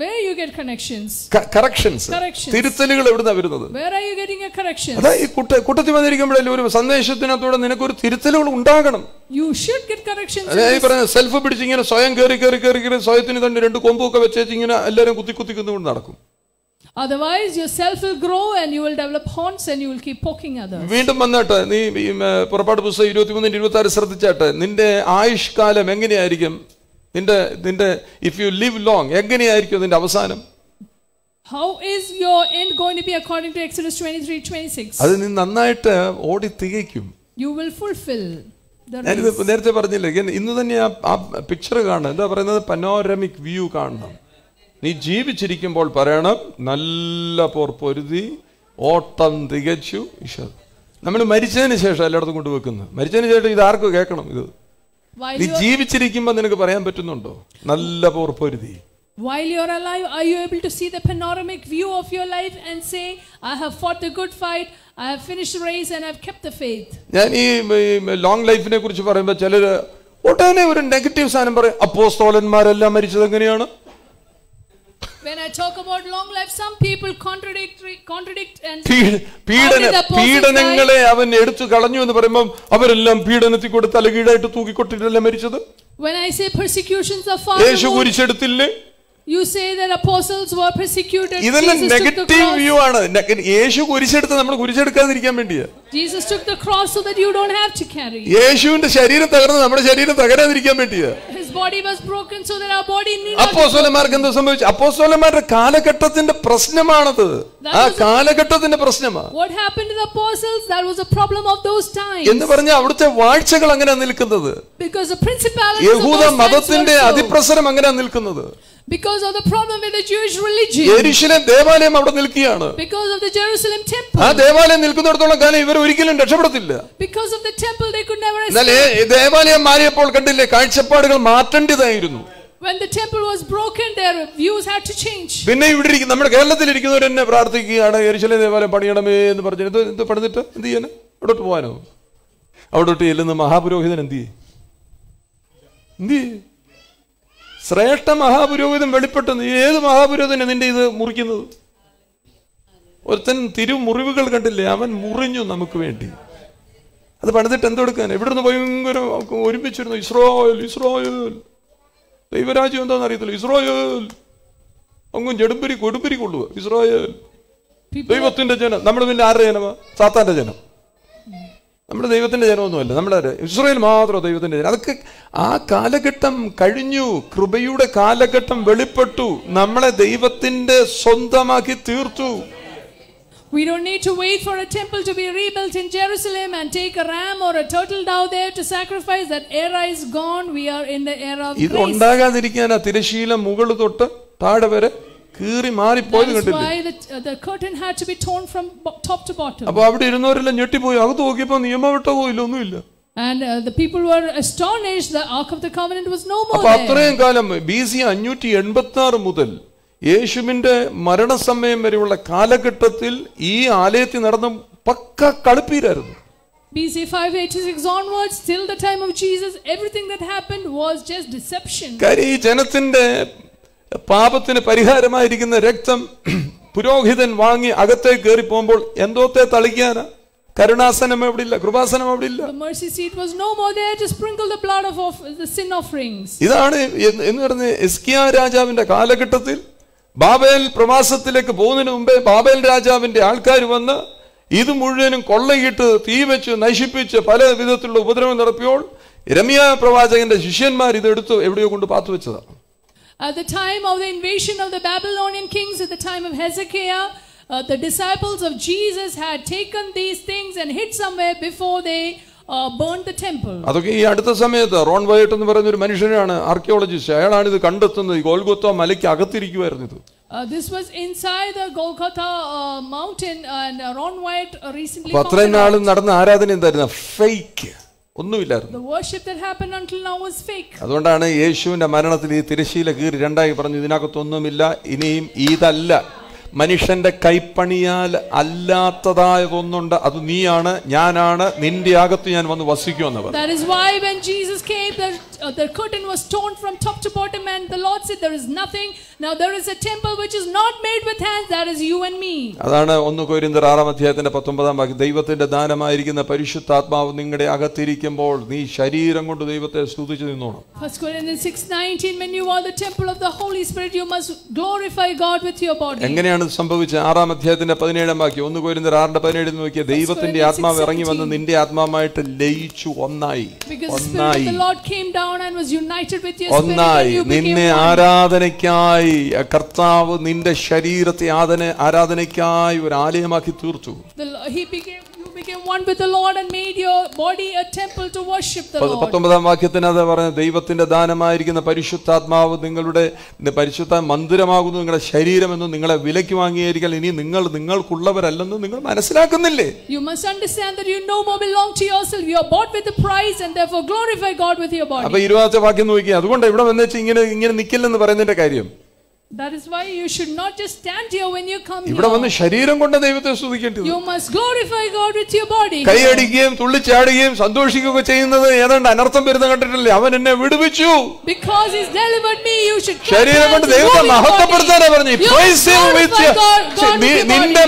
A: Where you get connections?
B: Corrections. Corrections. തിരുത്തലുകൾ എവിടുന്നാ വരുന്നത്?
A: Where are you getting a corrections? അതാ ഈ
B: കൂട്ട കൂട്ടത്തിൽ വന്നിരിക്കുമ്പോഴല്ലേ ഒരു സന്ദേശത്തിനകത്തൂടെ നിനക്കൊരു തിരുത്തലുകൾ ഉണ്ടാകണം.
A: You should get corrections. അതെ ഈ പറഞ്ഞ
B: സെൽഫ് പിടിച്ച് ഇങ്ങനെ സ്വയം കയറി കയറി കയറി കയറി സ്വയത്തിന് തന്നെ രണ്ട് കൊമ്പൊക്കെ വെച്ചേച്ച് ഇങ്ങനെ എല്ലാവരും കുത്തി കുത്തി കുന്നുകൊണ്ട് നടക്കും.
A: Otherwise yourself will grow and you will develop horns and you will keep poking others.
B: വീണ്ടും വന്നിട്ട് നീ പുറപ്പാട് പുസ്തകം ഇരുപത്തിമൂന്നിന്റെ ഇരുപത്തി ആറ് ശ്രദ്ധിച്ചാട്ടെ നിന്റെ ആയുഷ്കാലം എങ്ങനെയായിരിക്കും നിന്റെ നിന്റെ ഇഫ് യു ലിവ് ലോങ് എങ്ങനെയായിരിക്കും നിന്റെ അവസാനം
A: how is your end going to be be to to 23 26 അത് നീ
B: നന്നായിട്ട് ഓടി തികയ്ക്കും.
A: യു വിൽ ഫുൾഫിൽ
D: ഞാനിത് നേരത്തെ
B: പറഞ്ഞില്ലേ ഇന്ന് തന്നെ ആ പിക്ചർ കാണുക എന്താ പറയുന്നത് പനോരമിക് വ്യൂ കാണണം നീ ജീവിച്ചിരിക്കുമ്പോൾ പറയണം നല്ല പോർ പൊരുതി ഓട്ടം തികച്ചു ഈശ്വർ നമ്മൾ മരിച്ചതിന് ശേഷം എല്ലായിടത്തും കൊണ്ടുവെക്കുന്നത് മരിച്ചതിന് ശേഷം ഇത് ആർക്കും കേൾക്കണം ഇത് നീ ജീവിച്ചിരിക്കുമ്പോൾ നിനക്ക് പറയാൻ പറ്റുന്നുണ്ടോ നല്ല പോർപ്പൊരുതി
A: While you're alive, are you able to see the panoramic view of your life and say, I have fought a good fight, I have finished the race and I have kept the faith?
B: ഞാൻ ഈ long ലൈഫിനെ കുറിച്ച്
A: When I talk about long life, some people contradictory contradict and
B: പീഡന പീഡനങ്ങളെ അവൻ എടുത്തു കളഞ്ഞു എന്ന് പറയുമ്പോൾ അവരെല്ലാം പീഡനത്തിൽ കൂടെ തലകീഴായിട്ട് തൂക്കിക്കൊട്ടിട്ടല്ലേ മരിച്ചത്
A: When I say persecutions of father Yesu
B: കുരിശെടുത്തില്ലേ
A: You say that apostles were persecuted. ഇതെല്ലാം നെഗറ്റീവ് വ്യൂ ആണ്
B: യേശു കുരിശെടുത്ത് നമ്മൾ irikkan വേണ്ടിയാ
A: Jesus took the cross so that you don't have to carry.
B: യേശുവിന്റെ ശരീരം തകർന്ന് നമ്മുടെ ശരീരം തകരാതിരിക്കാൻ വേണ്ടിയാ
A: body was broken so that our body need അപ്പോസ്തലന്മാർക്ക് എന്ത്
B: സംഭവിച്ചു അപ്പോസ്തലന്മാരുടെ കാലഘട്ടത്തിന്റെ പ്രശ്നമാണത് ആ കാലഘട്ടത്തിന്റെ പ്രശ്നമാണ്
A: what happened to the apostles that was a problem of those times എന്ന് പറഞ്ഞ അവിടുത്തെ
B: വാഴ്ചകൾ അങ്ങനെ നിൽക്കുന്നത്
A: because the principalities യഹൂദ മതത്തിന്റെ അതിപ്രസരം
B: അങ്ങനെ നിൽക്കുന്നത്
A: because of the problem with the Jewish religion യെരുശലേം
B: ദേവാലയം അവിടെ നിൽക്കുകയാണ്
A: because of the Jerusalem temple ആ ദേവാലയം
B: നിൽക്കുന്നിടത്തോളം കാലം ഇവർ ഒരിക്കലും രക്ഷപ്പെടത്തില്ല
A: because of the temple they could never escape ദേവാലയം മാറിയപ്പോൾ
B: കണ്ടില്ലേ കാഴ്ചപ്പാടുകൾ മാറ്റേണ്ടതായിരുന്നു
A: When the temple was broken, their views had to change.
B: പിന്നെ ഇവിടെ ഇരിക്കുന്ന നമ്മുടെ കേരളത്തിൽ ഇരിക്കുന്നവർ എന്നെ പ്രാർത്ഥിക്കുകയാണ് ജെറുസലേം ദേവാലയം പണിയണമേ എന്ന് പറഞ്ഞു എന്ത് ഇത് പണിതിട്ട് എന്ത് ചെയ്യാനോ അവിടോട്ട് പോകാനോ അവിടോട്ട് ചെല്ലുന്ന മഹാപുരോഹിതൻ എന്ത് ചെയ്യും എന്ത് ശ്രേഷ്ഠ മഹാപുരോഹിതൻ വെളിപ്പെട്ടെന്ന് ഏത് മഹാപുരോഹിതനെ നിന്റെ ഇത് മുറിക്കുന്നത് ഒരുത്തൻ തിരുമുറിവുകൾ കണ്ടില്ലേ അവൻ മുറിഞ്ഞു നമുക്ക് വേണ്ടി അത് പണിതിട്ട് എന്തെടുക്കാൻ നിന്ന് ഭയങ്കര ഒരുമിച്ചിരുന്നു ഇസ്രോയൽ ഇസ്രോയൽ ദൈവരാജ്യം എന്താണെന്ന് അറിയത്തില്ല ഇസ്രോയൽ അങ്ങും ജെടുമ്പരി കൊടുമ്പരി കൊള്ളുക ഇസ്രോയൽ ദൈവത്തിന്റെ ജനം നമ്മൾ പിന്നെ ആരുടെ ജനമാ സാത്താന്റെ ജനം നമ്മുടെ ദൈവത്തിന്റെ ജനമൊന്നുമല്ല നമ്മുടെ ഇസ്രായേൽ മാത്രം ദൈവത്തിന്റെ ജനം അതൊക്കെ ആ കാലഘട്ടം കഴിഞ്ഞു കൃപയുടെ കാലഘട്ടം വെളിപ്പെട്ടു നമ്മളെ ദൈവത്തിന്റെ സ്വന്തമാക്കി തീർത്തു
A: We don't need to wait for a temple to be rebuilt in Jerusalem and take a ram or a turtle down there to sacrifice. That era is gone. We are in the era of grace. ഇത്
B: ഉണ്ടാകാതിരിക്കാനാ തിരശീല മുകൾ തൊട്ട് താഴെ വരെ കീറി മാറിപ്പോയത്
A: കണ്ടില്ല uh, അപ്പൊ അവിടെ
B: ഇരുന്നവരെല്ലാം ഞെട്ടിപ്പോയി അകത്ത് നോക്കിയപ്പോ നിയമവട്ടകോ ഇല്ല ഒന്നുമില്ല
A: And uh, the people were astonished the Ark of the Covenant was no more there. അത്രയും
B: കാലം ബി സി അഞ്ഞൂറ്റി എൺപത്തി ആറ് മുതൽ യേശുവിൻ്റെ മരണസമയം വരെയുള്ള കാലഘട്ടത്തിൽ ഈ ആലയത്തിൽ നടന്ന പക്ക കളിപ്പീരായിരുന്നു
A: BC 586 onwards till the time of Jesus everything that happened was just deception. കരി
B: ജനത്തിന്റെ പാപത്തിന് പരിഹാരമായിരിക്കുന്ന രക്തം പുരോഹിതൻ വാങ്ങി അകത്തേക്ക് കയറി പോകുമ്പോൾ എന്തോത്തെ തളിക്കാന കരുണാസനം അവിടെ ഇല്ല കൃപാസനം അവിടെ ഇല്ല
A: mercy seat was no more there to sprinkle the blood of, of the sin offerings
B: ഇതാണ് എന്ന് പറഞ്ഞു എസ്കിയ രാജാവിന്റെ കാലഘട്ടത്തിൽ ബാബേൽ പ്രവാസത്തിലേക്ക് പോകുന്നതിന് മുമ്പേ ബാബേൽ രാജാവിൻ്റെ ആൾക്കാർ വന്ന് ഇത് മുഴുവനും കൊള്ളയിട്ട് തീ വെച്ച് നശിപ്പിച്ച് പല വിധത്തിലുള്ള ഉപദ്രവം രമ്യ പ്രവാചകന്റെ ശിഷ്യന്മാർ ഇത് എടുത്ത് എവിടെയോ കൊണ്ട് പാത്തു വെച്ചതാണ്
A: At the time of the invasion of the Babylonian kings, at the time of Hezekiah, uh, the disciples of Jesus had taken these things and hid somewhere before they Uh, അതൊക്കെ
B: ഈ അടുത്ത സമയത്ത് റോൺ വൈറ്റ് എന്ന് പറയുന്ന ഒരു മനുഷ്യനാണ് archaeologist അയാളാണ് ഇത് കണ്ടെത്തുന്നത് ഗോൽഗോത്ത മലയ്ക്ക് അകത്തിരിക്കുമായിരുന്നു
A: ഇത് അത്രയും നാളും
B: നടന്ന ആരാധന എന്തായിരുന്നു ഫേക്ക് ഒന്നുമില്ലായിരുന്നു അതുകൊണ്ടാണ് യേശുവിന്റെ മരണത്തിൽ ഈ തിരശീല കീറി രണ്ടായി പറഞ്ഞു ഇതിനകത്തൊന്നുമില്ല ഇനിയും ഇതല്ല മനുഷ്യന്റെ കൈപ്പണിയാൽ അല്ലാത്തതായതൊന്നുണ്ട് അത് നീയാണ് ഞാനാണ് നിന്റെ അകത്ത് ഞാൻ വന്ന് വസിക്കുമെന്ന് That
A: is why when Jesus came uh, the, curtain was torn from top to bottom and the Lord said there is nothing now there is a temple which is not made with hands that is you and me
B: അതാണ് ഒന്ന് കൊരിന്ദർ ആറാം അധ്യായത്തിന്റെ 19 വാക്യം ദൈവത്തിന്റെ ദാനമായിരിക്കുന്ന പരിശുദ്ധാത്മാവ് നിങ്ങളുടെ അകത്തിരിക്കുമ്പോൾ നീ ശരീരം കൊണ്ട് ദൈവത്തെ സ്തുതിച്ചു നിന്നോണം
A: Corinthians 6:19 when you are the temple of the holy spirit you must glorify god with your body എങ്ങനെയാണ്
B: അത് സംഭവിച്ച് ആറാം അധ്യായത്തിന്റെ പതിനേഴാം വാക്യം ഒന്ന് കോരിന്തർ ആറിന്റെ പതിനേഴ് നോക്കിയ ദൈവത്തിന്റെ ആത്മാവ് ഇറങ്ങി വന്ന് നിന്റെ ആത്മാവുമായിട്ട് ലയിച്ചു ഒന്നായി ഒന്നായി
A: ഒന്നായി നിന്നെ
B: ആരാധനയ്ക്കായി കർത്താവ് നിന്റെ ശരീരത്തെ ആരാധനയ്ക്കായി ഒരു ആലയമാക്കി തീർത്തു
A: one with the Lord and made your body a temple to worship the Lord. പത്തൊമ്പതാം
B: വാക്യത്തിനകത്ത് പറഞ്ഞ ദൈവത്തിന്റെ ദാനമായിരിക്കുന്ന പരിശുദ്ധാത്മാവ് നിങ്ങളുടെ പരിശുദ്ധ മന്ദിരമാകുന്നു നിങ്ങളുടെ ശരീരമെന്ന് നിങ്ങളെ വിലയ്ക്ക് വാങ്ങിയായിരിക്കൽ ഇനി നിങ്ങൾ നിങ്ങൾക്കുള്ളവരല്ലെന്ന് നിങ്ങൾ മനസ്സിലാക്കുന്നില്ലേ
A: You must understand that you no more belong to yourself. You are bought with a price and therefore glorify God with your body. അപ്പോൾ
B: ഇരുപതാമത്തെ വാക്യം നോക്കി അതുകൊണ്ട് ഇവിടെ വന്നിട്ട് ഇങ്ങനെ ഇങ്ങനെ നിൽക്കില്ലെന്ന് പറയുന്നതിന്റെ കാര്യം
A: that is why you should not just stand here when you come ഇവിടെ വന്ന്
B: ശരീരം കൊണ്ട് ദൈവത്തെ സ്തുതിക്കേണ്ടത്
A: You must glorify God with your body. കൈയടിക്കുകയും
B: തുള്ളിച്ചാടുകയും സന്തോഷിക്കുകയൊക്കെ ചെയ്യുന്നത് ഏതാണ്ട് അനർത്ഥം വരുന്ന കണ്ടിട്ടില്ലേ അവൻ എന്നെ വിടുവിച്ചു
A: Because he's delivered me you should ശരീരം കൊണ്ട് ദൈവത്തെ മഹത്വപ്പെടുത്താനാ പറഞ്ഞു praise him with നിന്റെ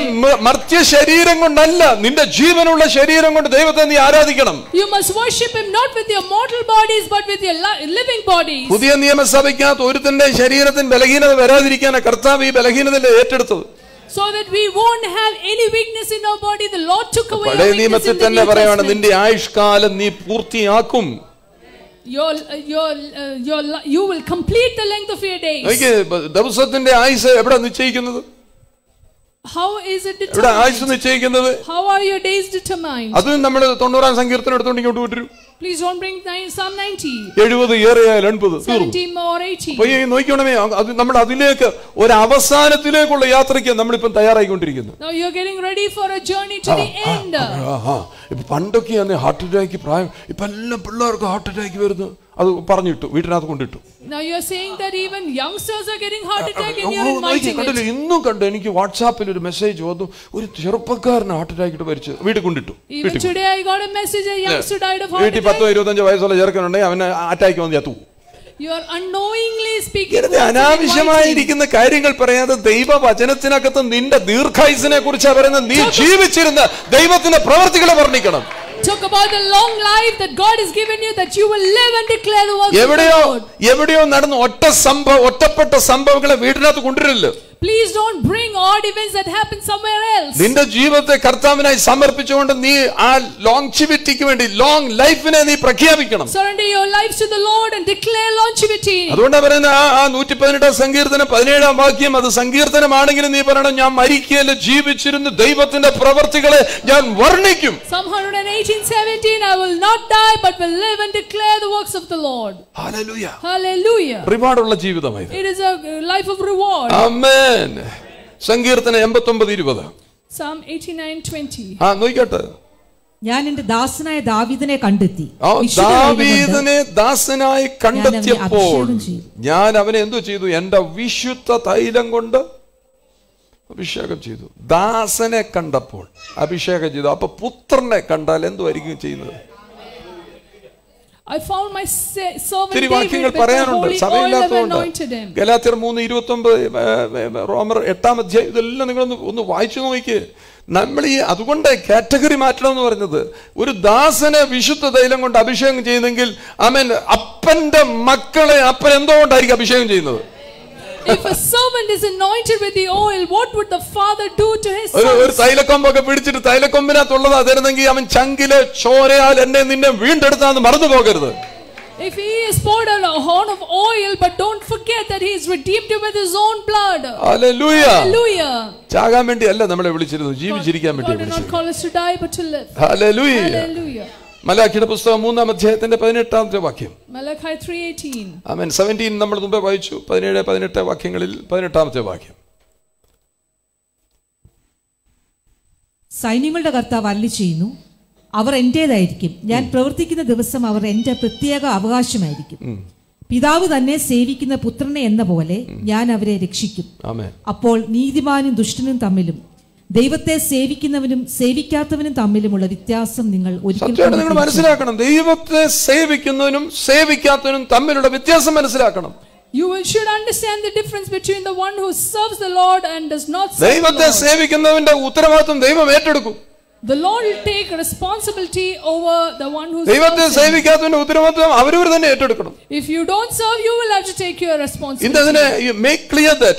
B: മർത്യ ശരീരം കൊണ്ടല്ല നിന്റെ ജീവനുള്ള ശരീരം കൊണ്ട് ദൈവത്തെ നീ ആരാധിക്കണം
A: You must worship him not with your mortal bodies but with your living bodies പുതിയ
B: നിയമസഭയ്ക്കകത്ത് ഒരുത്തന്റെ ശരീരത്തിന് ബലഹീനത വരാൻ ഇല്ലാതിരിക്കാനാണ് കർത്താവ് ഈ ബലഹീനതയെ ഏറ്റെടുത്തത്
A: so that we won't have any weakness in our body the lord took away പഴയ നിയമത്തിൽ തന്നെ പറയാണ്
B: നിന്റെ ആയുഷ്കാലം നീ പൂർത്തിയാക്കും
A: your your your you will complete the length of your days
B: ദിവസത്തിന്റെ ആയുസ് എവിടെ നിശ്ചയിക്കുന്നത്
A: How is it determined? ആയുസ്
B: നിശ്ചയിക്കുന്നത്
A: How are your days determined?
B: അത് നമ്മൾ തൊണ്ണൂറാം സങ്കീർത്തനം എടുത്തോണ്ട് ഇങ്ങോട്ട് വിട്ടു
A: Please don't bring nine, some 90. എഴുപത് 80. പോയി
B: നോക്കണമേ അത് നമ്മൾ അതിലേക്ക് ഒരു അവസാനത്തിലേക്കുള്ള യാത്രയ്ക്ക് നമ്മളിപ്പം തയ്യാറായിക്കൊണ്ടിരിക്കുന്നു പണ്ടൊക്കെയാണ് ഹാർട്ട് അറ്റാക്ക് പ്രായം ഇപ്പം എല്ലാ പിള്ളേർക്കും ഹാർട്ട് അറ്റാക്ക് വരുന്നു. അത് പറഞ്ഞിട്ടു വീട്ടിനകത്ത് കൊണ്ടിട്ടു
A: getting heart attack
B: ഇന്നും കണ്ടു എനിക്ക് വാട്സാപ്പിൽ ഒരു മെസ്സേജ് വന്നു ഒരു ചെറുപ്പക്കാരൻ ഹാർട്ട് അറ്റാക്ക് മരിച്ചു വീട്ടിൽ കൊണ്ടിട്ടു Even today
A: got a message a youngster died of heart വീട്ടിൽ പത്തോ
B: ഇരുപത്തഞ്ചോ വയസ്സുള്ള ചെറുക്കനുണ്ടെങ്കിൽ അവനെ അറ്റാക്ക് വന്ന് ചത്തു
A: You are unknowingly speaking ഇങ്ങനത്തെ അനാവശ്യമായിരിക്കുന്ന
B: കാര്യങ്ങൾ പറയാതെ ദൈവ വചനത്തിനകത്ത് നിന്റെ ദീർഘായുസിനെ കുറിച്ചാണ് പറയുന്നത് നീ ജീവിച്ചിരുന്ന ദൈവത്തിന്റെ പ്രവർത്തികളെ വർണ്ണിക്കണം
A: talk about the long life that God has given you that you will live and declare the works
B: Yevideo, of the otta samba, otta patta samba vagala veedna to
A: Please don't bring odd events that happen somewhere else.
B: Ninda jeeva kartha mina is samar pichu ni a long long life mina ni prakhya bikanam.
A: Surrender your life to the Lord and declare long chivity. Adu onda parane
B: a ta sangir dena magiyam adu sangir dena ni parane jam mari kiyale jeevichirundu dayi patinda pravartigale jam varne kum.
A: Some hundred and eighty 18:17 I will not die but will live and declare the works of the Lord. Hallelujah. Hallelujah.
B: റിവാർഡുള്ള ജീവിതമായി
A: It
D: is a life of reward.
B: Amen. സങ്കീർത്തനം 89
D: Psalm 89:20 ആ നോക്കട്ടെ ഞാൻ എന്റെ ദാസനായ ദാവീദിനെ കണ്ടെത്തി
B: ദാവീദിനെ
D: ദാസനായി കണ്ടെത്തിയപ്പോൾ
B: ഞാൻ അവനെ എന്തു ചെയ്തു എന്റെ വിശുദ്ധ തൈലം കൊണ്ട് അഭിഷേകം ചെയ്തു ദാസനെ കണ്ടപ്പോൾ അഭിഷേകം ചെയ്തു അപ്പൊ പുത്രനെ കണ്ടാൽ എന്തുമായിരിക്കും ചെയ്യുന്നത്
A: ഒത്തിരി വാക്യങ്ങൾ പറയാനുണ്ട് സഭയില്ലാത്തതുകൊണ്ട്
B: ഗലാത്തിയർ മൂന്ന് ഇരുപത്തി ഒമ്പത് റോമർ എട്ടാം അധ്യായം ഇതെല്ലാം നിങ്ങൾ ഒന്ന് വായിച്ചു നോക്കിയേ നമ്മൾ ഈ അതുകൊണ്ട് കാറ്റഗറി മാറ്റണം എന്ന് പറഞ്ഞത് ഒരു ദാസനെ വിശുദ്ധ തൈലം കൊണ്ട് അഭിഷേകം ചെയ്യുന്നെങ്കിൽ അമൻ അപ്പന്റെ മക്കളെ അപ്പൻ എന്തുകൊണ്ടായിരിക്കും അഭിഷേകം ചെയ്യുന്നത്
A: If a servant is anointed with the oil, what would the father do to his son? ഒരു
B: തൈലക്കൊമ്പൊക്കെ പിടിച്ചിട്ട് തൈലക്കൊമ്പിനകത്തുള്ളത് അതിരുന്നെങ്കിൽ അവൻ ചങ്കിലെ ചോരയാൽ എന്നെ നിന്നെ വീണ്ടെടുത്താന്ന് മറന്നു പോകരുത്
A: If he is poured on a horn of oil, but don't forget that he is redeemed with his own blood. Hallelujah. Hallelujah.
B: ചാകാൻ വേണ്ടിയല്ല നമ്മളെ വിളിച്ചിരുന്നു ജീവിച്ചിരിക്കാൻ വേണ്ടി വിളിച്ചു. God did not
A: call us to die but to live. Hallelujah. Hallelujah.
B: മലാഖിയുടെ പുസ്തകം മൂന്നാം അധ്യായത്തിന്റെ പതിനെട്ടാമത്തെ വാക്യം ആമേൻ സെവൻറ്റീൻ നമ്മൾ മുമ്പേ വായിച്ചു പതിനേഴ് പതിനെട്ട് വാക്യങ്ങളിൽ പതിനെട്ടാമത്തെ വാക്യം
D: സൈന്യങ്ങളുടെ കർത്താവ് അല്ലി ചെയ്യുന്നു അവർ എൻ്റെതായിരിക്കും ഞാൻ പ്രവർത്തിക്കുന്ന ദിവസം അവർ എൻ്റെ പ്രത്യേക അവകാശമായിരിക്കും പിതാവ് തന്നെ സേവിക്കുന്ന പുത്രനെ എന്ന പോലെ ഞാൻ അവരെ രക്ഷിക്കും അപ്പോൾ നീതിമാനും ദുഷ്ടനും തമ്മിലും ദൈവത്തെ സേവിക്കുന്നവനും സേവിക്കാത്തവനും തമ്മിലുമുള്ള വ്യത്യാസം നിങ്ങൾ ഒരിക്കലും നിങ്ങൾ മനസ്സിലാക്കണം
B: ദൈവത്തെ സേവിക്കുന്നവനും സേവിക്കാത്തവനും തമ്മിലുള്ള വ്യത്യാസം മനസ്സിലാക്കണം
D: You should understand
A: the difference between the one who serves the Lord and does not serve ദൈവത്തെ
B: സേവിക്കുന്നവന്റെ
A: The Lord will take responsibility over the one who ദൈവത്തെ
B: സേവിക്കാത്തവന്റെ ഉത്തരവാദിത്വം
A: If you don't serve you will have to take your responsibility
B: make clear that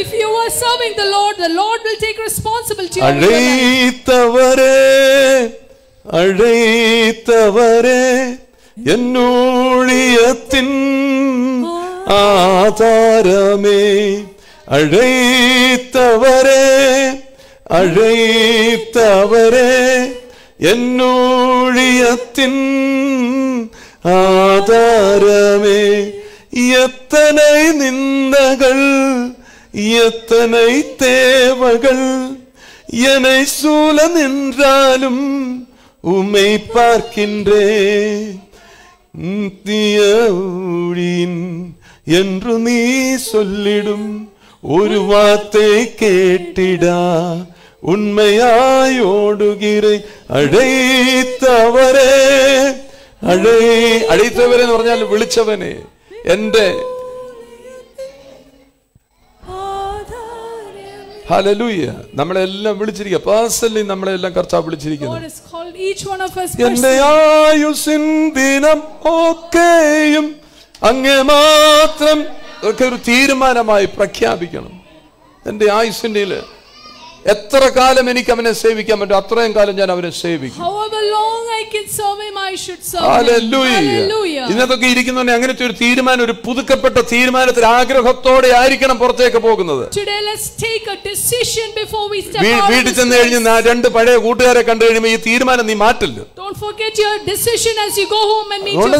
A: If you are serving the Lord the Lord will take responsibility
C: അഴൈത്തവരെ അഴൈത്തവരെ എന്നൂളിയത്തിൻ oh, ஆதாரமே அழைத்தவரே அழைத்தவரே என்னூழியத்தின் ஆதாரமே எத்தனை நிந்தகள் எத்தனை தேவகள் என்னை சூழ நின்றாலும் உமை பார்க்கின்றேன் என்று நீ சொல்லிடும் ஒரு வார்த்தை கேட்டிடா ഉണ്മയായോടുകിറേ അഴയിത്തവരെ
B: അഴയിത്തവരെ എന്ന് പറഞ്ഞാൽ വിളിച്ചവനെ എന്റെ ഹലലൂയ നമ്മളെല്ലാം വിളിച്ചിരിക്കുക പേഴ്സണലി നമ്മളെല്ലാം കർത്താവ് വിളിച്ചിരിക്കുന്നു
A: എന്റെ ആയുസിൻ
B: ദിനം ഒക്കെയും അങ്ങ് മാത്രം ഒക്കെ ഒരു തീരുമാനമായി പ്രഖ്യാപിക്കണം എൻ്റെ ആയുസിൻ്റെ എത്ര കാലം എനിക്ക് അവനെ സേവിക്കാൻ പറ്റും അത്രയും കാലം ഞാൻ അവനെ സേവിക്കും ഇന്നതൊക്കെ ഇരിക്കുന്നവനെ അങ്ങനത്തെ ഒരു തീരുമാനം ഒരു പുതുക്കപ്പെട്ട തീരുമാനത്തിൽ ആഗ്രഹത്തോടെ ആയിരിക്കണം പുറത്തേക്ക് പോകുന്നത്
A: വീട്ടിൽ ചെന്ന് കഴിഞ്ഞ്
B: രണ്ട് പഴയ കൂട്ടുകാരെ കണ്ടു കഴിയുമ്പോൾ ഈ തീരുമാനം നീ മാറ്റില്ല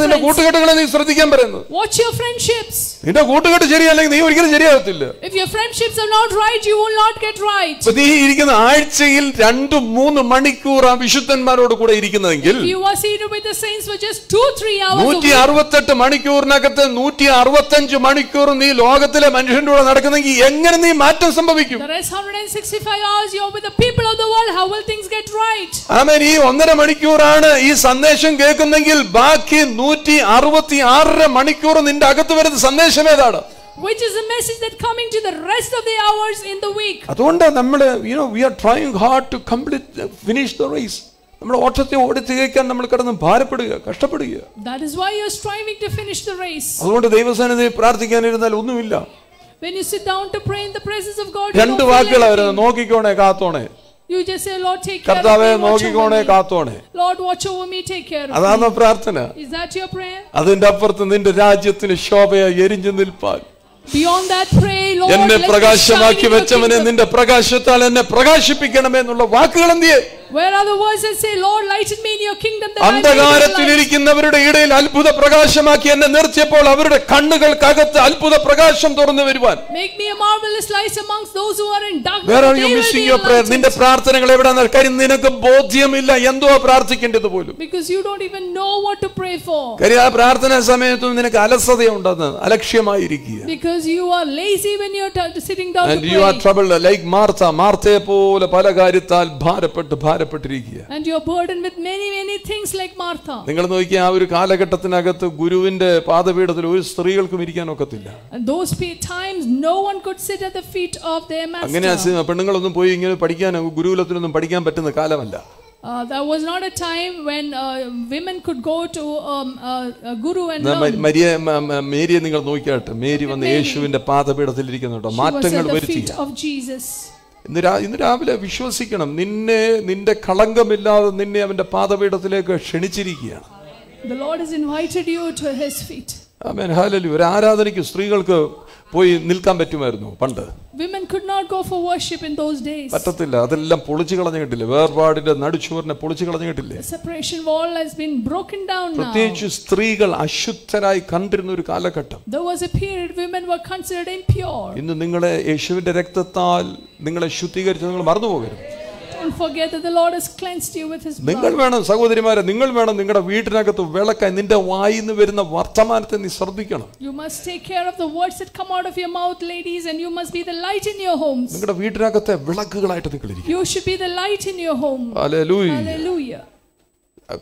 B: നിന്റെ കൂട്ടുകെട്ടുകളെ നീ ശ്രദ്ധിക്കാൻ പറയുന്നു നിന്റെ കൂട്ടുകെട്ട് ശരിയല്ലെങ്കിൽ നീ ഒരിക്കലും ശരിയാകത്തില്ല നീ ഇരിക്കുന്ന ആഴ്ചയിൽ രണ്ടു മൂന്ന് മണിക്കൂർ ആ വിശുദ്ധന്മാരോട് കൂടെ ഇരിക്കുന്നതെങ്കിൽ നൂറ്റി അറുപത്തെട്ട് മണിക്കൂറിനകത്ത് നൂറ്റി അറുപത്തഞ്ച് മണിക്കൂർ നീ ലോകത്തിലെ മനുഷ്യന്റെ കൂടെ നടക്കുന്നെങ്കിൽ എങ്ങനെ നീ മാറ്റം സംഭവിക്കും
A: ഈ ഒന്നര മണിക്കൂറാണ്
B: ഈ സന്ദേശം കേൾക്കുന്നെങ്കിൽ ബാക്കി നൂറ്റി അറുപത്തി ആറര മണിക്കൂർ നിന്റെ അകത്ത് വരുന്ന സന്ദേശം ഏതാണ്
A: which is a message that coming to the rest of the hours in the week.
B: അതുകൊണ്ട് we are trying hard to complete uh, finish the race. നമ്മൾ ഓട്ടത്തെ ഓടി തികയ്ക്കാൻ നമ്മൾ കടന്ന് ഭാരപ്പെടുക കഷ്ടപ്പെടുക.
A: That is why you are striving to finish the race. അതുകൊണ്ട്
B: ദൈവസന്നിധിയിൽ പ്രാർത്ഥിക്കാൻ ഇരുന്നാൽ ഒന്നുമില്ല.
A: When you sit down to pray in the presence of God. രണ്ട് വാക്കുകൾ അവർ
B: നോക്കിക്കോണെ കാത്തോണെ.
A: You just say Lord take care. കർത്താവേ നോക്കിക്കോണെ കാത്തോണെ. Lord watch over me take care. അതാണ് പ്രാർത്ഥന. Is that your prayer?
B: അതിന്റെ അപ്പുറത്ത് നിന്റെ രാജ്യത്തിന് ശോഭയ എരിഞ്ഞു നിൽപ്പാൻ.
A: എന്നെ പ്രകാശമാക്കി വെച്ചവനെ നിന്റെ
B: പ്രകാശത്താൽ എന്നെ പ്രകാശിപ്പിക്കണമെന്നുള്ള വാക്കുകൾ എന്തിയേ
A: where are the voices say lord lighten me in your kingdom that അന്ധകാരത്തിൽ
B: ഇരിക്കുന്നവരുടെ ഇടയിൽ അത്ഭുത പ്രകാശമാക്കി make
A: me a marvelous light amongst those who are in darkness where are you missing your prayer നിന്റെ
B: പ്രാർത്ഥനകൾ എവിടെയാണ് കാര്യം നിനക്ക് ബോധ്യമില്ല എന്തോ പ്രാർത്ഥിക്കേണ്ടത് പോലും
A: because you don't even know what to pray for കാര്യം ആ പ്രാർത്ഥന
B: സമയത്തും നിനക്ക് അലസതയുണ്ടെന്ന് അലക്ഷ്യമായിരിക്കുക
A: because you are lazy when you are sitting down and you are
B: troubled like martha മാർത്തയെ പോലെ പല കാര്യത്താൽ ഭാരപ്പെട്ട് ഭാര ഭാരപ്പെട്ടിരിക്കുക
A: and you are burdened with many many things like Martha
B: നിങ്ങൾ നോക്കിയ ആ ഒരു കാലഘട്ടത്തിനകത്ത് ഗുരുവിന്റെ പാദപീഠത്തിൽ ഒരു സ്ത്രീകൾക്കും ഇരിക്കാൻ ഒക്കത്തില്ല
A: and those times no one could sit at the feet of their master അങ്ങനെ
B: പെണ്ണുങ്ങളൊന്നും പോയി ഇങ്ങനെ പഠിക്കാൻ ഗുരുകുലത്തിലൊന്നും പഠിക്കാൻ പറ്റുന്ന കാലമല്ല
A: Uh, there was not a time when uh, women could go to um, uh, a guru and learn. Maria
B: മേരിയെ നിങ്ങൾ നോക്കിയാട്ടെ മേരി വന്ന് യേശുവിന്റെ പാദപീഠത്തിൽ ഇരിക്കുന്നു കേട്ടോ മാറ്റങ്ങൾ വരുത്തി ഇന്ന് രാ ഇന്ന് രാവിലെ വിശ്വസിക്കണം നിന്നെ നിന്റെ കളങ്കമില്ലാതെ നിന്നെ അവന്റെ പാദപീഠത്തിലേക്ക് ക്ഷണിച്ചിരിക്കുകയാണ് ആമേൻ ഒരു ആരാധനയ്ക്ക് സ്ത്രീകൾക്ക് പോയി നിൽക്കാൻ പറ്റുമായിരുന്നു പണ്ട് പറ്റത്തില്ല അതെല്ലാം പൊളിച്ചു കളഞ്ഞിട്ടില്ല വേർപാടിന്റെ നടുച്ചുവറിനെ പൊളിച്ചു കളഞ്ഞിട്ടില്ലേ
A: separation പ്രത്യേകിച്ച്
B: സ്ത്രീകൾ അശുദ്ധരായി കണ്ടിരുന്ന ഒരു കാലഘട്ടം ഇന്ന് നിങ്ങളെ യേശുവിന്റെ രക്തത്താൽ നിങ്ങളെ ശുദ്ധീകരിച്ച് നിങ്ങൾ മറന്നുപോകരുത്
A: Don't forget that the Lord has cleansed you with his blood. നിങ്ങൾ
B: വേണം സഹോദരിമാരെ നിങ്ങൾ വേണം നിങ്ങളുടെ വീടിനകത്ത് വിളക്കായി നിന്റെ വായിൽ നിന്ന് വരുന്ന വർത്തമാനത്തെ നീ ശ്രദ്ധിക്കണം.
A: You must take care of the words that come out of your mouth ladies and you must be the light in your homes. നിങ്ങളുടെ
B: വീടിനകത്തെ വിളക്കുകളായിട്ട് നിങ്ങൾ ഇരിക്കുക.
A: You should be the light in your home. Hallelujah. Hallelujah.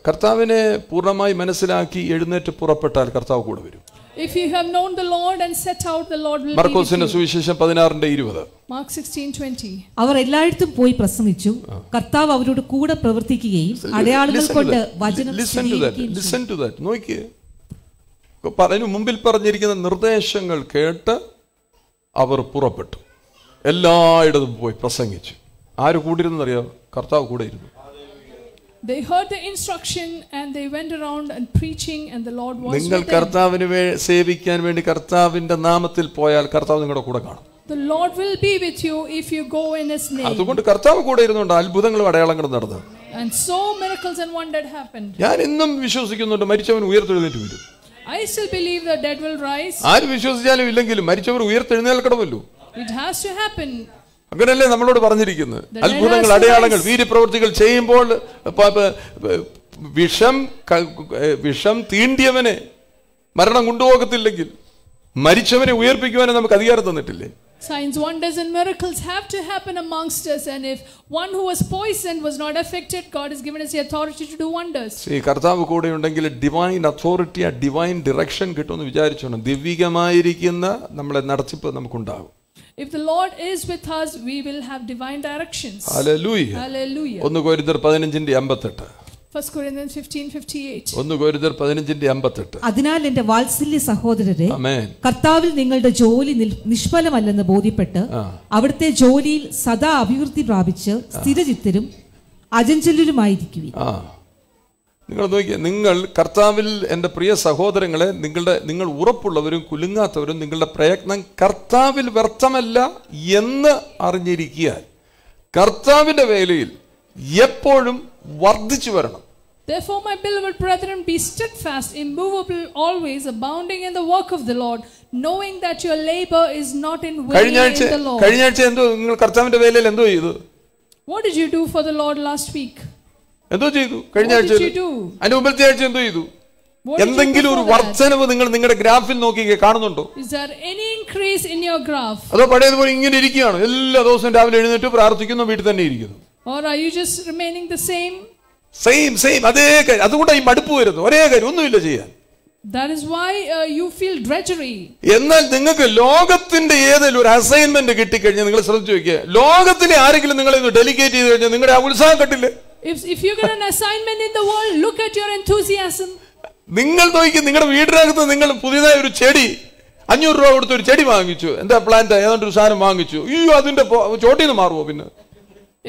B: കർത്താവിനെ പൂർണ്ണമായി മനസ്സിലാക്കി എഴുന്നേറ്റ് പുറപ്പെട്ടാൽ കർത്താവ് കൂടെ വരും
A: If you have known the Lord and set
D: out, the Lord will മർക്കോസിന്റെ
B: സുവിശേഷം 16ന്റെ 20
D: Mark 16:20 അവർ എല്ലായിടത്തും പോയി പ്രസംഗിച്ചു കർത്താവ് അവരോട് കൂടെ പ്രവർത്തിക്കുകയും അടയാളങ്ങൾ കൊണ്ട് വചനം ലിസൺ
B: ടു ദാറ്റ് ലിസൺ മുമ്പിൽ പറഞ്ഞിരിക്കുന്ന നിർദ്ദേശങ്ങൾ കേട്ട് അവർ പുറപ്പെട്ടു എല്ലായിടത്തും പോയി പ്രസംഗിച്ചു ആര് കൂടിയിരുന്നറിയോ കർത്താവ് കൂടെ ഇരുന്നു
A: They heard the instruction and they went around and preaching and the Lord was നിങ്ങൾ with
B: them. സേവിക്കാൻ വേണ്ടി കർത്താവിന്റെ നാമത്തിൽ പോയാൽ കർത്താവ് നിങ്ങളുടെ കൂടെ കാണും
A: The Lord will be with you if you go in his name. അതുകൊണ്ട്
B: കർത്താവ് കൂടെ ഇരുന്നുകൊണ്ട് അത്ഭുതങ്ങളും അടയാളങ്ങളും നടന്നു
A: And so miracles and wonders happened. ഞാൻ
B: ഇന്നും വിശ്വസിക്കുന്നുണ്ട് മരിച്ചവൻ ഉയർത്തെഴുന്നേറ്റ് വരും.
A: I still believe the dead will rise. ആര്
B: വിശ്വസിച്ചാലും ഇല്ലെങ്കിലും മരിച്ചവർ ഉയർത്തെഴുന്നേൽക്കണമല്ലോ.
A: It has to happen.
B: അങ്ങനെയല്ലേ നമ്മളോട് പറഞ്ഞിരിക്കുന്നത് അത്ഭുതങ്ങൾ അടയാളങ്ങൾ വീര്യപ്രവൃത്തികൾ ചെയ്യുമ്പോൾ വിഷം വിഷം തീണ്ടിയവനെ മരണം കൊണ്ടുപോകത്തില്ലെങ്കിൽ മരിച്ചവനെ ഉയർപ്പിക്കുവാനെ നമുക്ക് അധികാരം തന്നിട്ടില്ലേ
A: Signs, wonders, and miracles have to happen amongst us. And if one who was poisoned was not affected, God has given us the authority to do wonders. see
B: കർത്താവ് കൂടെ ഉണ്ടെങ്കിൽ ഡിവൈൻ അതോറിറ്റി ആ ഡിവൈൻ ഡിറക്ഷൻ കിട്ടുമെന്ന് വിചാരിച്ചോണം ദിവ്യമായിരിക്കുന്ന നമ്മളെ നടത്തിപ്പ് നമുക്കുണ്ടാകും
A: If the Lord is with us, we will have divine directions.
B: Hallelujah. Hallelujah. 1 കൊരിന്ത്യർ 15ന്റെ 58
D: അതിനാൽ എന്റെ വാത്സല്യ സഹോദരരെ കർത്താവിൽ നിങ്ങളുടെ ജോലി നിഷ്ഫലമല്ലെന്ന് ബോധ്യപ്പെട്ട് അവിടുത്തെ ജോലിയിൽ സദാ അഭിവൃദ്ധി പ്രാപിച്ച് സ്ഥിരചിത്തരും അജഞ്ചലുമായിരിക്കും
B: നിങ്ങൾ നോക്കിയാൽ നിങ്ങൾ കർത്താവിൽ എൻ്റെ പ്രിയ സഹോദരങ്ങളെ നിങ്ങളുടെ നിങ്ങൾ ഉറപ്പുള്ളവരും കുലുങ്ങാത്തവരും നിങ്ങളുടെ പ്രയത്നം കർത്താവിൽ വ്യർത്ഥമല്ല എന്ന് അറിഞ്ഞിരിക്കാൻ കർത്താവിൻ്റെ വേലയിൽ എപ്പോഴും വർദ്ധിച്ചു വരണം
A: Therefore, my beloved brethren, be steadfast, immovable, always abounding in the work of the Lord, knowing that your labor is not in vain in the Lord. കഴിഞ്ഞ
B: ആഴ്ച എന്തോ നിങ്ങൾ കർത്താവിന്റെ വേലയിൽ എന്തോ ചെയ്തു
A: What did you do for the Lord last week?
B: എന്തോ ചെയ്തു കഴിഞ്ഞ ആഴ്ച അതിന്റെ മുമ്പത്തെ ആഴ്ച എന്തോ ചെയ്തു
A: എന്തെങ്കിലും ഒരു വർധനവ്
B: നിങ്ങൾ നിങ്ങളുടെ ഗ്രാഫിൽ നോക്കി കാണുന്നുണ്ടോ അതോ പഴയതുപോലെ ഇങ്ങനെ ഇരിക്കുകയാണ് എല്ലാ ദിവസവും രാവിലെ എഴുന്നേറ്റ് പ്രാർത്ഥിക്കുന്നു വീട്ടിൽ തന്നെ ഇരിക്കുന്നു സെയിം സെയിം അതേ കാര്യം അതുകൊണ്ടാണ് ഈ മടുപ്പ് വരുന്നത് ഒരേ കാര്യം ഒന്നുമില്ല ചെയ്യാൻ
A: That is why uh, you feel drudgery.
B: എന്നാൽ നിങ്ങൾക്ക് ലോകത്തിന്റെ ഏതെങ്കിലും ഒരു അസൈൻമെന്റ് കിട്ടിക്കഴിഞ്ഞാൽ നിങ്ങൾ ശ്രദ്ധിച്ചു വെക്കുക ലോകത്തിലെ ആരെങ്കിലും നിങ്ങളെ ഡെലിഗേറ്റ് ചെയ്ത് കഴിഞ്ഞാൽ നിങ്ങളുടെ ആ ഉത്സാഹം കിട്ടില്ലേ
A: If, if you get an assignment in the world, look at your enthusiasm.
B: നിങ്ങൾ നോക്കി നിങ്ങളുടെ വീടിനകത്ത് നിങ്ങൾ പുതിയതായ ഒരു ചെടി അഞ്ഞൂറ് രൂപ കൊടുത്ത് ഒരു ചെടി വാങ്ങിച്ചു എന്താ പ്ലാന്റ് ഏതാണ്ട് ഒരു സാധനം വാങ്ങിച്ചു അയ്യോ അതിന്റെ ചോട്ടിൽ നിന്ന് മാറുമോ പിന്നെ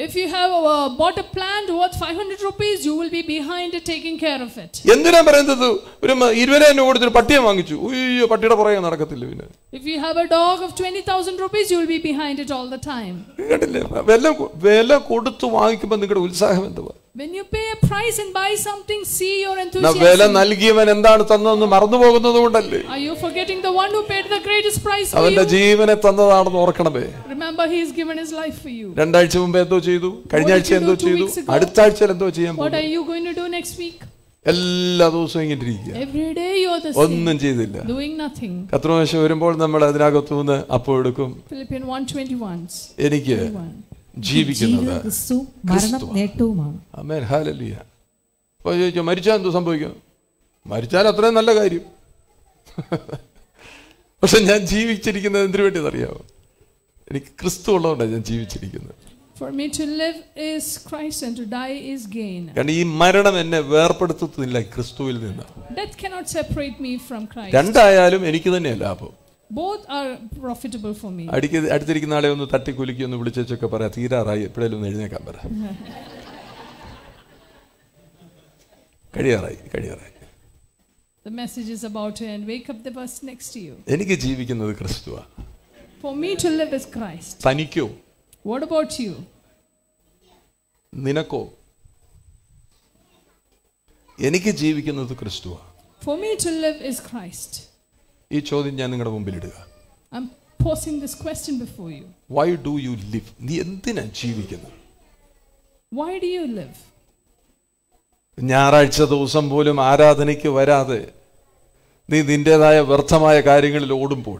A: If you have a, bought a plant worth 500 rupees, you will be behind it taking care of it.
B: എന്തിനാ പറയുന്നത് ഒരു ഇരുപതിനായിരം രൂപ കൊടുത്തൊരു പട്ടിയെ വാങ്ങിച്ചു അയ്യോ പട്ടിയുടെ പുറകെ നടക്കത്തില്ല പിന്നെ
A: If you have a dog of 20000 rupees, you will be behind it all the time.
B: കണ്ടില്ലേ വില വില കൊടുത്ത് വാങ്ങിക്കുമ്പോൾ നിങ്ങളുടെ ഉത്സാഹം എന്തുവാ
A: When you pay a price and buy something, see your enthusiasm. na vela
B: nalgiyavan endanu തന്നതെന്ന് marannu പോകുന്നത് കൊണ്ടല്ലേ
A: Are you forgetting the one who paid the greatest price for അവന്റെ
B: ജീവനെ തന്നതാണെന്ന് ഓർക്കണമേ
A: Remember he has given his life for you.
B: രണ്ടാഴ്ച മുമ്പ് endo ചെയ്തു കഴിഞ്ഞ ആഴ്ച എന്തോ ചെയ്തു അടുത്ത ആഴ്ച എന്തോ ചെയ്യാൻ What
A: are you going to do next week?
B: എല്ലാ ദിവസവും ഇങ്ങനെ
A: ഇരിക്കുക ഒന്നും
B: ചെയ്തില്ല കത്രോശ വരുമ്പോൾ നമ്മൾ അതിനകത്തുനിന്ന് അപ്പോൾ എടുക്കും എനിക്ക് ജീവിക്കുന്നത് മരിച്ചാൽ എന്തോ സംഭവിക്കും മരിച്ചാൽ അത്രയും നല്ല കാര്യം പക്ഷെ ഞാൻ ജീവിച്ചിരിക്കുന്നത് എന്തിനു വേണ്ടിയെന്നറിയാമോ എനിക്ക് ക്രിസ്തു ഉള്ളതുകൊണ്ടാണ് ഞാൻ ജീവിച്ചിരിക്കുന്നത്
A: For me to live is Christ and to die is gain.
B: കാരണം ഈ മരണം എന്നെ വേർപെടുത്തുന്നില്ല ക്രിസ്തുവിൽ നിന്ന്.
A: Death cannot separate me from Christ. രണ്ടായാലും
B: എനിക്ക് തന്നെ ലാഭം.
A: Both are profitable for me. അടുത്തിരിക്കുന്ന
B: ആളെ ഒന്ന് തട്ടി ഒന്ന് വിളിച്ചേച്ചൊക്കെ പറയാം തീരാറായി എപ്പോഴേലും ഒന്ന് എഴുന്നേക്കാൻ പറ കഴിയാറായി കഴിയാറായി
A: The message is about you and wake up the person next to you.
B: എനിക്ക് ജീവിക്കുന്നത് ക്രിസ്തുവാ.
A: For me to live is Christ. തനിക്കോ? What about you?
B: നിനക്കോ? എനിക്ക് ജീവിക്കുന്നത് ക്രിസ്തുവാ.
A: For me to live is Christ.
B: ഈ ചോദ്യം ഞാൻ നിങ്ങളുടെ മുമ്പിൽ ഇടുക
A: posing this question before you
B: why do you live നീ എന്തിനാ ജീവിക്കുന്നത്
A: why do you live
B: ഞായറാഴ്ച ദിവസം പോലും ആരാധനയ്ക്ക് വരാതെ നീ നിന്റേതായ വ്യർത്ഥമായ കാര്യങ്ങളിൽ ഓടുമ്പോൾ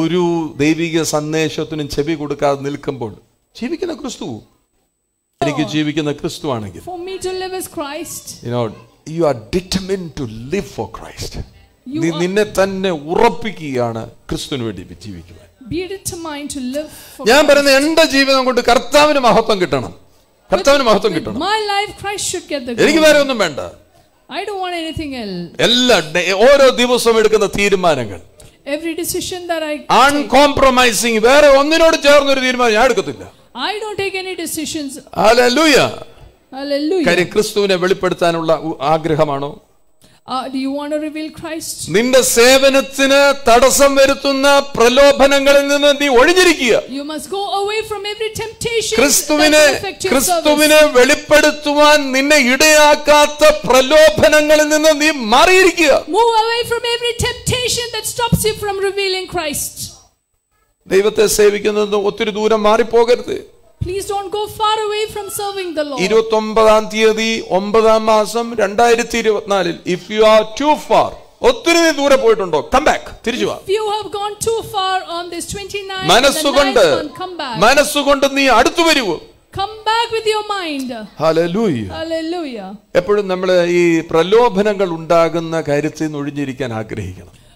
B: ഒരു ദൈവിക സന്ദേശത്തിനും ചെവി കൊടുക്കാതെ നിൽക്കുമ്പോൾ ജീവിക്കുന്ന ക്രിസ്തു എനിക്ക് oh. ജീവിക്കുന്ന ക്രിസ്തു ആണെങ്കിൽ you are determined to live for Christ നിന്നെ തന്നെ ഉറപ്പിക്കുകയാണ് ക്രിസ്തുവിന് വേണ്ടി ജീവിക്കുവാൻ
A: ഞാൻ പറയുന്ന എന്റെ
B: ജീവിതം കൊണ്ട് കർത്താവിന് മഹത്വം കിട്ടണം കർത്താവിന് മഹത്വം കിട്ടണം എനിക്ക് വേറെ ഒന്നും വേണ്ട എല്ലാ ഓരോ ദിവസവും എടുക്കുന്ന തീരുമാനങ്ങൾ
A: every decision that i
B: uncompromising വേറെ ഒന്നിനോട് ചേർന്ന ഒരു തീരുമാനം ഞാൻ എടുക്കത്തില്ല
A: i don't take any decisions
B: hallelujah
A: hallelujah കാര്യം
B: ക്രിസ്തുവിനെ വെളിപ്പെടുത്താനുള്ള ആഗ്രഹമാണോ നിന്റെ സേവനത്തിന് തടസ്സം വരുത്തുന്ന പ്രലോഭനങ്ങളിൽ നിന്ന് നീ ഒഴിഞ്ഞിരിക്കുക
A: ക്രിസ്തുവിനെ ക്രിസ്തുവിനെ
B: വെളിപ്പെടുത്തുവാൻ നിന്നെ ഇടയാക്കാത്ത പ്രലോഭനങ്ങളിൽ നിന്ന് നീ മാറിയിരിക്കുക ദൈവത്തെ സേവിക്കുന്നതിന് ഒത്തിരി ദൂരം മാറിപ്പോകരുത്
A: Please don't go far away from serving the Lord.
B: If you are too far, come back. If you
A: have gone too far on this 29 and ninth come
B: back.
A: Come back with your mind.
B: Hallelujah.
A: Hallelujah.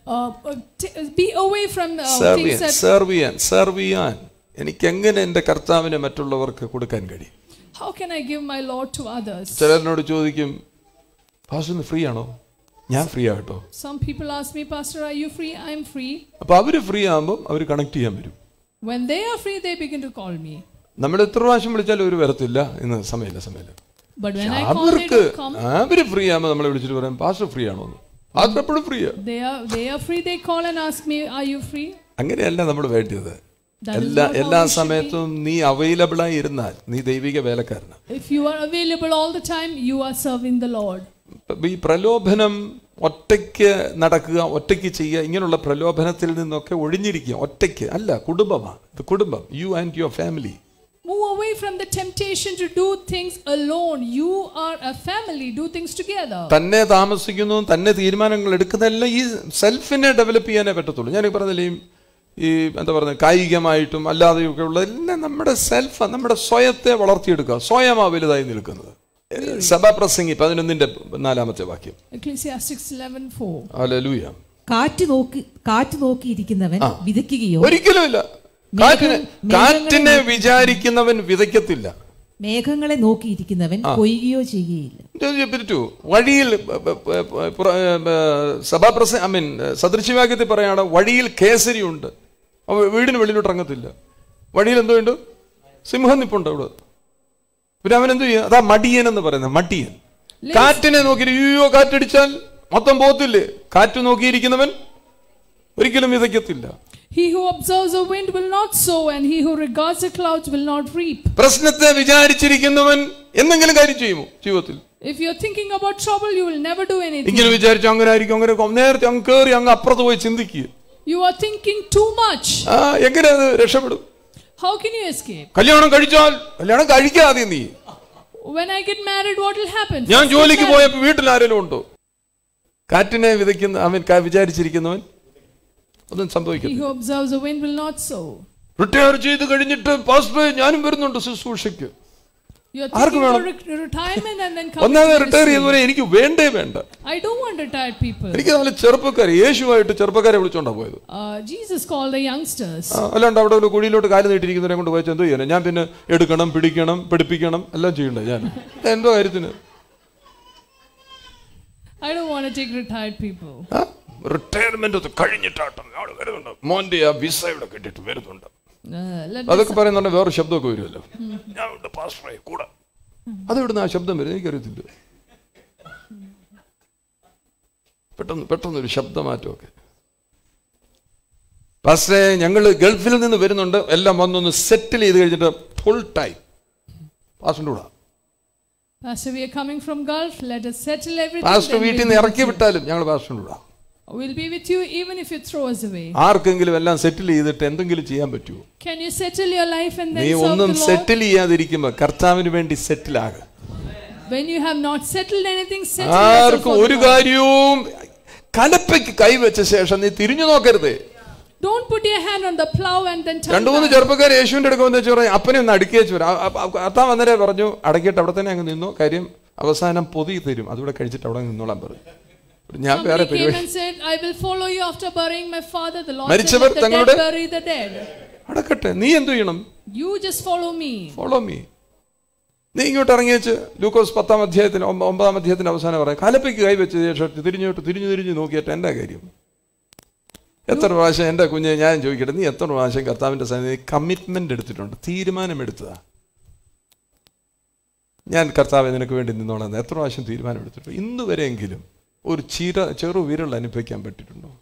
A: Uh, uh, uh, be away from uh, Servian,
B: servian. എനിക്കെങ്ങനെ എൻ്റെ കർത്താവിനെ മറ്റുള്ളവർക്ക് കൊടുക്കാൻ കഴിയും
A: how can I give my lord to others?
B: ചിലരോട് ചോദിക്കും pastor free ആണോ ഞാൻ ഫ്രീ ആട്ടോ
A: Some people me me, Pastor, are you free? Am free.
B: അപ്പോൾ അവർ ഫ്രീ ആകുമ്പോൾ അവർ കണക്ട് ചെയ്യാൻ വരും
A: When they are free, they begin to call me.
B: നമ്മൾ എത്ര പ്രാവശ്യം വിളിച്ചാലും ഒരു വരത്തില്ല ഇന്ന് സമയമില്ല സമയമില്ല
A: But when I call, അവർക്ക്
B: അവർ ഫ്രീ ആകുമ്പോൾ നമ്മളെ വിളിച്ചിട്ട് പറയും പാസ്റ്റർ ഫ്രീ ആണോ എന്ന് പാസ്റ്റർ എപ്പോഴും free
A: They are they are free. They call and ask me, are you free?
B: അങ്ങനെയല്ല നമ്മൾ വേണ്ടിയത്
A: എല്ലാ എല്ലാ സമയത്തും
B: നീ അവൈലബിൾ ആയി ഇരുന്നാൽ നീ ദൈവിക വേലക്കാരനാണ്
A: if you are available all the time you are serving the lord
B: ഈ പ്രലോഭനം ഒറ്റയ്ക്ക് നടക്കുക ഒറ്റയ്ക്ക് ചെയ്യുക ഇങ്ങനെയുള്ള പ്രലോഭനത്തിൽ നിന്നൊക്കെ ഒഴിഞ്ഞിരിക്കുക ഒറ്റയ്ക്ക് അല്ല കുടുംബമാണ് ഇത് കുടുംബം you and your family
A: Move away from the temptation to do things alone. You are a family. Do things together.
B: തന്നെ താമസിക്കുന്നു തന്നെ തീരുമാനങ്ങൾ എടുക്കുന്നതെല്ലാം ഈ സെൽഫിനെ ഡെവലപ്പ് ചെയ്യാനേ പറ്റത്തുള്ളൂ ഞാൻ പറഞ്ഞില്ലേ ഈ എന്താ പറയുക കായികമായിട്ടും അല്ലാതെയൊക്കെ ഉള്ളതെല്ലാം നമ്മുടെ സെൽഫ് നമ്മുടെ സ്വയത്തെ വളർത്തിയെടുക്കുക സ്വയമാ വലുതായി നിൽക്കുന്നത് സഭാപ്രസംഗി പതിനൊന്നിന്റെ നാലാമത്തെ വാക്യം
D: കാറ്റ് നോക്കി കാറ്റ് നോക്കിയിരിക്കുന്നവൻ
B: വിതയ്ക്കുകയോ ഒരിക്കലും ഇല്ല കാറ്റിനെ വിചാരിക്കുന്നവൻ വിതയ്ക്കത്തില്ല
D: മേഘങ്ങളെ നോക്കിയിരിക്കുന്നവൻ കൊയ്യുകയോ
B: ചെയ്യുകയില്ല വഴിയിൽ സഭാപ്രസംഗ ഐ മീൻ സദൃശ്യവാക്യത്തിൽ പറയാണ് വഴിയിൽ കേസരി ഉണ്ട് അവ വീടിന് വെളിയിലോട്ട് ഇറങ്ങത്തില്ല വഴിയിൽ എന്തോ ഉണ്ട് സിംഹം നിപ്പുണ്ട് അവിടെ പിന്നെ അവൻ എന്ത് ചെയ്യും അതാ മടിയൻ എന്ന് പറയുന്നത് മടിയൻ കാറ്റിനെ നോക്കി അയ്യോ കാറ്റടിച്ചാൽ മൊത്തം പോത്തില്ലേ കാറ്റ് നോക്കിയിരിക്കുന്നവൻ ഒരിക്കലും വിതയ്ക്കത്തില്ല
A: He who observes a wind will not sow and he who regards the clouds will not reap.
B: പ്രശ്നത്തെ വിചാരിച്ചിരിക്കുന്നവൻ എന്തെങ്കിലും കാര്യം ചെയ്യുമോ ജീവിതത്തിൽ
A: If you are thinking about trouble you will never do anything. ഇങ്ങനെ
B: വിചാരിച്ചു അങ്ങനെ ആയിരിക്കും അങ്ങനെ നേരത്തെ അങ്ങ് കേറി അങ്ങ് അപ്പുറത്ത് പോയി ചിന്തിക്കുക
A: you are thinking too much
B: എങ്ങനെ അത് രക്ഷപ്പെടും
A: ഹൗ കെൻ യു എസ്കേപ്പ്
B: കല്യാണം കഴിച്ചാൽ കല്യാണം കഴിക്കാതെ നീ
A: when i get married what will happen ഞാൻ ജോലിക്ക് പോയപ്പോൾ
B: വീട്ടിൽ ആരെങ്കിലും ഉണ്ടോ കാറ്റിനെ വിതയ്ക്കുന്ന അവൻ വിചാരിച്ചിരിക്കുന്നവൻ ഒന്നും സംഭവിക്കില്ല
A: he observes the wind will not sow
B: retire ചെയ്തു കഴിഞ്ഞിട്ട് പാസ്റ്റർ ഞാനും വരുന്നുണ്ട് ശുശ്രൂഷയ്ക്ക്
A: ആർക്ക് വേണം ഒന്നാമത് റിട്ടയർ ചെയ്യുന്നവരെ
B: എനിക്ക് വേണ്ടേ വേണ്ട
A: ഐ എനിക്ക്
B: നല്ല ചെറുപ്പക്കാർ യേശുവായിട്ട് ചെറുപ്പക്കാരെ വിളിച്ചോണ്ടാ പോയത്
A: uh,
B: അല്ലാണ്ട് അവിടെ ഒരു കുഴിയിലോട്ട് കാല് നീട്ടിരിക്കുന്നവരെ കൊണ്ട് പോയി എന്തോ ചെയ്യണം ഞാൻ പിന്നെ എടുക്കണം പിടിക്കണം പിടിപ്പിക്കണം എല്ലാം ചെയ്യണ്ടേ ഞാൻ എന്തോ കാര്യത്തിന്
A: I don't want to take retired people.
B: Retirement കഴിഞ്ഞിട്ടാട്ടം ആൾ വരുന്നുണ്ട് മോന്റെ ആ വിസ ഇവിടെ കിട്ടിയിട്ട് വരുന്നുണ്ട് അതൊക്കെ പറയുന്നുണ്ട് വേറെ ശബ്ദമൊക്കെ വരുമല്ലോ ഞാൻ പാസ്റ്ററെ കൂടെ അതെവിടുന്ന് ആ ശബ്ദം വരുന്നത് എനിക്കറിയത്തില്ല പെട്ടെന്ന് പെട്ടെന്നൊരു ശബ്ദമാറ്റമൊക്കെ പാസ്റ്റേ ഞങ്ങൾ ഗൾഫിൽ നിന്ന് വരുന്നുണ്ട് എല്ലാം വന്നൊന്ന് സെറ്റിൽ ചെയ്ത് കഴിഞ്ഞിട്ട് ഫുൾ ടൈം പാസ്റ്ററിൻ്റെ കൂടെ
A: പാസ്റ്റർ വീട്ടിൽ നിന്ന് ഇറക്കി
B: വിട്ടാലും ഞങ്ങൾ പാസ്റ്ററിൻ്റെ കൂടെ
A: will be with you even if you throw us away
B: ആർക്കെങ്കിലും എല്ലാം സെറ്റിൽ ചെയ്തിട്ട് എന്തെങ്കിലും ചെയ്യാൻ പറ്റുമോ
A: can you settle your life and then നീ ഒന്നും സെറ്റിൽ
B: ചെയ്യാതിരിക്കുമ്പോൾ കർത്താവിന് വേണ്ടി സെറ്റിൽ ആകുക
A: when you have not settled anything settle ആർക്കും ഒരു
B: കാര്യവും കലപ്പയ്ക്ക് കൈവച്ച ശേഷം നീ തിരിഞ്ഞു നോക്കരുത്
A: Don't put your hand on the plow and then turn രണ്ടു മൂന്ന്
B: ചെറുപ്പക്കാർ യേശുവിന്റെ അടുക്ക വന്നു പറഞ്ഞു അപ്പനെ ഒന്ന് അടുക്കിയേച്ചു കർത്താവ് വന്നരെ പറഞ്ഞു അടക്കിയിട്ട് അവിടെ തന്നെ അങ്ങ് നിന്നു കാര്യം അവസാനം പൊതി തരും അതുകൂടെ കഴിച്ചിട്ട് അവിടെ നിന്നോളാം പറഞ്ഞു ഞാൻ വേറെ
A: മരിച്ചവർ തങ്ങളുടെ
B: അടക്കട്ടെ നീ എന്തു ചെയ്യണം
A: you just follow me follow
B: me നീ ഇങ്ങോട്ട് ഇറങ്ങി വെച്ച് ലൂക്കോസ് പത്താം അധ്യായത്തിന് ഒമ്പതാം അധ്യായത്തിന്റെ അവസാനം പറയാം കലപ്പയ്ക്ക് കൈവച്ച ശേഷം തിരിഞ്ഞോട്ട് തിരിഞ്ഞു തിരിഞ്ഞു നോക്കിയിട്ട് എൻ്റെ കാര്യം എത്ര പ്രാവശ്യം എൻ്റെ കുഞ്ഞ് ഞാൻ ചോദിക്കട്ടെ നീ എത്ര പ്രാവശ്യം കർത്താവിൻ്റെ സന്നിധി കമ്മിറ്റ്മെൻ്റ് എടുത്തിട്ടുണ്ട് തീരുമാനമെടുത്തതാ ഞാൻ കർത്താവ് നിനക്ക് വേണ്ടി നിന്നോളാം എത്ര പ്രാവശ്യം തീരുമാനമെടുത്തിട്ടുണ്ട് ഇന്ന് വരെയെങ്കിലും ഒരു ചീര ചെറു വിരൽ അനുഭവിക്കാൻ പറ്റിയിട്ടുണ്ടോ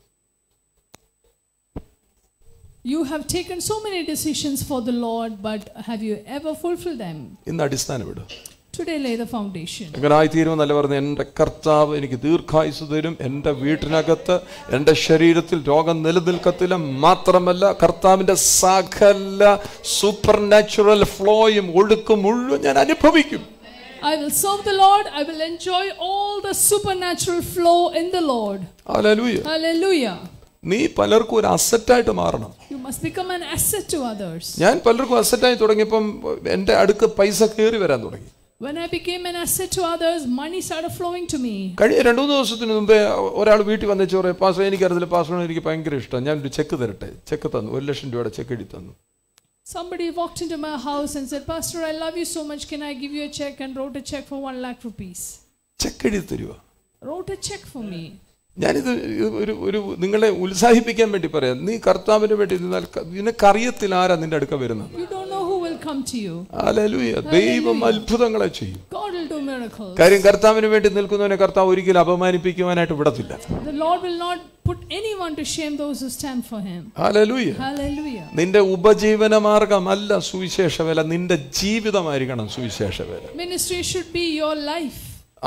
A: You have taken so many decisions for the Lord, but have you ever fulfilled them?
B: ഇന്ന് അടിസ്ഥാനം ഇടുക
A: Today lay the foundation.
B: അങ്ങനായിത്തീരുമെന്നല്ല പറഞ്ഞു എൻ്റെ കർത്താവ് എനിക്ക് ദീർഘായുസ് തരും എൻ്റെ വീട്ടിനകത്ത് എൻ്റെ ശരീരത്തിൽ രോഗം നിലനിൽക്കത്തില്ല മാത്രമല്ല കർത്താവിൻ്റെ സകല സൂപ്പർ നാച്ചുറൽ ഫ്ലോയും ഒഴുക്കും മുഴുവൻ ഞാൻ അനുഭവിക്കും
A: I will serve the Lord. I will enjoy all the supernatural flow in the Lord. Hallelujah. Hallelujah.
B: നീ പലർക്കും ഒരു അസറ്റായിട്ട് മാറണം ഞാൻ പലർക്കും അസറ്റായി തുടങ്ങിയപ്പം എൻ്റെ അടുക്ക് പൈസ കയറി വരാൻ തുടങ്ങി
A: When I became an asset to others, money started flowing to me. കഴിഞ്ഞ രണ്ട്
B: മൂന്ന് ദിവസത്തിന് മുമ്പേ ഒരാൾ വീട്ടിൽ വന്ന് ചോറ് പാസ്റ്റർ എനിക്കറിയില്ല പാസ്റ്ററിന് എനിക്ക് ഭയങ്കര ഇഷ്ടം ഞാൻ ഒരു ചെക്ക് തരട്ടെ ചെക്ക് തന്നു ഒരു ലക്ഷം രൂപയുടെ ചെക്ക് എഴുതി തന്നു
A: Somebody walked into my house and said, Pastor, I love you so much. Can I give you a check? And wrote a check for one lakh rupees.
B: Cheque എഴുതി തരുമോ
A: Wrote a check for me.
B: ഞാനിത് ഒരു ഒരു നിങ്ങളെ ഉത്സാഹിപ്പിക്കാൻ വേണ്ടി പറയാം നീ കർത്താവിന് വേണ്ടി നിന്നാൽ നിനക്കറിയത്തിൽ ആരാ നിന്റെ അടുക്ക വരുന്നത്
A: You don't know will come to you.
B: Hallelujah. ദൈവം അത്ഭുതങ്ങളെ ചെയ്യും.
A: God will do miracles. കാര്യം
B: കർത്താവിന് വേണ്ടി നിൽക്കുന്നവനെ കർത്താവ് ഒരിക്കലും അപമാനിപ്പിക്കുവാനായിട്ട് വിടത്തില്ല.
A: The Lord will not put anyone to shame those who stand for him. Hallelujah. Hallelujah.
B: നിന്റെ ഉപജീവന മാർഗമല്ല സുവിശേഷവേല നിന്റെ ജീവിതമായിരിക്കണം സുവിശേഷവേല.
A: Ministry should be your life.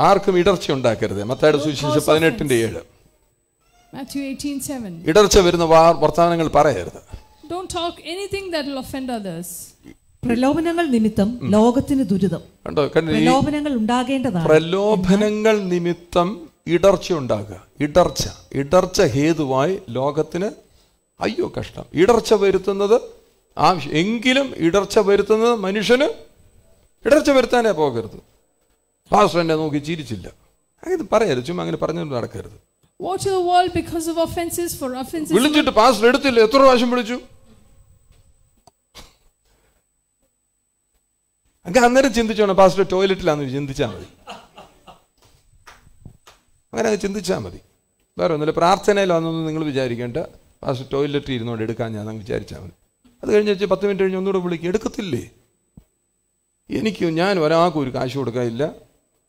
B: ആർക്കും ഇടർച്ച ഉണ്ടാക്കരുത് മത്തായുടെ സുവിശേഷം പതിനെട്ടിന്റെ ഏഴ് ഇടർച്ച വരുന്ന വർത്തമാനങ്ങൾ പറയരുത്
A: Don't talk anything that will offend others.
D: പ്രലോഭനങ്ങൾ നിമിത്തം ലോകത്തിന് ദുരിതം
B: പ്രലോഭനങ്ങൾ
D: ഉണ്ടാകേണ്ടതാണ്
B: പ്രലോഭനങ്ങൾ നിമിത്തം ഇടർച്ച ഉണ്ടാകുക ഇടർച്ച ഇടർച്ച ഹേതുവായി ലോകത്തിന് അയ്യോ കഷ്ടം ഇടർച്ച വരുത്തുന്നത് ആവശ്യം എങ്കിലും ഇടർച്ച വരുത്തുന്നത് മനുഷ്യന് ഇടർച്ച വരുത്താനേ പോകരുത് പാസ്റ്റർ എന്നെ നോക്കി ചിരിച്ചില്ല അങ്ങനെ പറയരുത് ചുമ്മാ അങ്ങനെ പറഞ്ഞു നടക്കരുത് വിളിച്ചിട്ട് പാസ്റ്റർ എടുത്തില്ല എത്ര പ്രാവശ്യം വിളിച്ചു അങ്ങനെ അന്നേരം ചിന്തിച്ചോണം പാസ്റ്റർ ടോയ്ലറ്റിലാന്ന് ചിന്തിച്ചാൽ മതി അങ്ങനെ അത് ചിന്തിച്ചാൽ മതി വേറെ ഒന്നുമില്ല പ്രാർത്ഥനയിലാണെന്നൊന്നും നിങ്ങൾ വിചാരിക്കേണ്ട പാസ്റ്റർ ടോയ്ലറ്റിൽ ഇരുന്നോണ്ട് എടുക്കാൻ ഞാൻ വിചാരിച്ചാൽ മതി അത് കഴിഞ്ഞ് വെച്ച് പത്ത് മിനിറ്റ് കഴിഞ്ഞ് ഒന്നുകൂടെ വിളിക്കുക എടുക്കത്തില്ലേ എനിക്ക് ഞാൻ ഒരാൾക്കും ഒരു കാശ് കൊടുക്കാനില്ല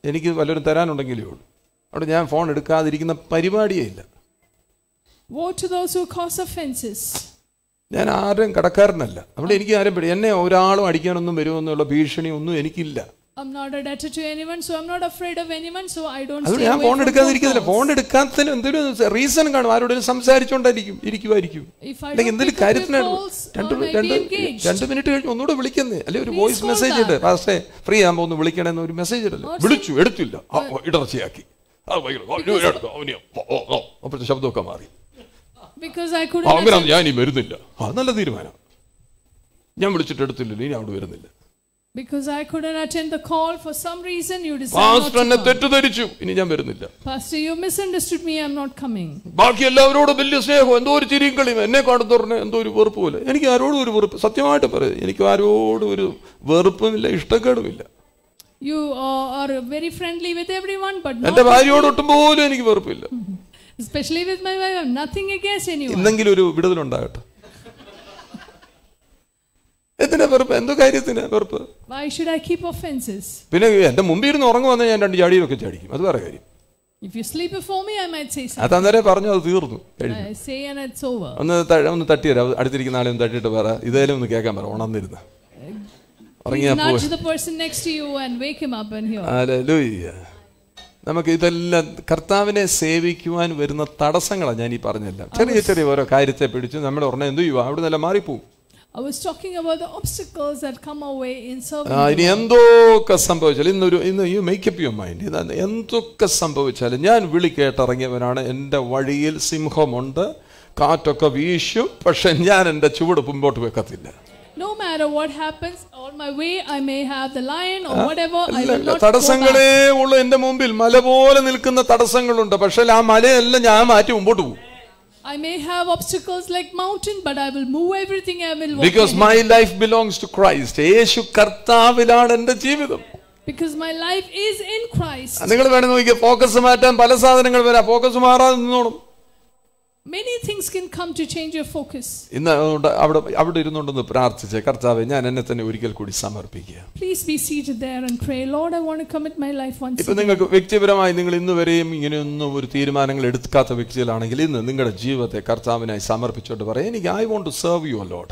B: എനിക്ക് വല്ലവരും തരാനുണ്ടെങ്കിലേ ഉള്ളൂ അവിടെ ഞാൻ ഫോൺ എടുക്കാതിരിക്കുന്ന പരിപാടിയേ ഇല്ല
A: to those who cause offenses.
B: ഞാൻ ആരും കടക്കാരനല്ല അവിടെ എനിക്ക് ആരും പേടി എന്നെ ഒരാളും അടിക്കാനൊന്നും വരുമെന്നുള്ള ഭീഷണി ഒന്നും എനിക്കില്ല
A: അതുകൊണ്ട് ഞാൻ ഫോൺ എടുക്കാതിരിക്കുന്നില്ല
B: ഫോൺ എടുക്കാത്തതിന് എന്തെങ്കിലും റീസൺ കാണും ആരോടും സംസാരിച്ചോണ്ടായിരിക്കും ഇരിക്കുമായിരിക്കും
A: അല്ലെങ്കിൽ എന്തെങ്കിലും കാര്യത്തിനാണ് uh, രണ്ട് രണ്ട് രണ്ട്
B: മിനിറ്റ് കഴിഞ്ഞ് ഒന്നുകൂടെ വിളിക്കുന്നത് അല്ലെ ഒരു വോയിസ് മെസ്സേജ് ഉണ്ട് പക്ഷേ ഫ്രീ ആകുമ്പോൾ ഒന്ന് വിളിക്കണമെന്ന് ഒരു മെസ്സേജ് ഇടല്ലോ വിളിച്ചു എടുത്തില്ല ഇടർച്ചയാക്കി ശബ്ദമൊക്കെ മാറി
A: because I couldn't അങ്ങനെ
B: ഞാൻ ഇനി വരുന്നില്ല ആ നല്ല തീരുമാനം ഞാൻ വിളിച്ചിട്ട് എടുത്തില്ല ഇനി അവിടെ വരുന്നില്ല
A: Because I couldn't attend the call for some reason you decided Pastor എന്നെ
B: തെറ്റിദ്ധരിച്ചു ഇനി ഞാൻ വരുന്നില്ല
A: Pastor you misunderstood me I'm not coming
B: ബാക്കി എല്ലാവരോടും വലിയ സ്നേഹം എന്തോ ഒരു ചിരിയും കളിയും എന്നെ കാണുന്നവരുടെ എന്തോ ഒരു വെറുപ്പ് പോലെ എനിക്ക് ആരോടും ഒരു വെറുപ്പ് സത്യമായിട്ട് പറയാം എനിക്ക് ആരോടും ഒരു വെറുപ്പുമില്ല ഇഷ്ടക്കേടുമില്ല
A: You are very friendly with everyone but എൻ്റെ ഭാര്യയോട്
B: ഒട്ടും പോലും എനിക്ക് വെറുപ്പില്ല
A: mm-hmm. especially with my wife. Nothing nothing against anyone. എന്തെങ്കിലും
B: ഒരു വിടുതൽ ഉണ്ടാകട്ടെ വെറുപ്പ്
A: Why should I keep
B: പിന്നെ എൻ്റെ മുമ്പിൽ ഇരുന്ന് ഉറങ്ങുവന്നാൽ ഞാൻ രണ്ട് ചാടിയിലൊക്കെ ചാടിക്കും അത് വേറെ കാര്യം
A: If you sleep me, I might say
B: പറഞ്ഞു അത് തീർന്നു and it's over. ഒന്ന് ഒന്ന് തട്ടി അടുത്തിരിക്കുന്ന ആളെ ഒന്ന് തട്ടിയിട്ട് പറ ഇതേലും ഒന്ന് കേൾക്കാൻ പറ ഉണർന്നിരുന്ന്
A: uh, ഉറങ്ങിയാ
B: നമുക്ക് ഇതെല്ലാം കർത്താവിനെ സേവിക്കുവാൻ വരുന്ന തടസ്സങ്ങളാണ് ഞാൻ ഈ പറഞ്ഞെല്ലാം ചെറിയ ചെറിയ ഓരോ കാര്യത്തെ പിടിച്ച് നമ്മൾ ഉടനെ എന്ത് ചെയ്യുക അവിടെ നിന്നെല്ലാം മാറിപ്പോവും
A: I was talking about the obstacles that come our way in serving. ഇനി
B: എന്തൊക്കെ സംഭവിച്ചാലും ഇന്നൊരു ഇന്ന് you make up your mind എന്തൊക്കെ സംഭവിച്ചാലും ഞാൻ വിളി കേട്ടിറങ്ങിയവനാണ് എൻ്റെ വഴിയിൽ സിംഹമുണ്ട് കാറ്റൊക്കെ വീശും പക്ഷെ ഞാൻ എൻ്റെ ചുവട് മുമ്പോട്ട് വെക്കത്തില്ല
A: no matter what happens on my way I may have the lion or whatever I will not
B: ഉള്ള എൻ്റെ മുമ്പിൽ മല പോലെ നിൽക്കുന്ന തടസ്സങ്ങളുണ്ട് പക്ഷേ ആ മലയെല്ലാം ഞാൻ മാറ്റി മുമ്പോട്ട് പോകും
A: I may have obstacles like mountain, but I will move everything. I will walk because my
B: life belongs to Christ.
A: Because my life is in Christ. Many things can come to change your focus. Please be seated there and pray. Lord, I want to commit my life once again. I
B: want to serve you, Lord.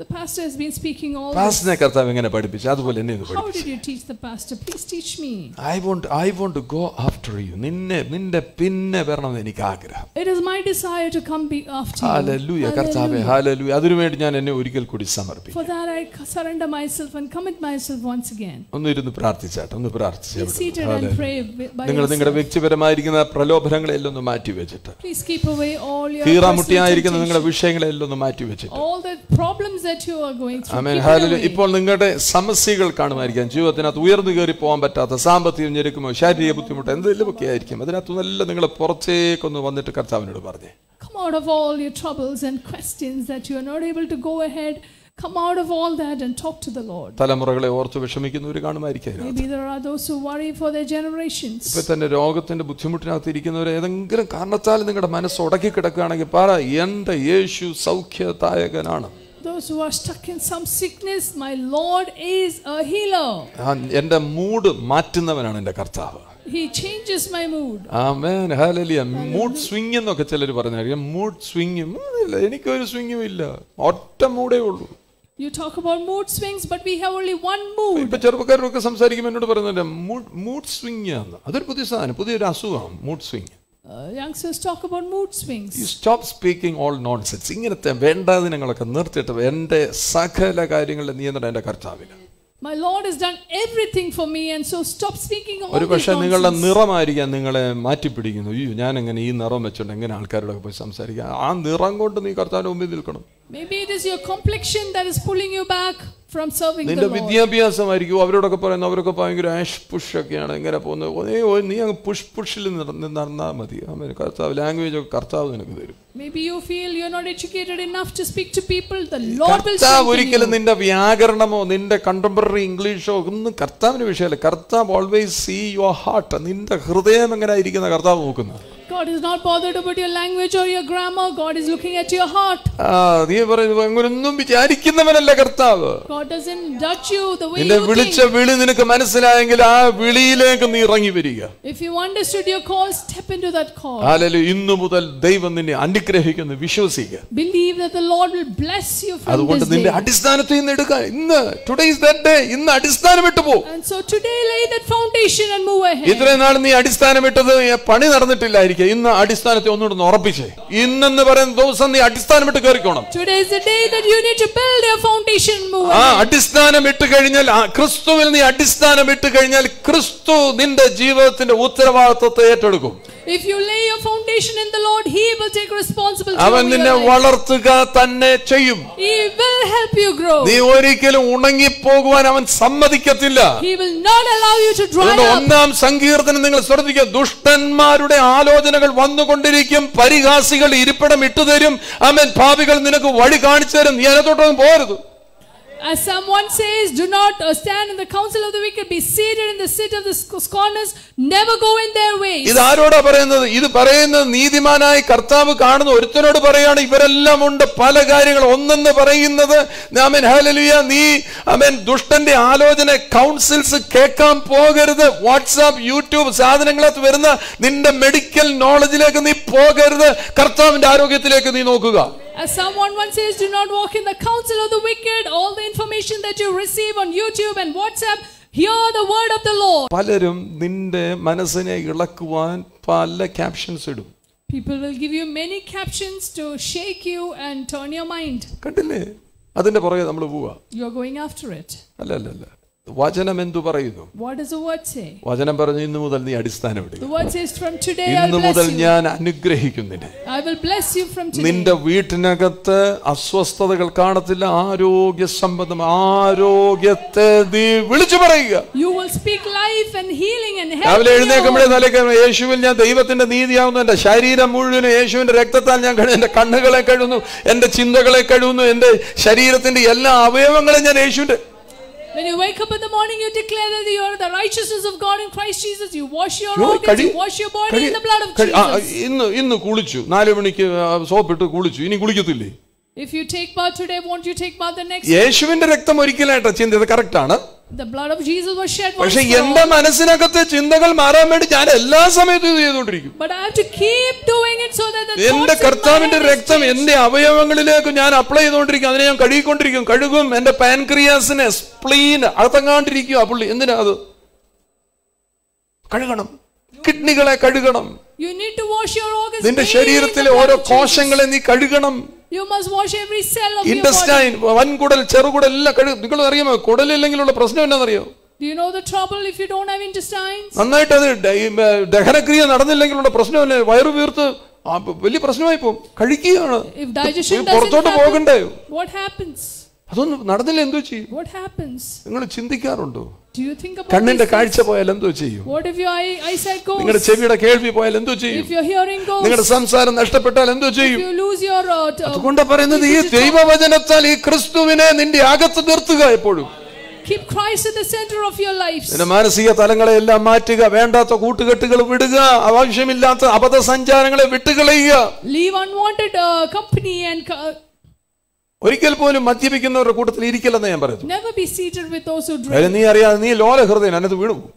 A: The pastor has been speaking all പാസ്റ്ററിനെ
B: കർത്താവ് എങ്ങനെ പഠിപ്പിച്ചു അതുപോലെ എന്നെ ഒന്ന് How
A: പഠിപ്പിച്ചു did you teach the pastor? Please teach me.
B: I won't I won't go after you നിന്നെ നിന്റെ പിന്നെ വരണമെന്ന് എനിക്ക് ആഗ്രഹം
A: It is my desire to come be after you.
B: Hallelujah കർത്താവേ Hallelujah. ഹാലലൂയ അതിനുവേണ്ടി ഞാൻ എന്നെ ഒരിക്കൽ കൂടി സമർപ്പിക്കും
A: For that I c- surrender myself and commit myself once again.
B: ഒന്ന് ഇരുന്ന് പ്രാർത്ഥിച്ചാട്ടെ ഒന്ന് Be seated and പ്രാർത്ഥിച്ചു pray
A: wi- by നിങ്ങൾ നിങ്ങളുടെ yourself.
B: വ്യക്തിപരമായിരിക്കുന്ന പ്രലോഭനങ്ങളെല്ലാം ഒന്ന് മാറ്റി വെച്ചിട്ട്
A: please keep away all your personal കീറാമുട്ടിയായിരിക്കുന്ന temptations. നിങ്ങളുടെ
B: വിഷയങ്ങളെല്ലാം ഒന്ന് മാറ്റി വെച്ചിട്ട്
A: all the problems that you ഇപ്പോൾ
B: നിങ്ങളുടെ സമസ്യകൾ കാണുമായിരിക്കാം ജീവിതത്തിനകത്ത് ഉയർന്നു കയറി പോകാൻ പറ്റാത്ത സാമ്പത്തിക ഞെരുക്കുമോ ശാരീരിക ബുദ്ധിമുട്ട് എന്തെങ്കിലും ഒക്കെ ആയിരിക്കും നല്ല നിങ്ങളെ പുറത്തേക്കൊന്ന് വന്നിട്ട് കർത്താവിനോട് പറഞ്ഞു
A: Come out of all your troubles and questions that you are not able to go ahead. Come out of all that and talk to the Lord.
B: തലമുറകളെ ഓർത്ത് വിഷമിക്കുന്നവർ കാണുമായിരിക്കും
A: Maybe there are those who worry for their generations. ഇപ്പോൾ
B: തന്നെ രോഗത്തിന്റെ ബുദ്ധിമുട്ടിനകത്ത് ഇരിക്കുന്നവർ ഏതെങ്കിലും കാരണത്താൽ നിങ്ങളുടെ മനസ്സ് ഉടക്കി കിടക്കുകയാണെങ്കിൽ പറ എൻ്റെ യേശു സൗഖ്യദായകനാണ്
A: those who are stuck in some sickness my lord is a healer
B: എൻ്റെ മൂഡ് മാറ്റുന്നവനാണ് എന്റെ കർത്താവ്
A: He changes my mood.
B: Amen. Hallelujah. Mood swing എന്നൊക്കെ ചിലർ പറഞ്ഞു മൂഡ് സ്വിങ് എനിക്കൊരു സ്വിംഗും ഇല്ല ഒറ്റ മൂഡേ ഉള്ളൂ
A: You talk about mood swings, but we have only one mood.
B: ഇപ്പൊ ചെറുപ്പക്കാരൊക്കെ സംസാരിക്കുമ്പോൾ എന്നോട് പറയുന്നുണ്ട് മൂഡ് മൂഡ് സ്വിങ് ആണ് അതൊരു പുതിയ സാധനം പുതിയൊരു അസുഖമാണ് mood swing
A: youngsters talk about mood swings you
B: stop speaking all nonsense ഇങ്ങനത്തെ വേണ്ടാതിനങ്ങളൊക്കെ നിർത്തിയിട്ട് എൻ്റെ സകല കാര്യങ്ങളുടെ നിയന്ത്രണം എൻ്റെ കർത്താവിന്
A: My Lord has done everything for me and so stop speaking all ഒരു പക്ഷേ നിങ്ങളുടെ
B: നിറമായിരിക്കാം നിങ്ങളെ മാറ്റിപ്പിടിക്കുന്നു അയ്യോ ഞാൻ എങ്ങനെ ഈ നിറം വെച്ചുകൊണ്ട് എങ്ങനെ ആൾക്കാരോടൊക്കെ പോയി സംസാരിക്കാം ആ നിറം കൊണ്ട് നീ കർത്താവിന് മുമ്പിൽ നിൽക്കണം
A: Maybe it is your complexion that is pulling you back from serving നിന്റെ
B: വിദ്യാഭ്യാസമായിരിക്കും അവരോടൊക്കെ പറയുന്നത് അവരൊക്കെ ഭയങ്കര ആഷ് പുഷ് ഒക്കെയാണ് ഇങ്ങനെ പോകുന്നത് ഏ നീ അങ്ങ് പുഷ് പുഷിൽ നടന്നാൽ മതി അവന് കർത്താവ് ലാംഗ്വേജ് ഒക്കെ കർത്താവ് നിനക്ക് തരും
A: Maybe you feel you're not educated enough to speak to people. The Lord will speak
B: ഒരിക്കലും നിന്റെ വ്യാകരണമോ നിന്റെ കണ്ടംപററി ഇംഗ്ലീഷോ ഒന്നും കർത്താവിന് വിഷയമല്ല കർത്താവ് ഓൾവേസ് സീ യുവർ ഹാർട്ട് നിന്റെ ഹൃദയം എങ്ങനെ ഇരിക്കുന്ന കർത്താവ് നോക്കുന്നു
A: God is not bothered about your language or your grammar. God is looking at your heart.
B: നീ പറയുന്നു അങ്ങനൊന്നും വിചാരിക്കുന്നവനല്ല കർത്താവ്.
A: doesn't judge you the way you വിളിച്ച വിളി നിനക്ക്
B: മനസ്സിലായെങ്കിൽ ആ വിളിയിലേക്ക്
A: if you understood your call step into that call believe that the lord will bless you from അതുകൊണ്ട് നിന്റെ
B: today is that day ഇന്ന് അടിസ്ഥാനം വിട്ടു പോ
A: and so today lay that foundation and move ahead ഇത്രയും നാൾ
B: നീ അടിസ്ഥാനം വിട്ടത് പണി നടന്നിട്ടില്ലായിരിക്കും ഇന്ന് അടിസ്ഥാനത്തെ ഒന്നുകൂടെ ഉറപ്പിച്ചേ ഇന്നെന്ന് പറയുന്ന ദിവസം നീ അടിസ്ഥാനം വിട്ട് കയറിക്കോണം
A: today is the day that you need to build your foundation move ahead
B: അടിസ്ഥാനം ഇട്ട് കഴിഞ്ഞാൽ ക്രിസ്തുവിൽ നീ അടിസ്ഥാനം ഇട്ട് കഴിഞ്ഞാൽ ക്രിസ്തു നിന്റെ ജീവിതത്തിന്റെ ഉത്തരവാദിത്വത്തെ ഏറ്റെടുക്കും
A: If you lay your foundation in the Lord, He will take responsibility. അവൻ നിന്നെ വളർത്തുക
B: തന്നെ ചെയ്യും.
A: He will help you grow. നീ
B: ഒരിക്കലും ഉണങ്ങി പോകുവാൻ അവൻ സമ്മതിക്കത്തില്ല. He
A: will not allow you to dry up.
B: ഒന്നാം സങ്കീർത്തനം നിങ്ങൾ ശ്രദ്ധിക്കുക ദുഷ്ടന്മാരുടെ ആലോചനകൾ വന്നുകൊണ്ടിരിക്കും പരിഹാസികൾ ഇരിപ്പിടം ഇട്ടുതരും അവൻ ഭാവികൾ നിനക്ക് വഴി കാണിച്ചു തരും നീ അതിനകത്തോട്ടൊന്നും പോരുത്
A: As someone says, do not uh, stand in the council of the wicked, be seated in the seat of the scorners, never go in their ways. ഇത് ആരോടാ
B: പറയുന്നത് ഇത് പറയുന്നത് നീതിമാനായി കർത്താവ് കാണുന്ന ഒരുത്തനോട് പറയാണ് ഇവരെല്ലാം ഉണ്ട് പല കാര്യങ്ങൾ ഒന്നെന്ന് പറയുന്നത് ആമേൻ ഹല്ലേലൂയ നീ ആമേൻ ദുഷ്ടന്റെ ആലോചന കൗൺസിൽസ് കേൾക്കാൻ പോകരുത് വാട്സ്ആപ്പ് യൂട്യൂബ് സാധനങ്ങളകത്ത് വരുന്ന നിന്റെ മെഡിക്കൽ നോളജിലേക്ക് നീ പോകരുത് കർത്താവിന്റെ ആരോഗ്യത്തിലേക്ക് നീ നോക്കുക
A: As someone once says, do not walk in the counsel of the wicked. All the information that you receive on YouTube and WhatsApp, hear the word of the Lord. People will give you many captions to shake you and turn your mind. You are going after it.
B: വചനം എന്തു പറയുന്നു വചനം പറഞ്ഞു ഇന്നു മുതൽ നീ അടിസ്ഥാനം മുതൽ ഞാൻ അനുഗ്രഹിക്കും നിന്റെ വീട്ടിനകത്ത് അസ്വസ്ഥതകൾ കാണത്തില്ല ആരോഗ്യ സംബന്ധം ആരോഗ്യത്തെ നീ വിളിച്ചു പറയുക
A: രാവിലെ എഴുന്നേക്കുമ്പോഴേ നിലയ്ക്ക്
B: യേശുവിൽ ഞാൻ ദൈവത്തിന്റെ നീതിയാവുന്നു എന്റെ ശരീരം മുഴുവനും യേശുവിന്റെ രക്തത്താൽ ഞാൻ കഴിയും എന്റെ കണ്ണുകളെ കഴുകുന്നു എന്റെ ചിന്തകളെ കഴുകുന്നു എന്റെ ശരീരത്തിന്റെ എല്ലാ അവയവങ്ങളും ഞാൻ യേശുവിന്റെ
A: When you wake up in the morning, you declare that you are the righteousness of God in Christ Jesus. You wash your organs, you wash your body in the blood of Jesus.
B: ഇന്ന് ഇന്ന് കുളിച്ചു നാല് മണിക്ക് സോപ്പിട്ട് കുളിച്ചു ഇനി കുളിക്കത്തില്ലേ
A: If you take bath today, won't you take bath the next day?
B: യേശുവിന്റെ രക്തം ഒരിക്കലായിട്ട് ചിന്തിച്ചത് കറക്റ്റ് ആണ്
A: പക്ഷെ എന്റെ മനസ്സിനകത്തെ
B: ചിന്തകൾ മാറാൻ വേണ്ടി ഞാൻ എല്ലാ സമയത്തും ഇത് ചെയ്തുകൊണ്ടിരിക്കും
A: എന്റെ കർത്താവിന്റെ രക്തം
B: എന്റെ അവയവങ്ങളിലേക്ക് ഞാൻ അപ്ലൈ ചെയ്തുകൊണ്ടിരിക്കും അതിനെ ഞാൻ കഴുകിക്കൊണ്ടിരിക്കും കഴുകും എന്റെ പാൻക്രിയാസിനെ സ്പ്ലീൻ അകത്തങ്ങാണ്ടിരിക്കുക പുള്ളി എന്തിനാ അത് കഴുകണം കിഡ്നികളെ കഴുകണം
A: നിന്റെ ശരീരത്തിലെ ഓരോ കോശങ്ങളെ
B: നീ കഴുകണം
A: You must wash every cell of intestine
B: വൻകുടൽ ചെറുകുടൽ എല്ലാം കഴുകും നിങ്ങൾ അറിയാമോ കുടലില്ലെങ്കിലുള്ള പ്രശ്നം എന്നാണെന്നറിയോ
A: Do you know the trouble if you don't have intestines?
B: നന്നായിട്ട് അത് ദഹനക്രിയ നടന്നില്ലെങ്കിലുള്ള പ്രശ്നമല്ലേ വയറു വീർത്ത് വലിയ പ്രശ്നമായി പോകും കഴിക്കുകയാണ് പുറത്തോട്ട് പോകണ്ടേ അതൊന്നും നടന്നില്ല എന്തോ ചെയ്യും നിങ്ങൾ ചിന്തിക്കാറുണ്ടോ കണ്ണിന്റെ കാഴ്ച പോയാൽ എന്തോ ചെയ്യും നിങ്ങളുടെ ചെവിയുടെ കേൾവി പോയാൽ എന്തോ ചെയ്യും നിങ്ങളുടെ സംസാരം നഷ്ടപ്പെട്ടാൽ എന്തോ ചെയ്യും അതുകൊണ്ട് പറയുന്നത് ഈ ദൈവവചനത്താൽ ഈ ക്രിസ്തുവിനെ നിന്റെ അകത്ത് നിർത്തുക എപ്പോഴും
A: Keep Christ at the center of your lives. നിന്റെ
B: മാനസിക തലങ്ങളെ എല്ലാം മാറ്റുക വേണ്ടാത്ത കൂട്ടുകെട്ടുകൾ വിടുക ആവശ്യമില്ലാത്ത അബദ്ധ സഞ്ചാരങ്ങളെ വിട്ടുകളയുക
A: Leave unwanted uh, company and uh,
B: ഒരിക്കൽ പോലും മദ്യപിക്കുന്നവരുടെ കൂട്ടത്തിൽ ഇരിക്കില്ലെന്ന് ഞാൻ
A: പറയുന്നു നീ
B: അറിയാതെ നീ ലോല ഹൃദയൻ അനത് വീണു പോകും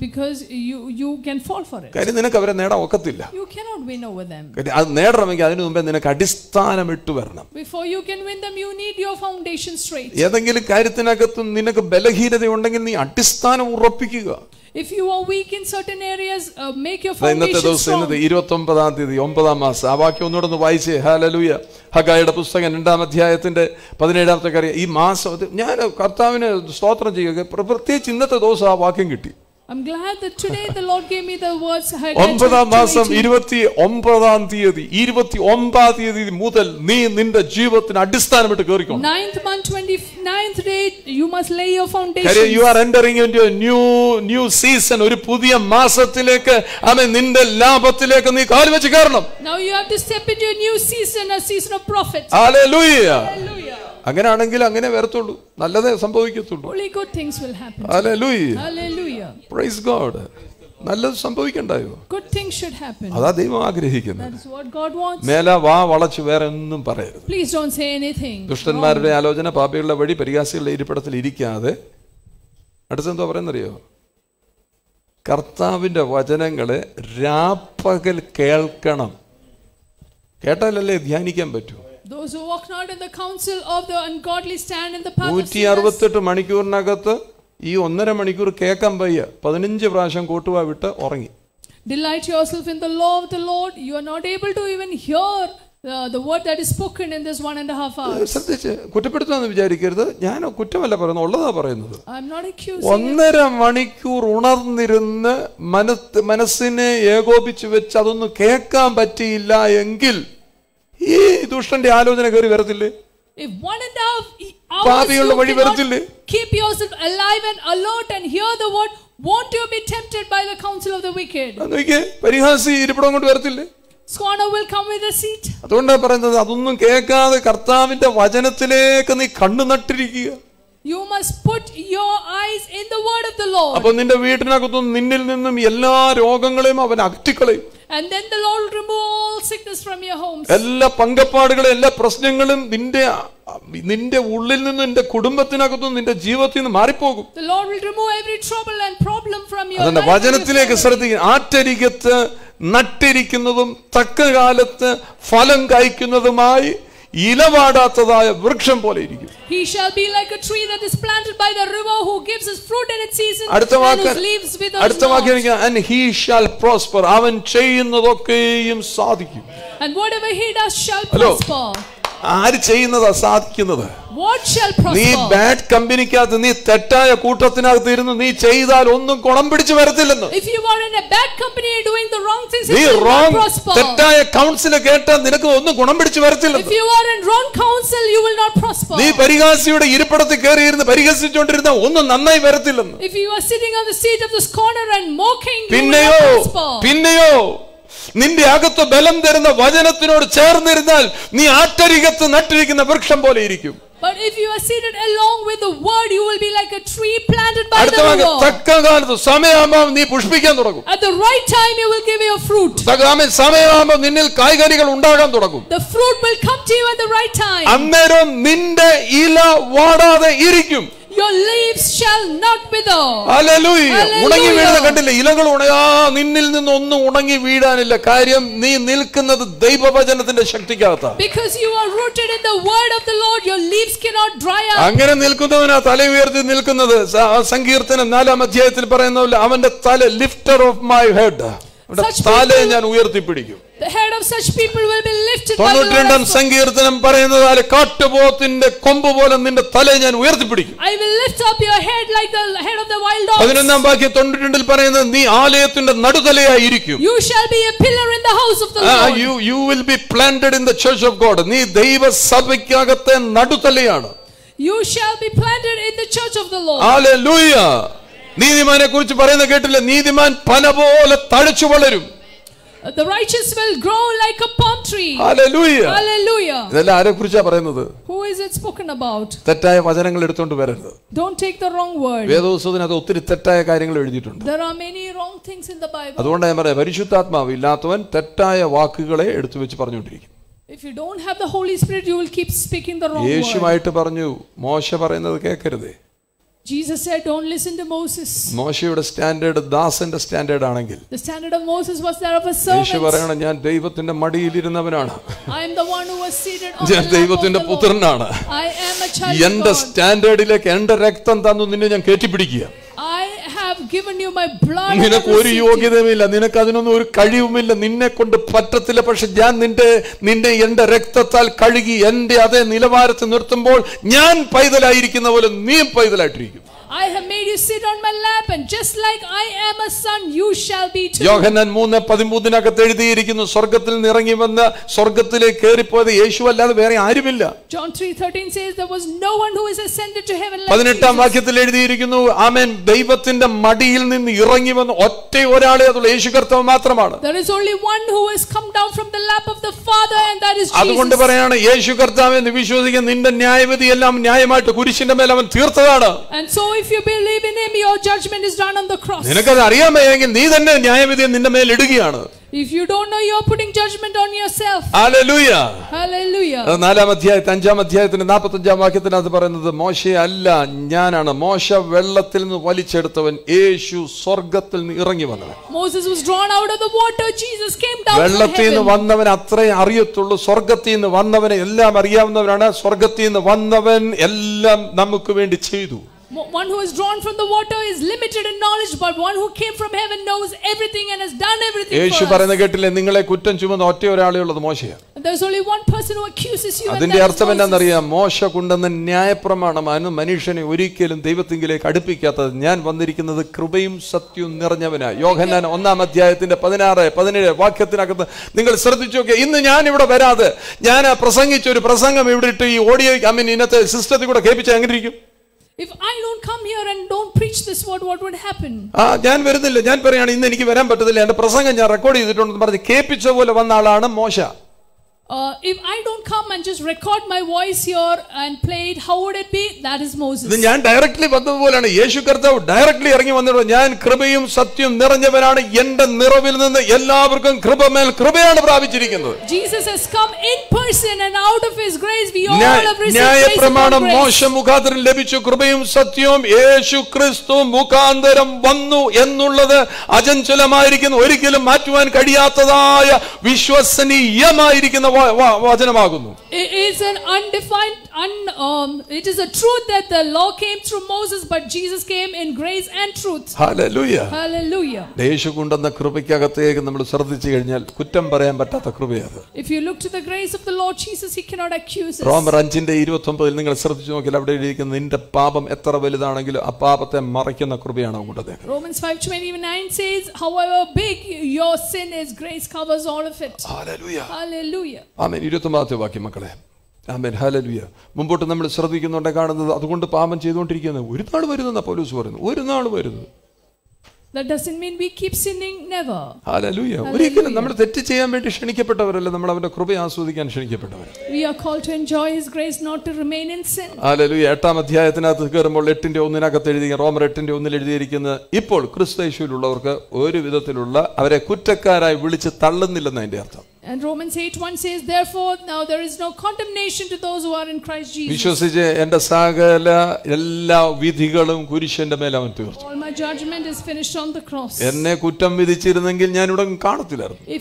A: because you you can fall for it
B: കാര്യം നിനക്ക് അവരെ നേടാൻ ഒക്കത്തില്ല
A: you cannot win over them
B: അത് നേടണമെങ്കിൽ അതിനു മുമ്പേ നിനക്ക് അടിസ്ഥാനം ഇട്ടു വരണം
A: before you can win them you need your foundation straight
B: ഏതെങ്കിലും കാര്യത്തിനകത്ത് നിനക്ക് ബലഹീനത ഉണ്ടെങ്കിൽ നീ അടിസ്ഥാനം ഉറപ്പിക്കുക
A: If you are weak in certain areas, uh, make your foundation ഇന്നത്തെ ദിവസം ഇന്നത്തെ
B: ഇരുപത്തൊമ്പതാം തീയതി ഒമ്പതാം മാസം ആ വാക്യം ഒന്നുകൂടെ വായിച്ചേ ഹാലലൂയ ഹഗായുടെ പുസ്തകം രണ്ടാം അധ്യായത്തിന്റെ പതിനേഴാമത്തെ കാര്യം ഈ മാസം ഞാൻ കർത്താവിന് സ്തോത്രം ചെയ്യുക പ്രത്യേകിച്ച് ഇന്നത്തെ ദിവസം ആ വാക്യം കിട്ടി
A: I'm glad that today the Lord gave me the words ഒൻപതാം മാസം ninth month 29th day you must lay your foundation you are
B: entering into a new new season ഒരു പുതിയ മാസത്തിലേക്ക് ആമേ
A: now you have to step into a new season a season of prophets. hallelujah, hallelujah.
B: അങ്ങനെയാണെങ്കിൽ അങ്ങനെ വരത്തുള്ളൂ നല്ലതേ സംഭവിക്കത്തുള്ളൂ God നല്ലത് സംഭവിക്കണ്ടായോ അതാ ദൈവം ആഗ്രഹിക്കുന്നത് മേല വാ വളച്ച് വേറെ ഒന്നും
A: പറയരുത്
B: ദുഷ്ടന്മാരുടെ ആലോചന പാപികളുടെ വഴി പരിഹാസികളുടെ ഇരിപ്പിടത്തിൽ ഇരിക്കാതെ അടുത്തെന്തോ പറയുന്നറിയോ കർത്താവിൻ്റെ വചനങ്ങളെ രാപ്പകൽ കേൾക്കണം കേട്ടാലല്ലേ ധ്യാനിക്കാൻ പറ്റൂ
A: Those who walk not in the counsel of the ungodly stand in the path of നൂറ്റി sinners.
B: അറുപത്തെട്ട് മണിക്കൂറിനകത്ത് ഈ ഒന്നര മണിക്കൂർ കേൾക്കാൻ വയ്യ പതിനഞ്ച് പ്രാവശ്യം കൂട്ടുവാ വിട്ട് ഉറങ്ങി
A: Delight yourself in the law of the Lord. You are not able to even hear uh, the word that is spoken in this one and a half hours. ശ്രദ്ധിച്ച്
B: കുറ്റപ്പെടുത്തുമെന്ന് വിചാരിക്കരുത് ഞാൻ കുറ്റമല്ല പറയുന്നത് ഉള്ളതാ പറയുന്നത്
A: I am not accusing you. ഒന്നര
B: മണിക്കൂർ ഉണർന്നിരുന്ന് മനസ് മനസ്സിനെ ഏകോപിച്ച് വെച്ച് അതൊന്നും കേൾക്കാൻ പറ്റിയില്ല ഈ ദുഷ്ടന്റെ ആലോചന കയറി വരത്തില്ലേ
A: If one and a half പാപികളുടെ വഴി വരത്തില്ലേ keep yourself alive and alert and hear the word won't you be tempted by the counsel of the wicked നോക്കിയേ
B: പരിഹാസി ഇരിപ്പിടം കൊണ്ട് വരത്തില്ലേ
A: Scorner will come with a seat
B: അതുകൊണ്ടാണ് പറയുന്നത് അതൊന്നും കേൾക്കാതെ കർത്താവിന്റെ വചനത്തിലേക്ക് നീ കണ്ണു നട്ടിരിക്കുക
A: You must put your eyes in the word of the Lord. അപ്പോൾ
B: നിന്റെ വീട്ടിനകത്തു നിന്നിൽ നിന്നും എല്ലാ രോഗങ്ങളെയും അവൻ അകറ്റിക്കളയും.
A: And then the Lord will remove all sickness from your homes. എല്ലാ
B: പങ്കപ്പാടുകളും എല്ലാ പ്രശ്നങ്ങളും നിന്റെ നിന്റെ ഉള്ളിൽ നിന്ന് നിന്റെ കുടുംബത്തിനകത്തും നിന്റെ ജീവിതത്തിൽ നിന്ന് മാറിപ്പോകും
A: അതുകൊണ്ട് വചനത്തിലേക്ക്
B: ശ്രദ്ധിക്കുക ആറ്റരികത്ത് നട്ടിരിക്കുന്നതും തക്ക കാലത്ത് ഫലം കായ്ക്കുന്നതുമായി ഇലവാടാത്തതായ വൃക്ഷം പോലെ ഇരിക്കും
A: He shall be like a tree that is planted by the river who gives his fruit in its season അടുത്ത വാക്ക് അടുത്ത വാക്ക് എനിക്ക്
B: and he shall prosper അവൻ ചെയ്യുന്നതൊക്കെയും സാധിക്കും
A: And whatever he does shall prosper
B: ആര് ചെയ്യുന്നതാ സാധിക്കുന്നത്
A: നീ ബാഡ്
B: കമ്പനിക്കകത്ത് നീ തെറ്റായ കൂട്ടത്തിനകത്ത് ഇരുന്ന് നീ ചെയ്താൽ ഒന്നും കുണം പിടിച്ചു വരത്തില്ലെന്ന്
A: നീ റോങ് തെറ്റായ
B: കൗൺസിൽ കേട്ടാൽ നിനക്ക് ഒന്നും ഗുണം പിടിച്ചു വരത്തില്ലെന്ന്
A: നീ പരിഹാസിയുടെ ഇരിപ്പിടത്തിൽ
B: കയറി ഇരുന്ന് പരിഹസിച്ചുകൊണ്ടിരുന്ന ഒന്നും നന്നായി വരത്തില്ലെന്ന്
A: പിന്നെയോ പിന്നെയോ
B: നിന്റെ അകത്ത് ബലം തരുന്ന വചനത്തിനോട് ചേർന്നിരുന്നാൽ നീ ആറ്റരികത്ത് നട്ടിരിക്കുന്ന വൃക്ഷം പോലെ ഇരിക്കും
A: But if you are seated along with the word, you will be like a tree planted by the Lord. At the right time, you will give your fruit. The fruit will come to you at the right time. your leaves shall not wither hallelujah ഉണങ്ങി വീഴുന്ന കണ്ടില്ല
B: ഇലകൾ ഉണയാ നിന്നിൽ നിന്ന് ഒന്നും ഉണങ്ങി വീഴാനില്ല കാര്യം നീ നിൽക്കുന്നത് ദൈവവചനത്തിന്റെ ശക്തിക്കകത്താ
A: because you are rooted in the word of the lord your leaves cannot dry up അങ്ങനെ
B: നിൽക്കുന്നവനാ തല ഉയർത്തി നിൽക്കുന്നത് സങ്കീർത്തനം നാലാം അധ്യായത്തിൽ പറയുന്ന പോലെ അവന്റെ തല ലിഫ്റ്റർ ഓഫ് മൈ ഹെഡ് ഞാൻ ഉയർത്തിപ്പിടിക്കും സങ്കീർത്തനം പറയുന്നത് കാട്ടുപോത്തിന്റെ കൊമ്പ് പോലെ നിന്റെ തല ഞാൻ ഉയർത്തിപ്പിടിക്കും പതിനൊന്നാം വാക്യം പറയുന്നത് നീ ആലയത്തിന്റെ നടുതലയായിരിക്കും you will be planted in church of God നീ ദൈവസഭയ്ക്കകത്തെ നടുതലയാണ്
A: You shall be planted in the church of the Lord. Hallelujah.
B: നീതിമാനെ കുറിച്ച് പറയുന്ന കേട്ടില്ല നീതിമാൻ പന പോലെ തഴച്ചു വളരും
A: uh, The righteous will grow like a palm tree. Hallelujah. Hallelujah.
B: ഇതെല്ലാം ആരെക്കുറിച്ചാ പറയുന്നത്?
A: Who is it spoken about?
B: തെറ്റായ വചനങ്ങൾ എടുത്തുകൊണ്ട് വരരുത്.
A: Don't take the wrong word.
B: വേദപുസ്തകത്തിനകത്ത് ഒത്തിരി തെറ്റായ കാര്യങ്ങൾ എഴുതിയിട്ടുണ്ട്.
A: There are many wrong things in the Bible. അതുകൊണ്ടാണ്
B: ഞാൻ പറയുന്നത് പരിശുദ്ധാത്മാവ് ഇല്ലാത്തവൻ തെറ്റായ വാക്കുകളെ എടുത്തു വെച്ച് പറഞ്ഞുകൊണ്ടിരിക്കും.
A: If you don't have the Holy Spirit, you will keep speaking the wrong word. യേശുവായിട്ട്
B: പറഞ്ഞു മോശ പറയുന്നത് കേൾക്കരുതേ.
A: Jesus said, "Don't listen to Moses."
B: മോശയുടെ സ്റ്റാൻഡേർഡ് ദാസന്റെ സ്റ്റാൻഡേർഡ് ആണെങ്കിൽ
A: The standard of Moses was that of a servant. Yesu പറയണം
B: ഞാൻ ദൈവത്തിന്റെ മടിയിൽ ഇരുന്നവനാണ്.
A: I am the one who was seated on ഞാൻ ദൈവത്തിന്റെ പുത്രനാണ്. I am a child. എന്റെ
B: സ്റ്റാൻഡേർഡിലേക്ക് എന്റെ രക്തം തന്നു നിന്നെ ഞാൻ കയറ്റിപ്പിടിക്കുക. നിനക്ക് ഒരു യോഗ്യതയുമില്ല നിനക്ക് അതിനൊന്നും ഒരു കഴിവുമില്ല നിന്നെ കൊണ്ട് പറ്റത്തില്ല പക്ഷെ ഞാൻ നിന്റെ നിന്നെ എൻ്റെ രക്തത്താൽ കഴുകി എൻ്റെ അതേ നിലവാരത്തിൽ നിർത്തുമ്പോൾ ഞാൻ പൈതലായിരിക്കുന്ന പോലെ നീ പൈതലായിട്ടിരിക്കും
A: I have made you sit on my lap and just like I am a son you shall be too. യോഹന്നാൻ
B: 3:13നകത്ത് എഴുതിയിരിക്കുന്നു സ്വർഗ്ഗത്തിൽ നിറങ്ങി വന്ന സ്വർഗ്ഗത്തിലേക്ക് കേറിപ്പോയത് യേശു അല്ലാതെ വേറെ ആരുമില്ല.
A: John 3:13 says there was no one who is ascended to heaven like
B: 18ആം വാക്യത്തിൽ എഴുതിയിരിക്കുന്നു ആമേൻ ദൈവത്തിന്റെ മടിയിൽ നിന്ന് ഇറങ്ങി വന്ന ഒറ്റ ഒരാളെ അതുള്ള യേശു കർത്താവ് മാത്രമാണ്.
A: There is only one who has come down from the lap of the Father and that is Jesus. അതുകൊണ്ട് പറയാണ്
B: യേശു കർത്താവെ നീ വിശ്വസിക്കുന്ന നിന്റെ ന്യായവിധി എല്ലാം ന്യായമായിട്ട് കുരിശിന്റെ മേൽ അവൻ തീർത്തതാണ്.
A: And so if you believe in him, your judgment is done on the cross. നിനക്കത് അറിയാമെങ്കിൽ
B: നീ തന്നെ ന്യായവിധി നിന്റെ മേൽ ഇടുകയാണ്
A: If you don't know, you're putting judgment on yourself.
B: Hallelujah.
A: Hallelujah.
B: നാലാം അധ്യായത്തിൽ അഞ്ചാം അധ്യായത്തിന്റെ നാൽപ്പത്തഞ്ചാം അത് പറയുന്നത് മോശയെ അല്ല ഞാനാണ് മോശ വെള്ളത്തിൽ നിന്ന് വലിച്ചെടുത്തവൻ യേശു സ്വർഗത്തിൽ നിന്ന് ഇറങ്ങി വന്നവൻ
A: Moses was drawn out of the water. Jesus came down വെള്ളത്തിൽ നിന്ന്
B: വന്നവൻ അത്രയും അറിയത്തുള്ളൂ സ്വർഗത്തിൽ നിന്ന് വന്നവനെ എല്ലാം അറിയാവുന്നവനാണ് സ്വർഗത്തിൽ നിന്ന് വന്നവൻ എല്ലാം നമുക്ക് വേണ്ടി ചെയ്തു
A: One who is drawn from the water is limited in knowledge, but one who came from heaven knows everything and has done everything
B: for us.
A: There's only one person who accuses you and that
B: is Moses. ഞാൻ വന്നിരിക്കുന്നത് കൃപയും സത്യവും നിറഞ്ഞവനാ യോഹന്നാൻ ഒന്നാം അധ്യായത്തിന്റെ പതിനാറ് പതിനേഴ് വാക്യത്തിനകത്ത് നിങ്ങൾ ശ്രദ്ധിച്ചു നോക്കിയ ഇന്ന് ഞാൻ ഇവിടെ വരാതെ ഞാൻ പ്രസംഗിച്ച ഒരു പ്രസംഗം ഇവിടെ ഇട്ട് ഈ ഓഡിയോ ഐ മീൻ ഇന്നത്തെ സിസ്റ്റത്തിൽ കൂടെ കേൾപ്പിച്ചാൽ എങ്ങനെ ഇരിക്കും
A: if I don't come here and don't preach this word, what would happen?
B: ആ ഞാൻ വരുന്നില്ല ഞാൻ പറയാണ് ഇന്ന് എനിക്ക് വരാൻ പറ്റത്തില്ല എന്റെ പ്രസംഗം ഞാൻ റെക്കോർഡ് ചെയ്തിട്ടുണ്ടെന്ന് പറഞ്ഞ് കേൾപ്പിച്ച പോലെ വന്ന ആളാണ് മോശ
A: Uh, if I don't come and just record my voice here and play it, how would it be? That is Moses. ഇത് ഞാൻ ഡയറക്ട്ലി വന്നതുപോലെയാണ് യേശു
B: കർത്താവ് ഡയറക്ട്ലി ഇറങ്ങി വന്നിട്ട് ഞാൻ കൃപയും സത്യവും നിറഞ്ഞവനാണ് എൻ്റെ നിറവിൽ നിന്ന് എല്ലാവർക്കും കൃപ മേൽ കൃപയാണ് പ്രാപിച്ചിരിക്കുന്നത്
A: Jesus has come in person and out of his grace we all have received ന്യായപ്രമാണം മോശ
B: മുഖാന്തരം ലഭിച്ചു കൃപയും സത്യവും യേശു ക്രിസ്തു മുഖാന്തരം വന്നു എന്നുള്ളത് അജഞ്ചലമായിരിക്കുന്നു ഒരിക്കലും മാറ്റുവാൻ കഴിയാത്തതായ വിശ്വസനീയമായിരിക്കുന്ന വചനമാകുന്നു
A: It is an undefined, un, um, it is a truth that the law came through Moses, but Jesus came in grace and truth. Hallelujah. Hallelujah.
B: കൃപയ്ക്കകത്തേക്ക് നമ്മൾ ശ്രദ്ധിച്ചു കഴിഞ്ഞാൽ കുറ്റം പറയാൻ പറ്റാത്ത കൃപയാണ്
A: If you look to the grace of the Lord Jesus, he cannot accuse
B: us. നിങ്ങൾ ശ്രദ്ധിച്ചു നോക്കിയാൽ അവിടെ എഴുതിയിരിക്കുന്ന നിന്റെ പാപം എത്ര വലുതാണെങ്കിലും ആ പാപത്തെ മറയ്ക്കുന്ന കൃപയാണ് അങ്ങോട്ടത്
A: Romans 5:29 says, however big your sin is, grace covers all of it. Hallelujah. Hallelujah.
B: ആമേൻ ഇരുപത്തൊമ്പതാമത്തെ വാക്യം മക്കളെ ആമേൻ ഹലലുയ മുമ്പോട്ട് നമ്മൾ ശ്രദ്ധിക്കുന്നുണ്ട് കാണുന്നത് അതുകൊണ്ട് പാപം ചെയ്തുകൊണ്ടിരിക്കുന്നത് ഒരു നാൾ വരുന്നെന്നാ പൗലൂസ് പറയുന്നു ഒരു നാൾ വരുന്നത്
A: That doesn't mean we keep sinning never.
B: Hallelujah. ഒരിക്കലും നമ്മൾ തെറ്റ് ചെയ്യാൻ വേണ്ടി ക്ഷണിക്കപ്പെട്ടവരല്ല നമ്മൾ അവന്റെ കൃപ ആസ്വദിക്കാൻ ക്ഷണിക്കപ്പെട്ടവർ.
A: We are called to enjoy his grace not to remain in sin.
B: Hallelujah. എട്ടാം അധ്യായത്തിനകത്ത് കയറുമ്പോൾ 8ന്റെ 1നകത്ത് എഴുതി റോമർ 8ന്റെ ഒന്നിൽ എഴുതിയിരിക്കുന്ന ഇപ്പോൾ ക്രിസ്തയേശുവിലുള്ളവർക്ക് ഒരു വിധത്തിലുള്ള അവരെ കുറ്റക്കാരായി വിളിച്ച് തള്ളുന്നില്ലെന്ന് അതിന്റെ അർത്ഥം.
A: And Romans 8:1 says therefore now there is no condemnation to those who are in Christ Jesus.
B: All
A: my judgment is finished on the cross. If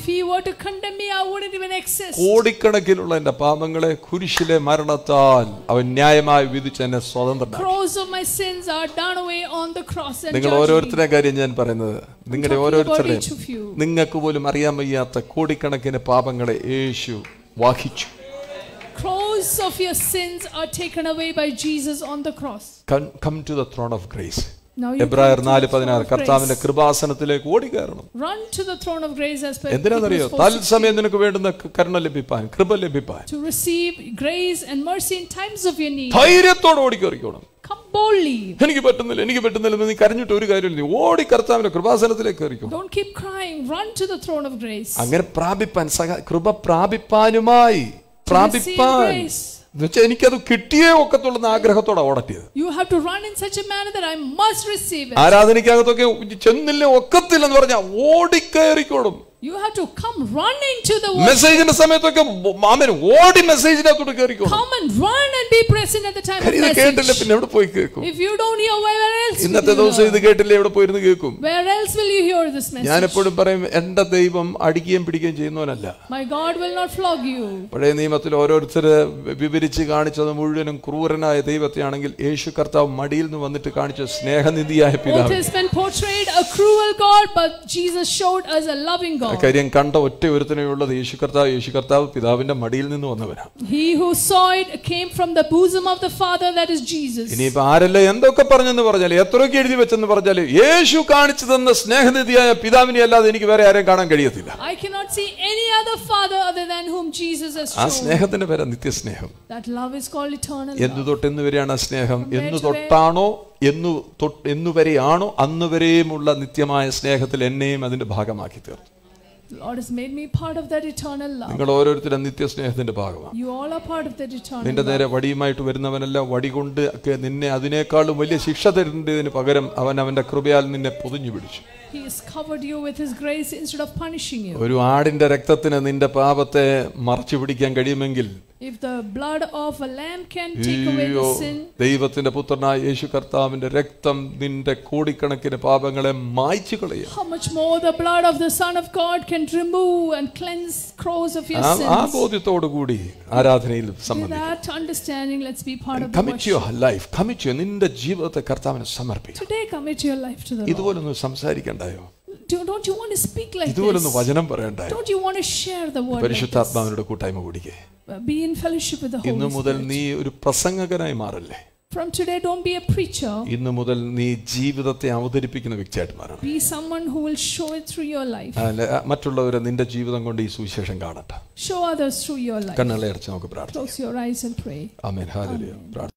A: he were to condemn me I wouldn't even exist.
B: കോടിക്കണക്കിലുള്ള എൻ്റെ പാപങ്ങളെ കുരിശിലെ മരണത്താൽ അവൻ ന്യായമായി വിധിച്ച് എന്നെ സ്വതന്ത്രനാക്കി.
A: Cross of my sins are done away on the cross and നിങ്ങൾ ഓരോരുത്തരുടെ
B: കാര്യം ഞാൻ പറയുന്നത് നിങ്ങളുടെ ഓരോരുത്തരുടെയും നിങ്ങൾക്ക് പാപങ്ങളെ യേശു വാഹിച്ചു
A: Cross of your sins are taken away by Jesus on the cross.
B: Come, come to the throne of grace. എബ്രായർ നാല് പതിനാറ് കർത്താവിന്റെ കൃപാസനത്തിലേക്ക് ഓടി കയറണം
A: എന്തിനാണെന്നറിയോ തത്സമയം
B: നിനക്ക് വേണ്ടുന്ന കരുണ ലഭിപ്പാൻ കൃപ ലഭിപ്പാൻ
A: ധൈര്യത്തോടെ
B: ഓടിക്കറിക്കണം എനിക്ക് പറ്റുന്നില്ല എനിക്ക് പറ്റുന്നില്ല നീ കരഞ്ഞിട്ട് ഒരു കാര്യമില്ല നീ ഓടി കർത്താവിന്റെ കൃപാസനത്തിലേക്ക് കയറിക്കോ
A: Don't keep crying അങ്ങനെ
B: പ്രാപിപ്പാൻ കൃപ പ്രാപിപ്പാനുമായി പ്രാപിപ്പാൻ എന്നുവെച്ചാൽ എനിക്കത് കിട്ടിയേ ഒക്കത്തുള്ള ആഗ്രഹത്തോടെ ഓടത്തിയത്
A: you have to run in such a manner that I must receive
B: ആരാധനയ്ക്കകത്തൊക്കെ ചെന്നില്ല ഒക്കത്തില്ലെന്ന് പറഞ്ഞാൽ കയറിക്കോടും
A: You have to come run into the world. മെസ്സേജിന്റെ
B: സമയത്തൊക്കെ മാമൻ ഓടി മെസ്സേജിനകത്തോട്ട് കയറിക്കോ.
A: Come and run and be present at the time of
B: message.
A: If you don't hear where else. ഇന്നത്തെ ദിവസം ഇത് Where else will you hear this message? My God will not flog you.
B: പഴയ നിയമത്തിൽ ഓരോരുത്തരെ Old
A: Testament portrayed a cruel God but Jesus showed us a loving God. അക്കാര്യം
B: കണ്ട ഒറ്റ ഒരുത്തനേ ഉള്ളത് യേശു കർത്താവ് യേശു കർത്താവ് പിതാവിന്റെ മടിയിൽ നിന്ന് വന്നവനാണ്
A: he who saw it came from the bosom of the father that is jesus ഇനി
B: ആരല്ല എന്തൊക്കെ പറഞ്ഞെന്ന് പറഞ്ഞാൽ എത്രയൊക്കെ എഴുതി വെച്ചെന്ന് പറഞ്ഞാൽ യേശു കാണിച്ചു തന്ന സ്നേഹനിധിയായ പിതാവിനെ അല്ലാതെ എനിക്ക് വേറെ ആരെയും കാണാൻ കഴിയത്തില്ല
A: i cannot see any other father other than whom jesus has shown ആ സ്നേഹത്തിന്റെ
B: പേര് നിത്യസ്നേഹം
A: that love is called eternal എന്ന്
B: തൊട്ട് എന്ന് വരെയാണ് ആ സ്നേഹം എന്ന് തൊട്ടാണോ എന്നു തൊട്ട് എന്നുവരെയാണോ അന്നുവരെയുമുള്ള നിത്യമായ സ്നേഹത്തിൽ എന്നെയും അതിന്റെ ഭാഗമാക്കി തീർത്തു
A: Lord has made me part of that eternal love.
B: നിങ്ങൾ ഓരോരുത്തരും നിത്യസ്നേഹത്തിന്റെ ഭാഗമാണ്.
A: You all are part of that eternal. നിന്റെ നേരെ
B: വടിയുമായിട്ട് വരുന്നവനല്ല വടി കൊണ്ട് ഒക്കെ നിന്നെ അതിനേക്കാളും വലിയ ശിക്ഷ തരുന്നതിന് പകരം അവൻ അവന്റെ കൃപയാൽ നിന്നെ പൊതിഞ്ഞു പിടിച്ചു.
A: He has covered you with his grace instead of punishing you. ഒരു
B: ആടിന്റെ രക്തത്തിന് നിന്റെ പാപത്തെ മറച്ചു പിടിക്കാൻ കഴിയുമെങ്കിൽ
A: If the blood of a lamb can take away the sin,
B: ദൈവത്തിന്റെ പുത്രനായ യേശു കർത്താവിന്റെ രക്തം നിന്റെ കോടിക്കണക്കിന് പാപങ്ങളെ മായ്ച്ചു കളയും
A: How much more the blood of the son of God can remove and cleanse cross of your sins. ആ
B: ബോധ്യത്തോടു കൂടി ആരാധനയിൽ സംബന്ധിക്കുക. With
A: That understanding let's be part of the commit your
B: life commit your നിന്റെ ജീവിതത്തെ കർത്താവിന് സമർപ്പിക്കുക.
A: Today commit your life to the Lord. ഇതുപോലെ
B: ഒന്ന് സംസാരിക്കണ്ടായോ?
A: Don't you want to speak like ഇതുപോലൊന്ന് വചനം പറയണ്ടേ Don't you want to share the word
B: കൂട്ടായ്മ കൂടിക്കേ
A: Be in fellowship with the Holy മുതൽ
B: നീ ഒരു പ്രസംഗകനായി മാറല്ലേ
A: From today, don't be a preacher. ഇന്നു മുതൽ Be someone who will show it through your life.
B: മറ്റുള്ളവരെ നിന്റെ ജീവിതം കൊണ്ട് ഈ സുവിശേഷം കാണട്ടെ.
A: Show others through your life.
B: കണ്ണുകളെ അടച്ച് നമുക്ക് പ്രാർത്ഥിക്കാം.
A: Close your eyes and pray.
B: Amen hallelujah.